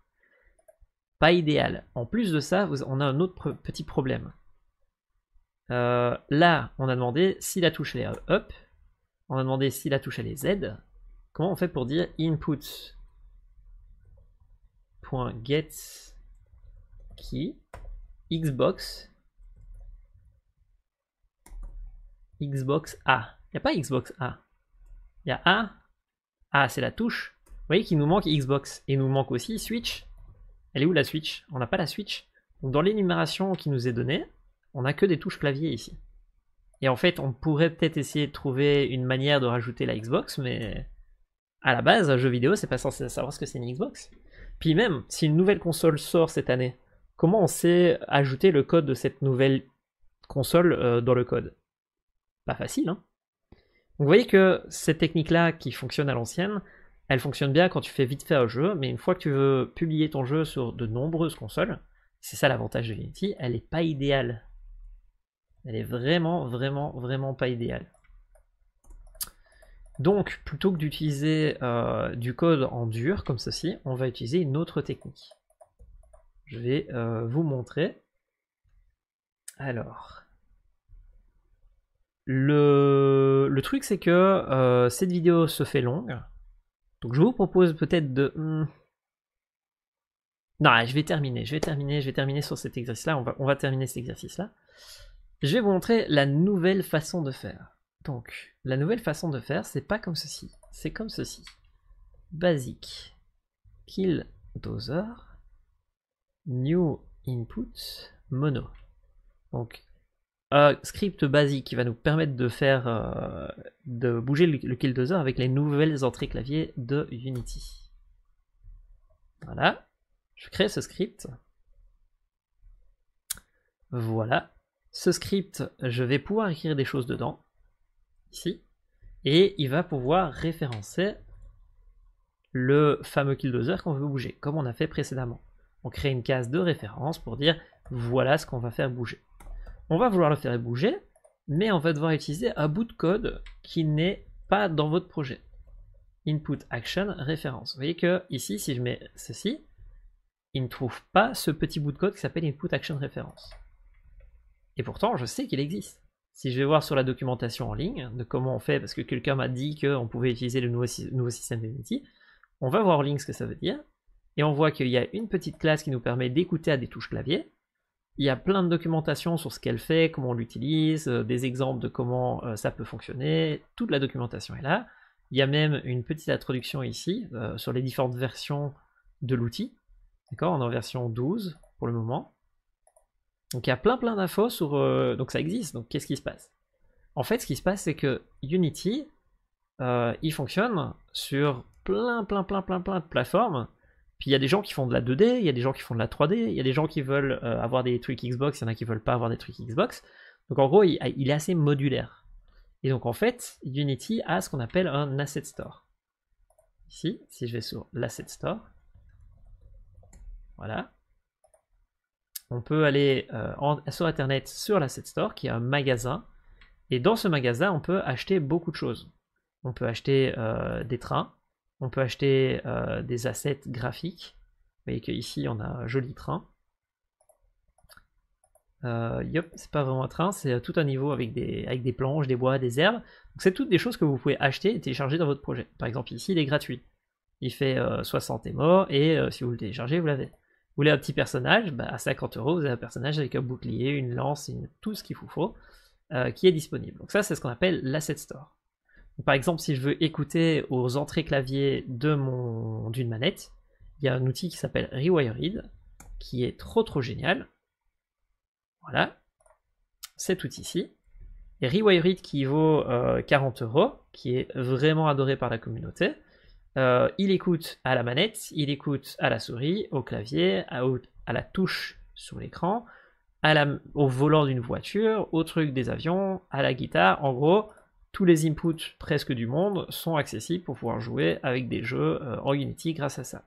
Pas idéal. En plus de ça, on a un autre petit problème. Euh, là, on a demandé si la touche elle est euh, up, on a demandé si la touche elle est Z. Comment on fait pour dire input.get qui Xbox Xbox A. Il n'y a pas Xbox A. Il y a A. A, c'est la touche. Vous voyez qu'il nous manque Xbox. Et nous manque aussi Switch. Elle est où la Switch On n'a pas la Switch. Donc dans l'énumération qui nous est donnée, on n'a que des touches clavier ici. Et en fait, on pourrait peut-être essayer de trouver une manière de rajouter la Xbox, mais à la base, un jeu vidéo, c'est pas censé savoir ce que c'est une Xbox. Puis même, si une nouvelle console sort cette année, comment on sait ajouter le code de cette nouvelle console euh, dans le code Pas facile, hein vous voyez que cette technique-là qui fonctionne à l'ancienne, elle fonctionne bien quand tu fais vite fait un jeu, mais une fois que tu veux publier ton jeu sur de nombreuses consoles, c'est ça l'avantage de Unity, elle n'est pas idéale. Elle est vraiment, vraiment, vraiment pas idéale. Donc, plutôt que d'utiliser euh, du code en dur comme ceci, on va utiliser une autre technique. Je vais euh, vous montrer. Alors. Le, le truc, c'est que euh, cette vidéo se fait longue. Donc je vous propose peut-être de... Hmm. Non, je vais terminer, je vais terminer, je vais terminer sur cet exercice-là. On va, on va terminer cet exercice-là. Je vais vous montrer la nouvelle façon de faire. Donc, la nouvelle façon de faire, c'est pas comme ceci. C'est comme ceci. Basique. Kill dozer new input mono. Donc un script basique qui va nous permettre de faire euh, de bouger le, le killdozer avec les nouvelles entrées clavier de Unity. Voilà, je crée ce script. Voilà, ce script, je vais pouvoir écrire des choses dedans, ici, et il va pouvoir référencer le fameux killdozer qu'on veut bouger, comme on a fait précédemment on crée une case de référence pour dire voilà ce qu'on va faire bouger. On va vouloir le faire bouger, mais on va devoir utiliser un bout de code qui n'est pas dans votre projet. Input action référence. Vous voyez que ici, si je mets ceci, il ne trouve pas ce petit bout de code qui s'appelle input action référence. Et pourtant, je sais qu'il existe. Si je vais voir sur la documentation en ligne de comment on fait, parce que quelqu'un m'a dit qu'on pouvait utiliser le nouveau, système d'Unity, on va voir en ligne ce que ça veut dire, et on voit qu'il y a une petite classe qui nous permet d'écouter à des touches clavier. Il y a plein de documentation sur ce qu'elle fait, comment on l'utilise, euh, des exemples de comment euh, ça peut fonctionner. Toute la documentation est là. Il y a même une petite introduction ici euh, sur les différentes versions de l'outil. D'accord On est en version 12 pour le moment. Donc il y a plein plein d'infos sur... donc ça existe, donc qu'est-ce qui se passe En fait, ce qui se passe, c'est que Unity, il fonctionne sur plein plein plein plein plein de plateformes puis il y a des gens qui font de la 2D, il y a des gens qui font de la 3D, il y a des gens qui veulent euh, avoir des trucs Xbox, il y en a qui veulent pas avoir des trucs Xbox. Donc en gros, ah, il, est assez modulaire. Et donc en fait, Unity a ce qu'on appelle un asset store. Ici, si je vais sur l'asset store, voilà. On peut aller euh, en, sur internet sur l'asset store qui est un magasin. Et dans ce magasin, on peut acheter beaucoup de choses. On peut acheter euh, des trains, on peut acheter euh, des assets graphiques. Vous voyez qu'ici, on a un joli train. Euh, c'est pas vraiment un train, c'est euh, tout un niveau avec des, avec des planches, des bois, des herbes. Donc c'est toutes des choses que vous pouvez acheter et télécharger dans votre projet. Par exemple, ici, il est gratuit. Il fait 60 euh, mort, et si vous le téléchargez, vous l'avez. Vous voulez un petit personnage, bah, à 50 euros, vous avez un personnage avec un bouclier, une lance, tout ce qu'il vous faut qui est disponible. Donc ça, c'est ce qu'on appelle l'asset store par exemple, si je veux écouter aux entrées clavier d'une manette, il y a un outil qui s'appelle Rewired, qui est trop trop génial. Voilà, c'est tout ici. qui vaut 40 euh, euros, qui est vraiment adoré par la communauté. Euh, il écoute à la manette, il écoute à la souris, au clavier, à la touche sur l'écran, au volant d'une voiture, au truc des avions, à la guitare. En gros, tous les inputs presque du monde sont accessibles pour pouvoir jouer avec des jeux en euh, Unity grâce à ça.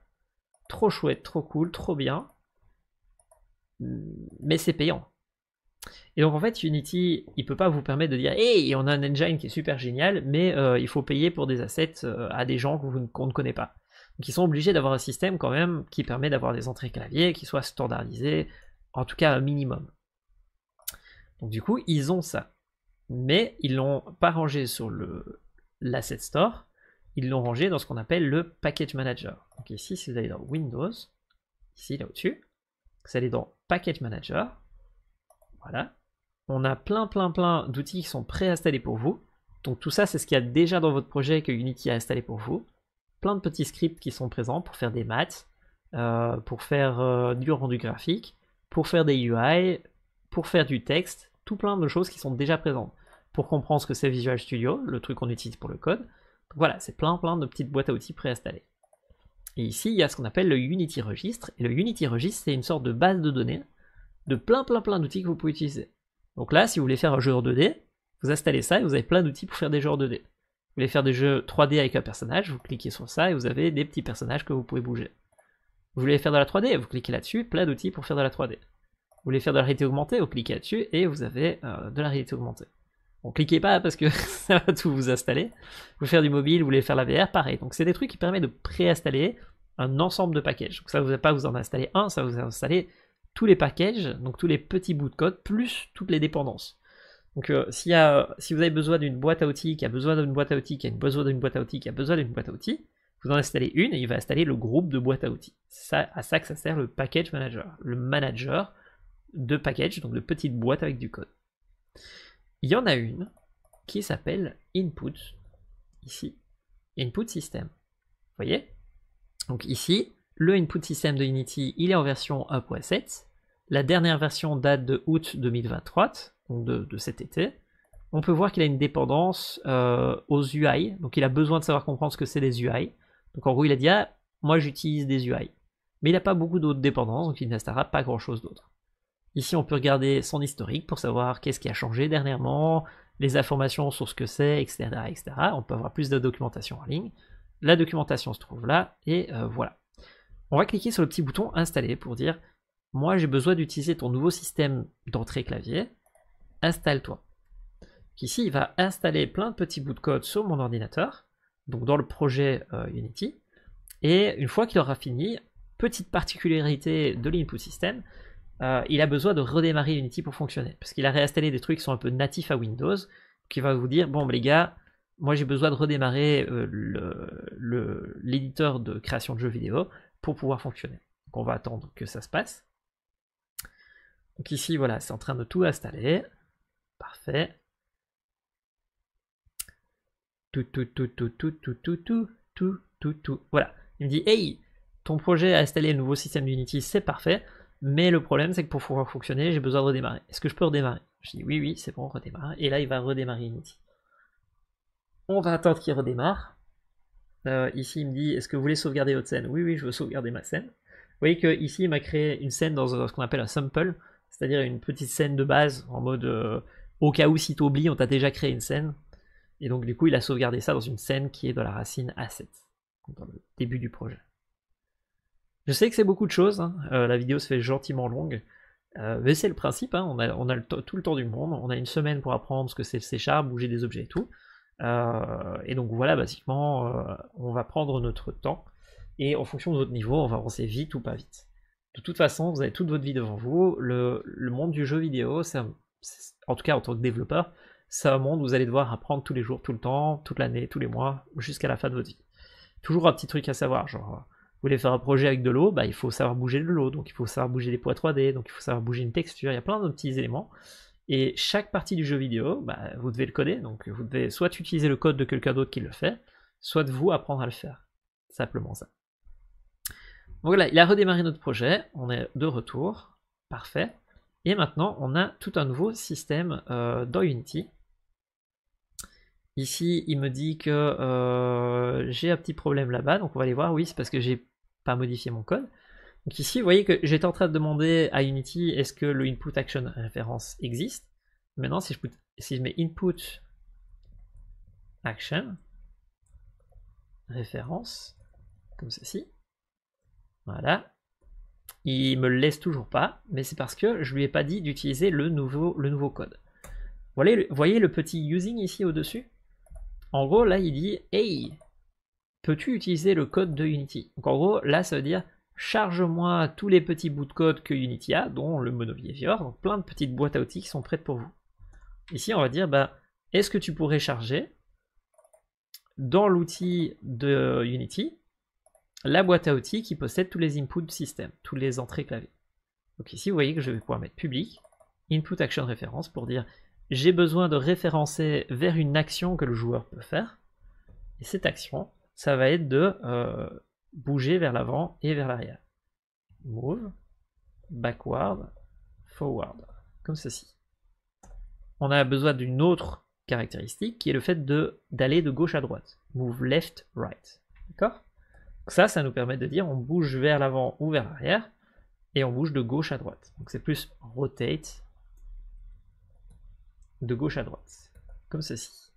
Trop chouette, trop cool, trop bien, mm, mais c'est payant. Et donc en fait Unity, il peut pas vous permettre de dire hey on a un engine qui est super génial, mais euh, il faut payer pour des assets euh, à des gens qu'on vous ne connaît pas. Donc ils sont obligés d'avoir un système quand même qui permet d'avoir des entrées clavier qui soient standardisées, en tout cas un minimum. Donc du coup ils ont ça mais ils l'ont pas rangé sur le l'asset store, ils l'ont rangé dans ce qu'on appelle le package manager. Donc ici, si vous allez dans Windows, ici là au-dessus, vous allez dans package manager, voilà, on a plein plein plein d'outils qui sont préinstallés pour vous. Donc tout ça, c'est ce qu'il y a déjà dans votre projet que Unity a installé pour vous. Plein de petits scripts qui sont présents pour faire des maths, euh, pour faire euh, du rendu graphique, pour faire des UI, pour faire du texte, tout plein de choses qui sont déjà présentes. Pour comprendre ce que c'est Visual Studio, le truc qu'on utilise pour le code, Donc voilà, c'est plein plein de petites boîtes à outils préinstallées. Et ici, il y a ce qu'on appelle le Unity Registre, et le Unity Registre, c'est une sorte de base de données de plein plein plein d'outils que vous pouvez utiliser. Donc là, si vous voulez faire un jeu en 2D, vous installez ça et vous avez plein d'outils pour faire des jeux en 2D. Vous voulez faire des jeux 3D avec un personnage, vous cliquez sur ça et vous avez des petits personnages que vous pouvez bouger. Vous voulez faire de la 3D, vous cliquez là-dessus, plein d'outils pour faire de la 3D. Vous voulez faire de la réalité augmentée, vous cliquez dessus et vous avez euh, de la réalité augmentée. Bon, cliquez pas parce que ça va tout vous installer. Vous faire du mobile, vous voulez faire la VR, pareil. Donc c'est des trucs qui permettent de préinstaller un ensemble de packages. Donc ça vous a pas vous en installer un, ça vous a installé tous les packages, donc tous les petits bouts de code, plus toutes les dépendances. Donc euh, si, si vous avez besoin d'une boîte à outils, qui a besoin d'une boîte à outils, qui a besoin d'une boîte à outils, qui a besoin d'une boîte à outils, vous en installez une et il va installer le groupe de boîte à outils. C'est à ça que ça sert le package manager. Le manager de package, donc de petites boîtes avec du code. Il y en a une qui s'appelle input, ici, input system. Vous voyez Donc ici, le input system de Unity, il est en version 1.7. La dernière version date de août 2023, donc de, cet été. On peut voir qu'il a une dépendance euh, aux UI, donc il a besoin de savoir comprendre ce que c'est des UI. Donc en gros, il a dit, ah, moi j'utilise des UI. Mais il n'a pas beaucoup d'autres dépendances, donc il n'installera pas grand-chose d'autre. Ici, on peut regarder son historique pour savoir qu'est-ce qui a changé dernièrement, les informations sur ce que c'est, etc., etc. On peut avoir plus de documentation en ligne. La documentation se trouve là, et euh, voilà. On va cliquer sur le petit bouton installer pour dire moi j'ai besoin d'utiliser ton nouveau système d'entrée clavier, installe-toi. Ici, il va installer plein de petits bouts de code sur mon ordinateur, donc dans le projet euh, Unity. Et une fois qu'il aura fini, petite particularité de l'input system, euh, il a besoin de redémarrer Unity pour fonctionner. Parce qu'il a réinstallé des trucs qui sont un peu natifs à Windows, qui va vous dire, bon les gars, moi j'ai besoin de redémarrer euh, l'éditeur de création de jeux vidéo pour pouvoir fonctionner. Donc on va attendre que ça se passe. Donc ici, voilà, c'est en train de tout installer. Parfait. Tout, tout, tout, tout, tout, tout, tout, tout, tout, tout, tout. Voilà. Il me dit, hey, ton projet a installé le nouveau système d'Unity, c'est parfait. Mais le problème, c'est que pour pouvoir fonctionner, j'ai besoin de redémarrer. Est-ce que je peux redémarrer Je dis oui, oui, c'est bon, redémarre. Et là, il va redémarrer Unity. On va attendre qu'il redémarre. Euh, ici, il me dit est-ce que vous voulez sauvegarder votre scène Oui, oui, je veux sauvegarder ma scène. Vous voyez qu'ici, il m'a créé une scène dans ce qu'on appelle un sample, c'est-à-dire une petite scène de base en mode euh, au cas où si tu oublies, on t'a déjà créé une scène. Et donc, du coup, il a sauvegardé ça dans une scène qui est dans la racine A7. dans le début du projet. Je sais que c'est beaucoup de choses, hein. euh, la vidéo se fait gentiment longue, euh, mais c'est le principe, hein. on a, tout le temps du monde, on a une semaine pour apprendre ce que c'est le C bouger des objets et tout. Euh, et donc voilà, basiquement, on va prendre notre temps, et en fonction de votre niveau, on va avancer vite ou pas vite. De toute façon, vous avez toute votre vie devant vous, le, monde du jeu vidéo, en tout cas en tant que développeur, c'est un monde où vous allez devoir apprendre tous les jours, tout le temps, toute l'année, tous les mois, jusqu'à la fin de votre vie. Toujours un petit truc à savoir, genre voulez faire un projet avec de l'eau, bah, il faut savoir bouger de l'eau, donc il faut savoir bouger les poids 3D, donc il faut savoir bouger une texture, il y a plein de petits éléments. Et chaque partie du jeu vidéo, bah, vous devez le coder, donc vous devez soit utiliser le code de quelqu'un d'autre qui le fait, soit de vous apprendre à le faire. Simplement ça. Donc voilà, il a redémarré notre projet, on est de retour, parfait. Et maintenant, on a tout un nouveau système euh, dans Unity. Ici, il me dit que euh, j'ai un petit problème là-bas, donc on va aller voir. Oui, c'est parce que j'ai pas modifier mon code. Donc ici, vous voyez que j'étais en train de demander à Unity est-ce que le input action référence existe. Maintenant, si je, si je mets input action référence, comme ceci, voilà, il me le laisse toujours pas, mais c'est parce que je lui ai pas dit d'utiliser le nouveau, le nouveau code. Vous voyez le petit using ici au-dessus En gros, là, il dit Hey, peux-tu utiliser le code de Unity Donc en gros, là, ça veut dire charge-moi tous les petits bouts de code que Unity a, dont le monovivior, donc plein de petites boîtes à outils qui sont prêtes pour vous. Ici, on va dire, bah, est-ce que tu pourrais charger dans l'outil de Unity la boîte à outils qui possède tous les inputs du système, toutes les entrées clavées Donc ici, vous voyez que je vais pouvoir mettre public, input action référence pour dire j'ai besoin de référencer vers une action que le joueur peut faire. Et cette action, ça va être de euh, bouger vers l'avant et vers l'arrière. Move, backward, forward, comme ceci. On a besoin d'une autre caractéristique qui est le fait d'aller de, de gauche à droite. Move left, right. D'accord Ça, ça nous permet de dire on bouge vers l'avant ou vers l'arrière et on bouge de gauche à droite. Donc c'est plus rotate de gauche à droite, comme ceci.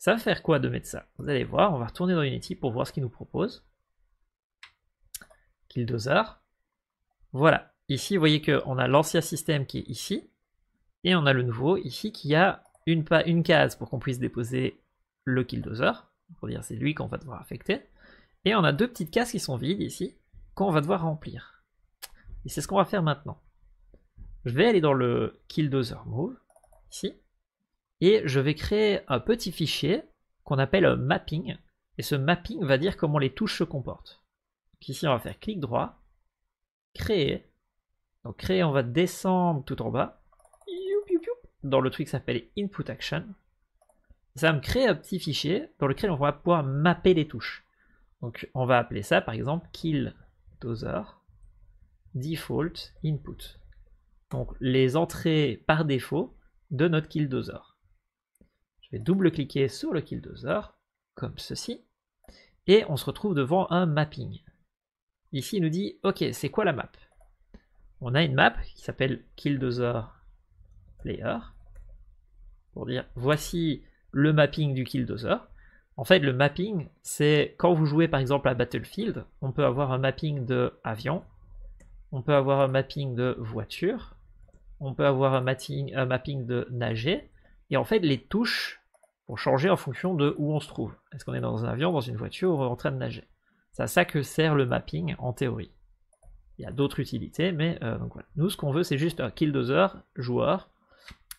Ça va faire quoi de mettre ça Vous allez voir, on va retourner dans Unity pour voir ce qu'il nous propose. Killdozer. Voilà, ici vous voyez qu'on a l'ancien système qui est ici, et on a le nouveau ici qui a une, case pour qu'on puisse déposer le Killdozer, pour c'est lui qu'on va devoir affecter, et on a deux petites cases qui sont vides ici, qu'on va devoir remplir. Et c'est ce qu'on va faire maintenant. Je vais aller dans le Killdozer Move, ici, et je vais créer un petit fichier qu'on appelle un mapping. Et ce mapping va dire comment les touches se comportent. Donc ici, on va faire clic droit, créer. Donc créer, on va descendre tout en bas dans le truc qui s'appelle input action. Ça va me créer un petit fichier dans lequel on va pouvoir mapper les touches. Donc on va appeler ça par exemple kill dozer default input. Donc les entrées par défaut de notre kill dozer. Je vais double-cliquer sur le killdozer, comme ceci, et on se retrouve devant un mapping. Ici, il nous dit, ok, c'est quoi la map On a une map qui s'appelle killdozer player, pour dire, voici le mapping du killdozer. En fait, le mapping, c'est quand vous jouez par exemple à Battlefield, on peut avoir un mapping de avion, on peut avoir un mapping de voiture, on peut avoir un mapping, un mapping de nager, et en fait, les touches changer en fonction de où on se trouve. Est-ce qu'on est dans un avion, dans une voiture, ou en train de nager C'est à ça que sert le mapping en théorie. Il y a d'autres utilités, mais euh, nous, ce qu'on veut, c'est juste un killdozer, joueur.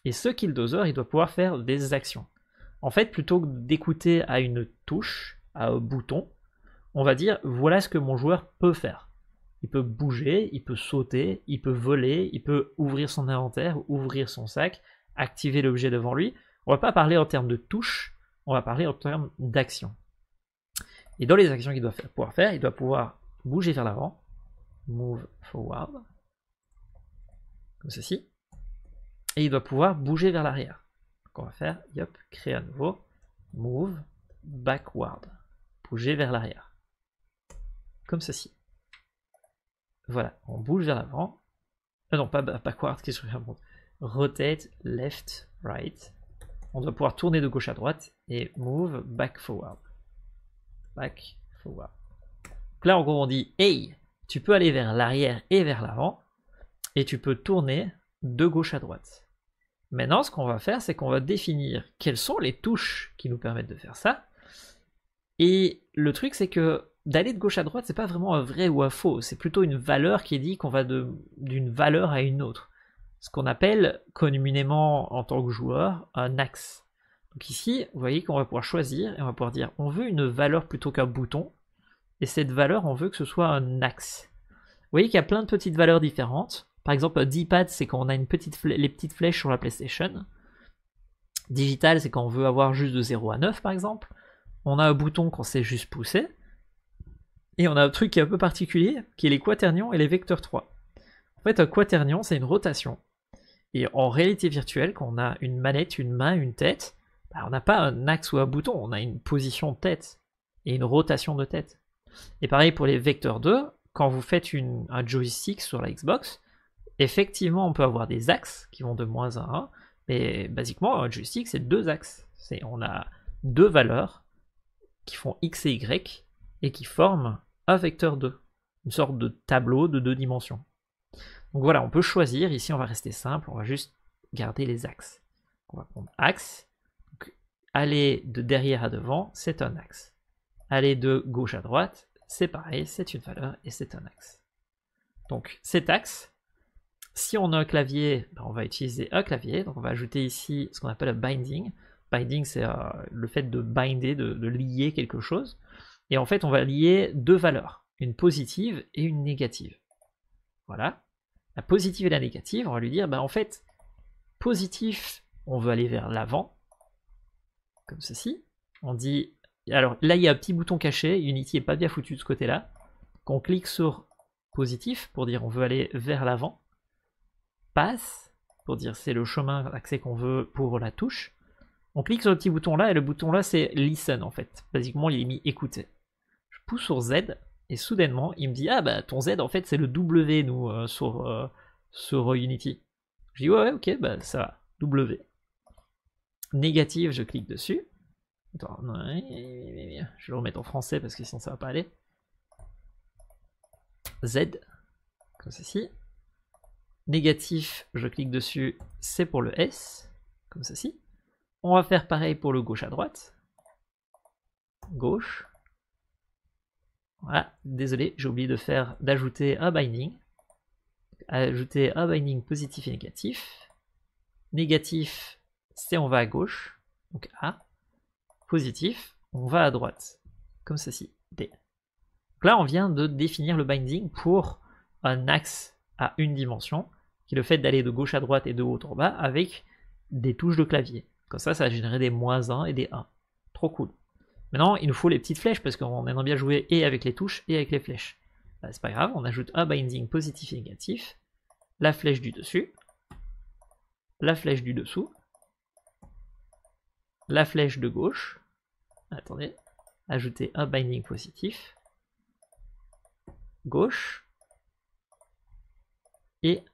Et ce killdozer, il doit pouvoir faire des actions. En fait, plutôt que d'écouter à une touche, à un bouton, on va dire voilà ce que mon joueur peut faire. Il peut bouger, il peut sauter, il peut voler, il peut ouvrir son inventaire, ouvrir son sac, activer l'objet devant lui. On ne va pas parler en termes de touche, on va parler en termes d'action. Et dans les actions qu'il doit pouvoir faire, il doit pouvoir bouger vers l'avant, move forward, comme ceci, et il doit pouvoir bouger vers l'arrière. Donc on va faire, yop, créer à nouveau, move backward, bouger vers l'arrière, comme ceci. Voilà, on bouge vers l'avant, ah non, pas backward, ce que je Rotate left, right, on doit pouvoir tourner de gauche à droite et move back forward. Back forward. Donc là, en gros, on dit hey, tu peux aller vers l'arrière et vers l'avant et tu peux tourner de gauche à droite. Maintenant, ce qu'on va faire, c'est qu'on va définir quelles sont les touches qui nous permettent de faire ça. Et le truc, c'est que d'aller de gauche à droite, c'est pas vraiment un vrai ou un faux, c'est plutôt une valeur qui dit qu'on va d'une valeur à une autre ce qu'on appelle communément en tant que joueur un axe. Donc ici, vous voyez qu'on va pouvoir choisir et on va pouvoir dire on veut une valeur plutôt qu'un bouton, et cette valeur, on veut que ce soit un axe. Vous voyez qu'il y a plein de petites valeurs différentes. Par exemple, D-pad, c'est quand on a les petites flèches sur la PlayStation. Digital, c'est quand on veut avoir juste de 0 à 9, par exemple. On a un bouton qu'on sait juste pousser. Et on a un truc qui est un peu particulier, qui est les quaternions et les vecteurs 3. En fait, un quaternion, c'est une rotation. Et en réalité virtuelle, quand on a une manette, une main, une tête, bah, on n'a pas un axe ou un bouton, on a une position de tête et une rotation de tête. Et pareil pour les vecteurs 2, quand vous faites un joystick sur la Xbox, effectivement on peut avoir des axes qui vont de moins à 1, mais basiquement un joystick c'est deux axes. C'est, on a deux valeurs qui font x et y et qui forment un vecteur 2, une sorte de tableau de deux dimensions. Donc voilà, on peut choisir. Ici, on va rester simple. On va juste garder les axes. On va prendre axe. aller de derrière à devant, c'est un axe. Aller de gauche à droite, c'est pareil, c'est une valeur et c'est un axe. Donc cet axe, si on a un clavier, ben, on va utiliser un clavier. Donc on va ajouter ici ce qu'on appelle un binding. Binding, c'est euh, le fait de binder, de lier quelque chose. Et en fait, on va lier deux valeurs, une positive et une négative. Voilà la positive et la négative, on va lui dire, bah en fait, positif, on veut aller vers l'avant, comme ceci. On dit, alors là il y a un petit bouton caché, Unity est pas bien foutu de ce côté-là. Qu'on clique sur positif pour dire on veut aller vers l'avant. Passe pour dire c'est le chemin d'accès qu'on veut pour la touche. On clique sur le petit bouton là et le bouton là c'est listen en fait. Basiquement il est mis écouter. Je pousse sur Z et soudainement, il me dit Ah, bah, ton Z, en fait, c'est le W, nous, euh, sur, euh, euh, Unity. Je dis Ouais, ok, bah, ça va. W. Négatif, je clique dessus. je vais le remettre en français parce que sinon ça va pas aller. Z, comme ceci. Négatif, je clique dessus, c'est pour le S, comme ceci. On va faire pareil pour le gauche à droite. Gauche, voilà, désolé, j'ai oublié de faire d'ajouter un binding. Ajouter un binding positif et négatif. Négatif, c'est on va à gauche, donc A. Positif, on va à droite, comme ceci, D. Donc là, on vient de définir le binding pour un axe à une dimension, qui est le fait d'aller de gauche à droite et de haut en bas avec des touches de clavier. Comme ça, ça va générer des moins 1 et des 1. Trop cool. Maintenant, il nous faut les petites flèches parce qu'on aimerait bien jouer et avec les touches et avec les flèches. Bah, c'est pas grave, on ajoute un binding positif et négatif, la flèche du dessus, la flèche du dessous, la flèche de gauche, attendez, ajouter un binding positif, gauche et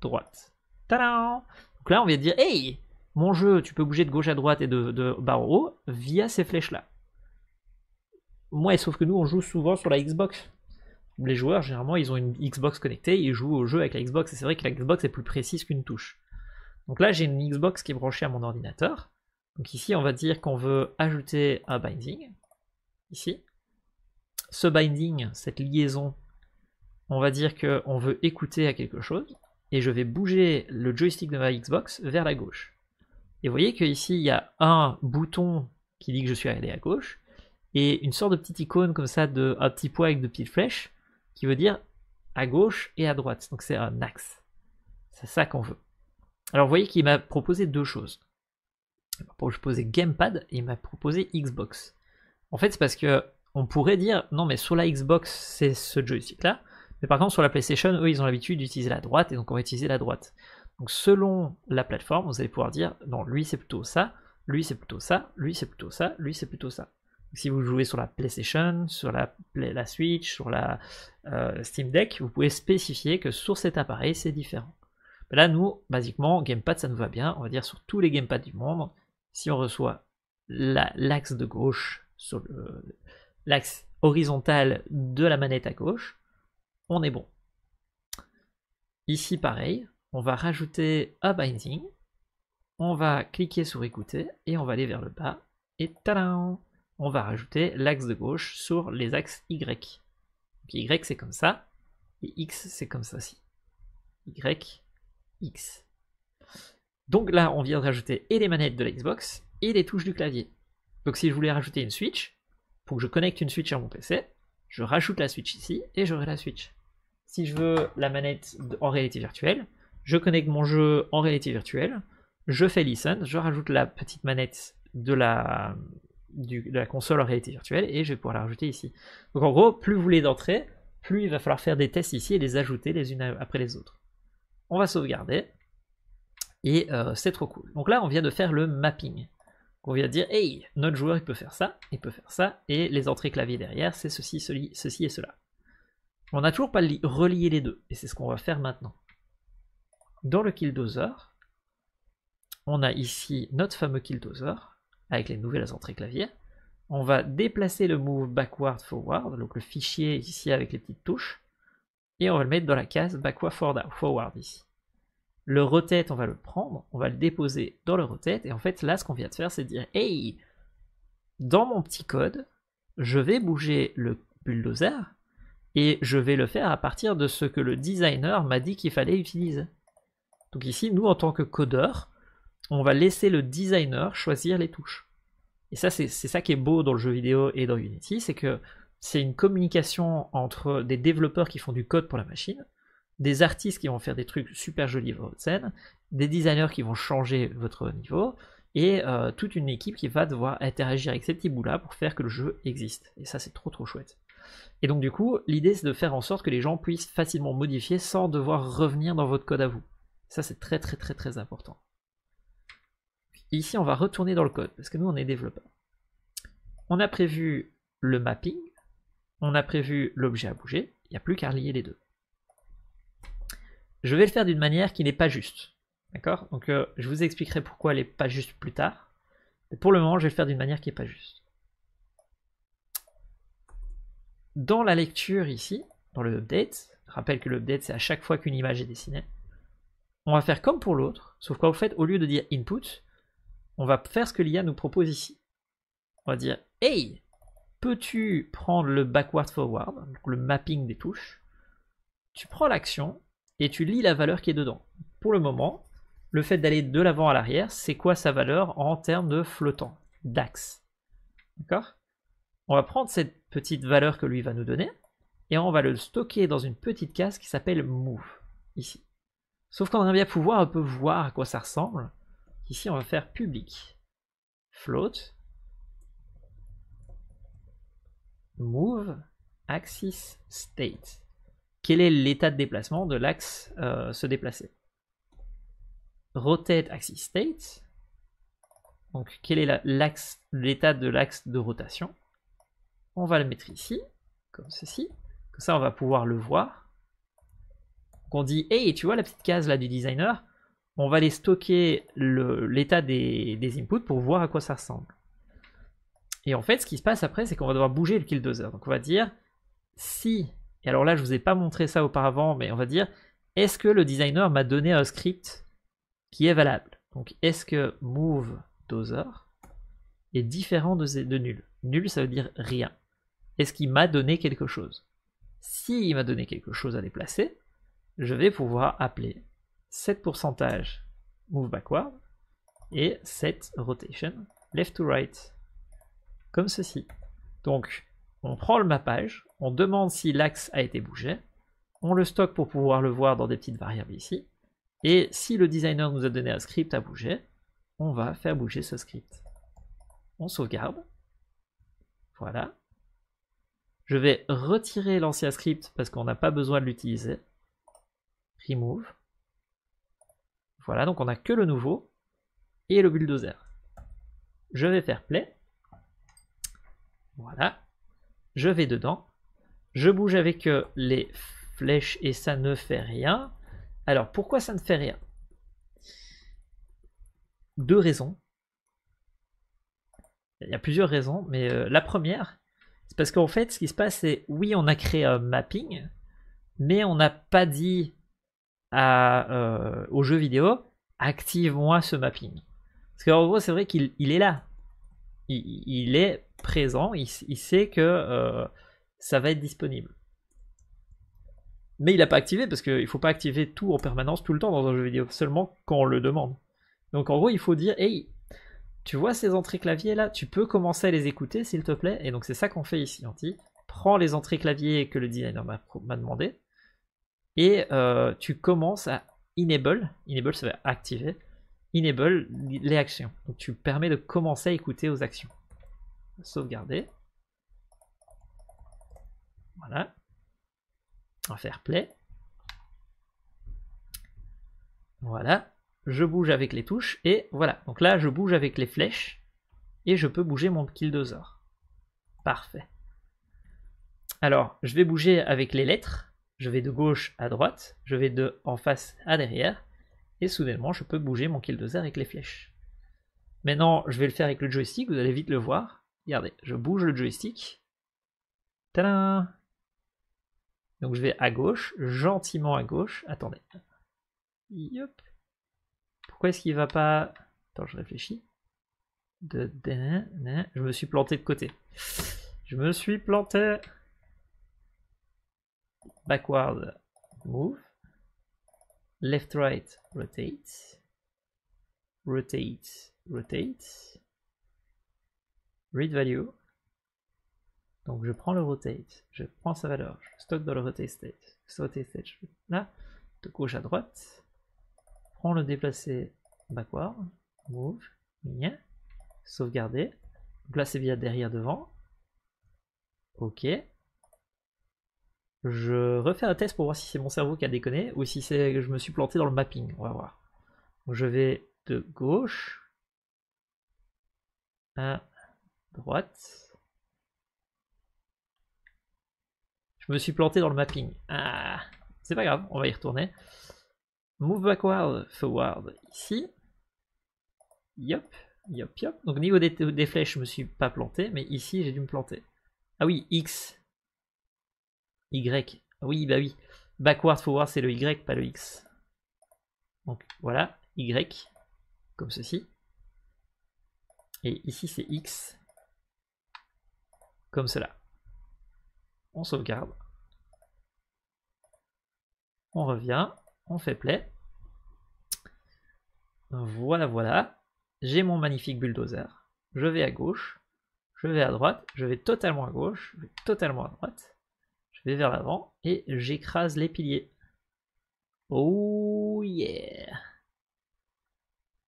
droite. Tadam Donc là, on vient de dire, hey, mon jeu, tu peux bouger de gauche à droite et de, de bas en haut via ces flèches-là. Moi, sauf que nous, on joue souvent sur la Xbox. Les joueurs, généralement, ils ont une Xbox connectée, ils jouent au jeu avec la Xbox, et c'est vrai que la Xbox est plus précise qu'une touche. Donc là, j'ai une Xbox qui est branchée à mon ordinateur. Donc ici, on va dire qu'on veut ajouter un binding. Ici. Ce binding, cette liaison, on va dire qu'on veut écouter à quelque chose. Et je vais bouger le joystick de ma Xbox vers la gauche. Et vous voyez qu'ici, il y a un bouton qui dit que je suis allé à gauche et une sorte de petite icône comme ça de un petit poids avec de petites flèches qui veut dire à gauche et à droite. Donc c'est un axe. C'est ça qu'on veut. Alors vous voyez qu'il m'a proposé deux choses. Pour je posais Gamepad et il m'a proposé Xbox. En fait, c'est parce que on pourrait dire non mais sur la Xbox c'est ce joystick là, mais par contre sur la PlayStation eux ils ont l'habitude d'utiliser la droite et donc on va utiliser la droite. Donc selon la plateforme, vous allez pouvoir dire non lui c'est plutôt ça, lui c'est plutôt ça, lui c'est plutôt ça, lui c'est plutôt ça si vous jouez sur la PlayStation, sur la, Switch, sur la euh, Steam Deck, vous pouvez spécifier que sur cet appareil, c'est différent. là, nous, basiquement, Gamepad, ça nous va bien. On va dire sur tous les Gamepads du monde, si on reçoit l'axe de gauche sur l'axe horizontal de la manette à gauche, on est bon. Ici, pareil, on va rajouter un binding, on va cliquer sur écouter et on va aller vers le bas et tada on va rajouter l'axe de gauche sur les axes Y. Y c'est comme ça, et X c'est comme ça ci Y, X. Donc là, on vient de rajouter et les manettes de l'Xbox, et les touches du clavier. Donc si je voulais rajouter une Switch, pour que je connecte une Switch à mon PC, je rajoute la Switch ici et j'aurai la Switch. Si je veux la manette en réalité virtuelle, je connecte mon jeu en réalité virtuelle, je fais listen, je rajoute la petite manette de la, de la console en réalité virtuelle et je vais pouvoir la rajouter ici. Donc en gros, plus vous voulez d'entrée, plus il va falloir faire des tests ici et les ajouter les unes après les autres. On va sauvegarder et euh, c'est trop cool. Donc là, on vient de faire le mapping. On vient de dire, hey, notre joueur il peut faire ça, il peut faire ça, et les entrées clavier derrière, c'est ceci, ceci, ceci et cela. On n'a toujours pas relié les deux, et c'est ce qu'on va faire maintenant. Dans le Killdozer, on a ici notre fameux Killdozer, avec les nouvelles entrées clavier. On va déplacer le move backward forward, donc le fichier ici avec les petites touches, et on va le mettre dans la case backward forward ici. Le rotate, on va le prendre, on va le déposer dans le rotate, et en fait là ce qu'on vient de faire c'est dire hey, dans mon petit code, je vais bouger le bulldozer et je vais le faire à partir de ce que le designer m'a dit qu'il fallait utiliser. Donc ici, nous en tant que codeur, on va laisser le designer choisir les touches. Et ça, c'est ça qui est beau dans le jeu vidéo et dans Unity, c'est que c'est une communication entre des développeurs qui font du code pour la machine, des artistes qui vont faire des trucs super jolis pour votre scène, des designers qui vont changer votre niveau, et euh, toute une équipe qui va devoir interagir avec ces petits bouts-là pour faire que le jeu existe. Et ça, c'est trop trop chouette. Et donc du coup, l'idée c'est de faire en sorte que les gens puissent facilement modifier sans devoir revenir dans votre code à vous. Ça, c'est très très très très important ici, on va retourner dans le code, parce que nous, on est développeur. On a prévu le mapping, on a prévu l'objet à bouger, il n'y a plus qu'à relier les deux. Je vais le faire d'une manière qui n'est pas juste. D'accord Donc euh, je vous expliquerai pourquoi elle n'est pas juste plus tard. Mais pour le moment, je vais le faire d'une manière qui n'est pas juste. Dans la lecture ici, dans le update, je rappelle que le update c'est à chaque fois qu'une image est dessinée, on va faire comme pour l'autre, sauf qu'en fait, au lieu de dire input, on va faire ce que l'IA nous propose ici. On va dire Hey, peux-tu prendre le backward forward, le mapping des touches Tu prends l'action et tu lis la valeur qui est dedans. Pour le moment, le fait d'aller de l'avant à l'arrière, c'est quoi sa valeur en termes de flottant, d'axe D'accord On va prendre cette petite valeur que lui va nous donner et on va le stocker dans une petite case qui s'appelle move ici. Sauf qu'on aimerait bien pouvoir un peu voir à quoi ça ressemble. Ici, on va faire public. Float. Move axis state. Quel est l'état de déplacement de l'axe euh, se déplacer Rotate axis state. Donc quel est l'état de l'axe de rotation On va le mettre ici, comme ceci. Comme ça, on va pouvoir le voir. qu'on dit, hey, tu vois la petite case là du designer on va aller stocker l'état des, inputs pour voir à quoi ça ressemble. Et en fait, ce qui se passe après, c'est qu'on va devoir bouger le killdozer. Donc on va dire, si, et alors là, je ne vous ai pas montré ça auparavant, mais on va dire, est-ce que le designer m'a donné un script qui est valable Donc est-ce que move dozer est différent de, de nul Nul, ça veut dire rien. Est-ce qu'il m'a donné quelque chose S'il m'a donné quelque chose à déplacer, je vais pouvoir appeler 7 pourcentage move backward et 7 rotation left to right, comme ceci. Donc on prend le mappage, on demande si l'axe a été bougé, on le stocke pour pouvoir le voir dans des petites variables ici, et si le designer nous a donné un script à bouger, on va faire bouger ce script. On sauvegarde, voilà. Je vais retirer l'ancien script parce qu'on n'a pas besoin de l'utiliser. Remove. Voilà, donc on n'a que le nouveau et le bulldozer. Je vais faire play. Voilà. Je vais dedans. Je bouge avec euh, les flèches et ça ne fait rien. Alors pourquoi ça ne fait rien Deux raisons. Il y a plusieurs raisons, mais euh, la première, c'est parce qu'en fait, ce qui se passe, c'est oui, on a créé un mapping, mais on n'a pas dit à, euh, jeu vidéo, active-moi ce mapping. Parce qu'en gros, c'est vrai qu'il est là. Il, est présent, il, sait que euh, ça va être disponible. Mais il n'a pas activé parce qu'il ne faut pas activer tout en permanence, tout le temps dans un jeu vidéo, seulement quand on le demande. Donc en gros, il faut dire, hey, tu vois ces entrées clavier là, tu peux commencer à les écouter s'il te plaît. Et donc c'est ça qu'on fait ici, Anti. Prends les entrées clavier que le designer m'a demandé, et euh, tu commences à enable, enable ça va activer, enable les actions. Donc tu permets de commencer à écouter aux actions. Sauvegarder. Voilà. On va faire play. Voilà. Je bouge avec les touches et voilà. Donc là, je bouge avec les flèches et je peux bouger mon killdozer. Parfait. Alors, je vais bouger avec les lettres je vais de gauche à droite, je vais de en face à derrière, et soudainement je peux bouger mon kill avec les flèches. Maintenant, je vais le faire avec le joystick, vous allez vite le voir. Regardez, je bouge le joystick. Tadam Donc je vais à gauche, gentiment à gauche. Attendez. Yop. Pourquoi est-ce qu'il va pas... Attends, je réfléchis. Je me suis planté de côté. Je me suis planté backward move, left right rotate, rotate, rotate, read value. Donc je prends le rotate, je prends sa valeur, je stocke dans le rotate state, rotate state, là, de gauche à droite, prends le déplacer backward, move, sauvegarder. Donc via derrière devant. Ok. Je refais un test pour voir si c'est mon cerveau qui a déconné ou si c'est que je me suis planté dans le mapping. On va voir. je vais de gauche à droite. Je me suis planté dans le mapping. Ah, c'est pas grave, on va y retourner. Move backward, forward ici. Yop, yop, yop. Donc niveau des, des flèches, je me suis pas planté, mais ici j'ai dû me planter. Ah oui, X, y. Oui, bah oui. Backward, voir c'est le Y, pas le X. Donc voilà, Y, comme ceci. Et ici, c'est X, comme cela. On sauvegarde. On revient, on fait play. Voilà, voilà. J'ai mon magnifique bulldozer. Je vais à gauche, je vais à droite, je vais totalement à gauche, je vais totalement à droite. Je vais vers l'avant et j'écrase les piliers. Oh yeah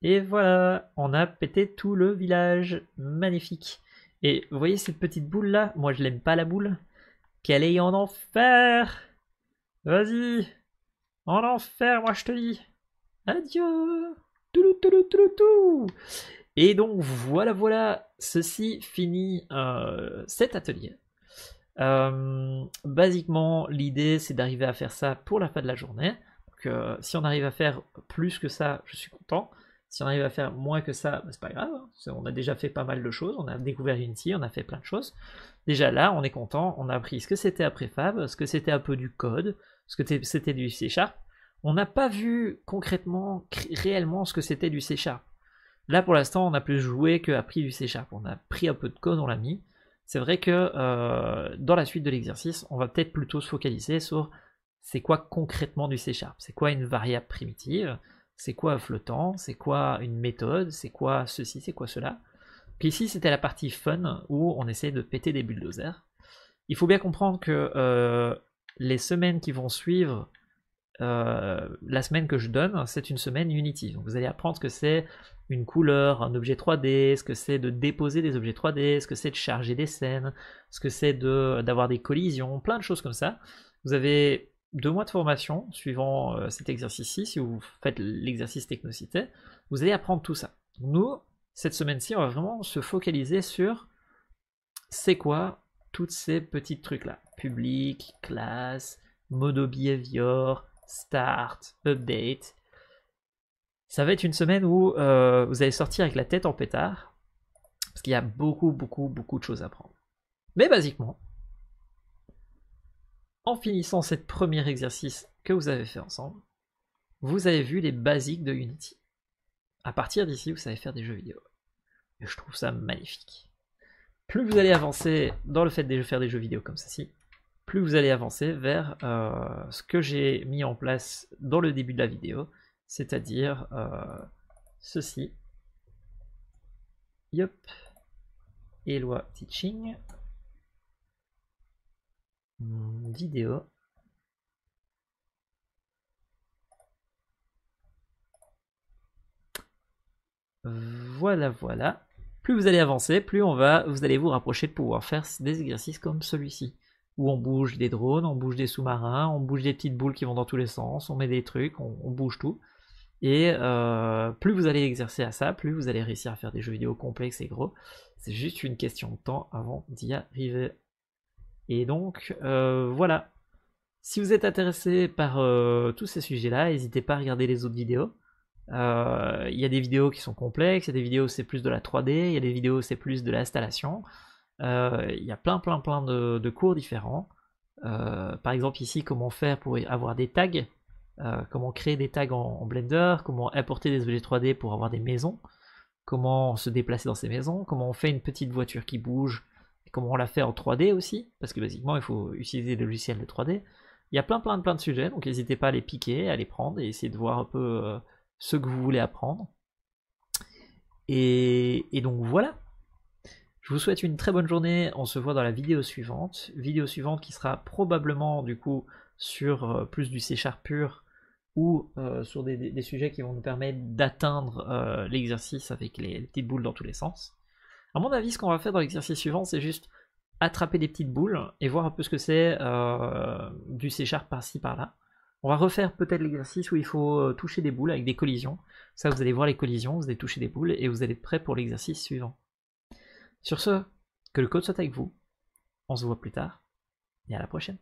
Et voilà, on a pété tout le village. Magnifique. Et vous voyez cette petite boule là Moi je l'aime pas la boule. Qu'elle est en enfer Vas-y En enfer, moi je te dis Adieu Et donc voilà, voilà, ceci finit euh, cet atelier. Euh, basiquement, l'idée c'est d'arriver à faire ça pour la fin de la journée. Donc, euh, si on arrive à faire plus que ça, je suis content. Si on arrive à faire moins que ça, bah, c'est pas grave. Hein. On a déjà fait pas mal de choses. On a découvert Unity, on a fait plein de choses. Déjà là, on est content. On a appris ce que c'était après Fab ce que c'était un peu du code, ce que c'était du C On n'a pas vu concrètement, réellement, ce que c'était du C Là, pour l'instant, on a plus joué qu'à appris du C On a pris un peu de code, on l'a mis c'est vrai que euh, dans la suite de l'exercice, on va peut-être plutôt se focaliser sur c'est quoi concrètement du C Sharp, c'est quoi une variable primitive, c'est quoi un flottant, c'est quoi une méthode, c'est quoi ceci, c'est quoi cela. Puis ici, c'était la partie fun où on essaie de péter des bulldozers. Il faut bien comprendre que euh, les semaines qui vont suivre euh, la semaine que je donne, c'est une semaine Unity. vous allez apprendre ce que c'est une couleur, un objet 3D, ce que c'est de déposer des objets 3D, ce que c'est de charger des scènes, ce que c'est d'avoir des collisions, plein de choses comme ça. Vous avez deux mois de formation suivant euh, cet exercice-ci, si vous faites l'exercice technocité, vous allez apprendre tout ça. Nous, cette semaine-ci, on va vraiment se focaliser sur c'est quoi toutes ces petits trucs-là. Public, classe, modo behavior, Start, update. Ça va être une semaine où euh, vous allez sortir avec la tête en pétard. Parce qu'il y a beaucoup, beaucoup, beaucoup de choses à prendre. Mais basiquement, en finissant cette premier exercice que vous avez fait ensemble, vous avez vu les basiques de Unity. À partir d'ici, vous savez faire des jeux vidéo. Et je trouve ça magnifique. Plus vous allez avancer dans le fait de faire des jeux vidéo comme ceci, plus vous allez avancer vers euh, ce que j'ai mis en place dans le début de la vidéo, c'est-à-dire euh, ceci. Yop. Eloi Teaching. Hmm, vidéo. Voilà, voilà. Plus vous allez avancer, plus on va, vous allez vous rapprocher de pouvoir faire des exercices comme celui-ci où on bouge des drones, on bouge des sous-marins, on bouge des petites boules qui vont dans tous les sens, on met des trucs, on, bouge tout. Et euh, plus vous allez exercer à ça, plus vous allez réussir à faire des jeux vidéo complexes et gros. C'est juste une question de temps avant d'y arriver. Et donc euh, voilà. Si vous êtes intéressé par euh, tous ces sujets-là, n'hésitez pas à regarder les autres vidéos. Il y a des vidéos qui sont complexes, il y a des vidéos c'est plus de la 3D, il y a des vidéos c'est plus de l'installation. Euh, il y a plein, plein, plein de, cours différents. Euh, par exemple, ici, comment faire pour avoir des tags, euh, comment créer des tags en, Blender, comment apporter des objets 3D pour avoir des maisons, comment se déplacer dans ces maisons, comment on fait une petite voiture qui bouge, comment on la fait en 3D aussi, parce que basiquement il faut utiliser des logiciels de 3D. Il y a plein plein plein de sujets, donc n'hésitez pas à les piquer, à les prendre et essayer de voir un peu ce que vous voulez apprendre. et donc voilà, je vous souhaite une très bonne journée, on se voit dans la vidéo suivante, vidéo suivante qui sera probablement du coup sur euh, plus du C# pur ou euh, sur des, sujets qui vont nous permettre d'atteindre euh, l'exercice avec les, petites boules dans tous les sens. À mon avis, ce qu'on va faire dans l'exercice suivant, c'est juste attraper des petites boules et voir un peu ce que c'est du C# par-ci par-là. On va refaire peut-être l'exercice où il faut toucher des boules avec des collisions. Ça, vous allez voir les collisions, vous allez toucher des boules et vous allez être prêt pour l'exercice suivant. Sur ce, que le code soit avec vous. On se voit plus tard et à la prochaine.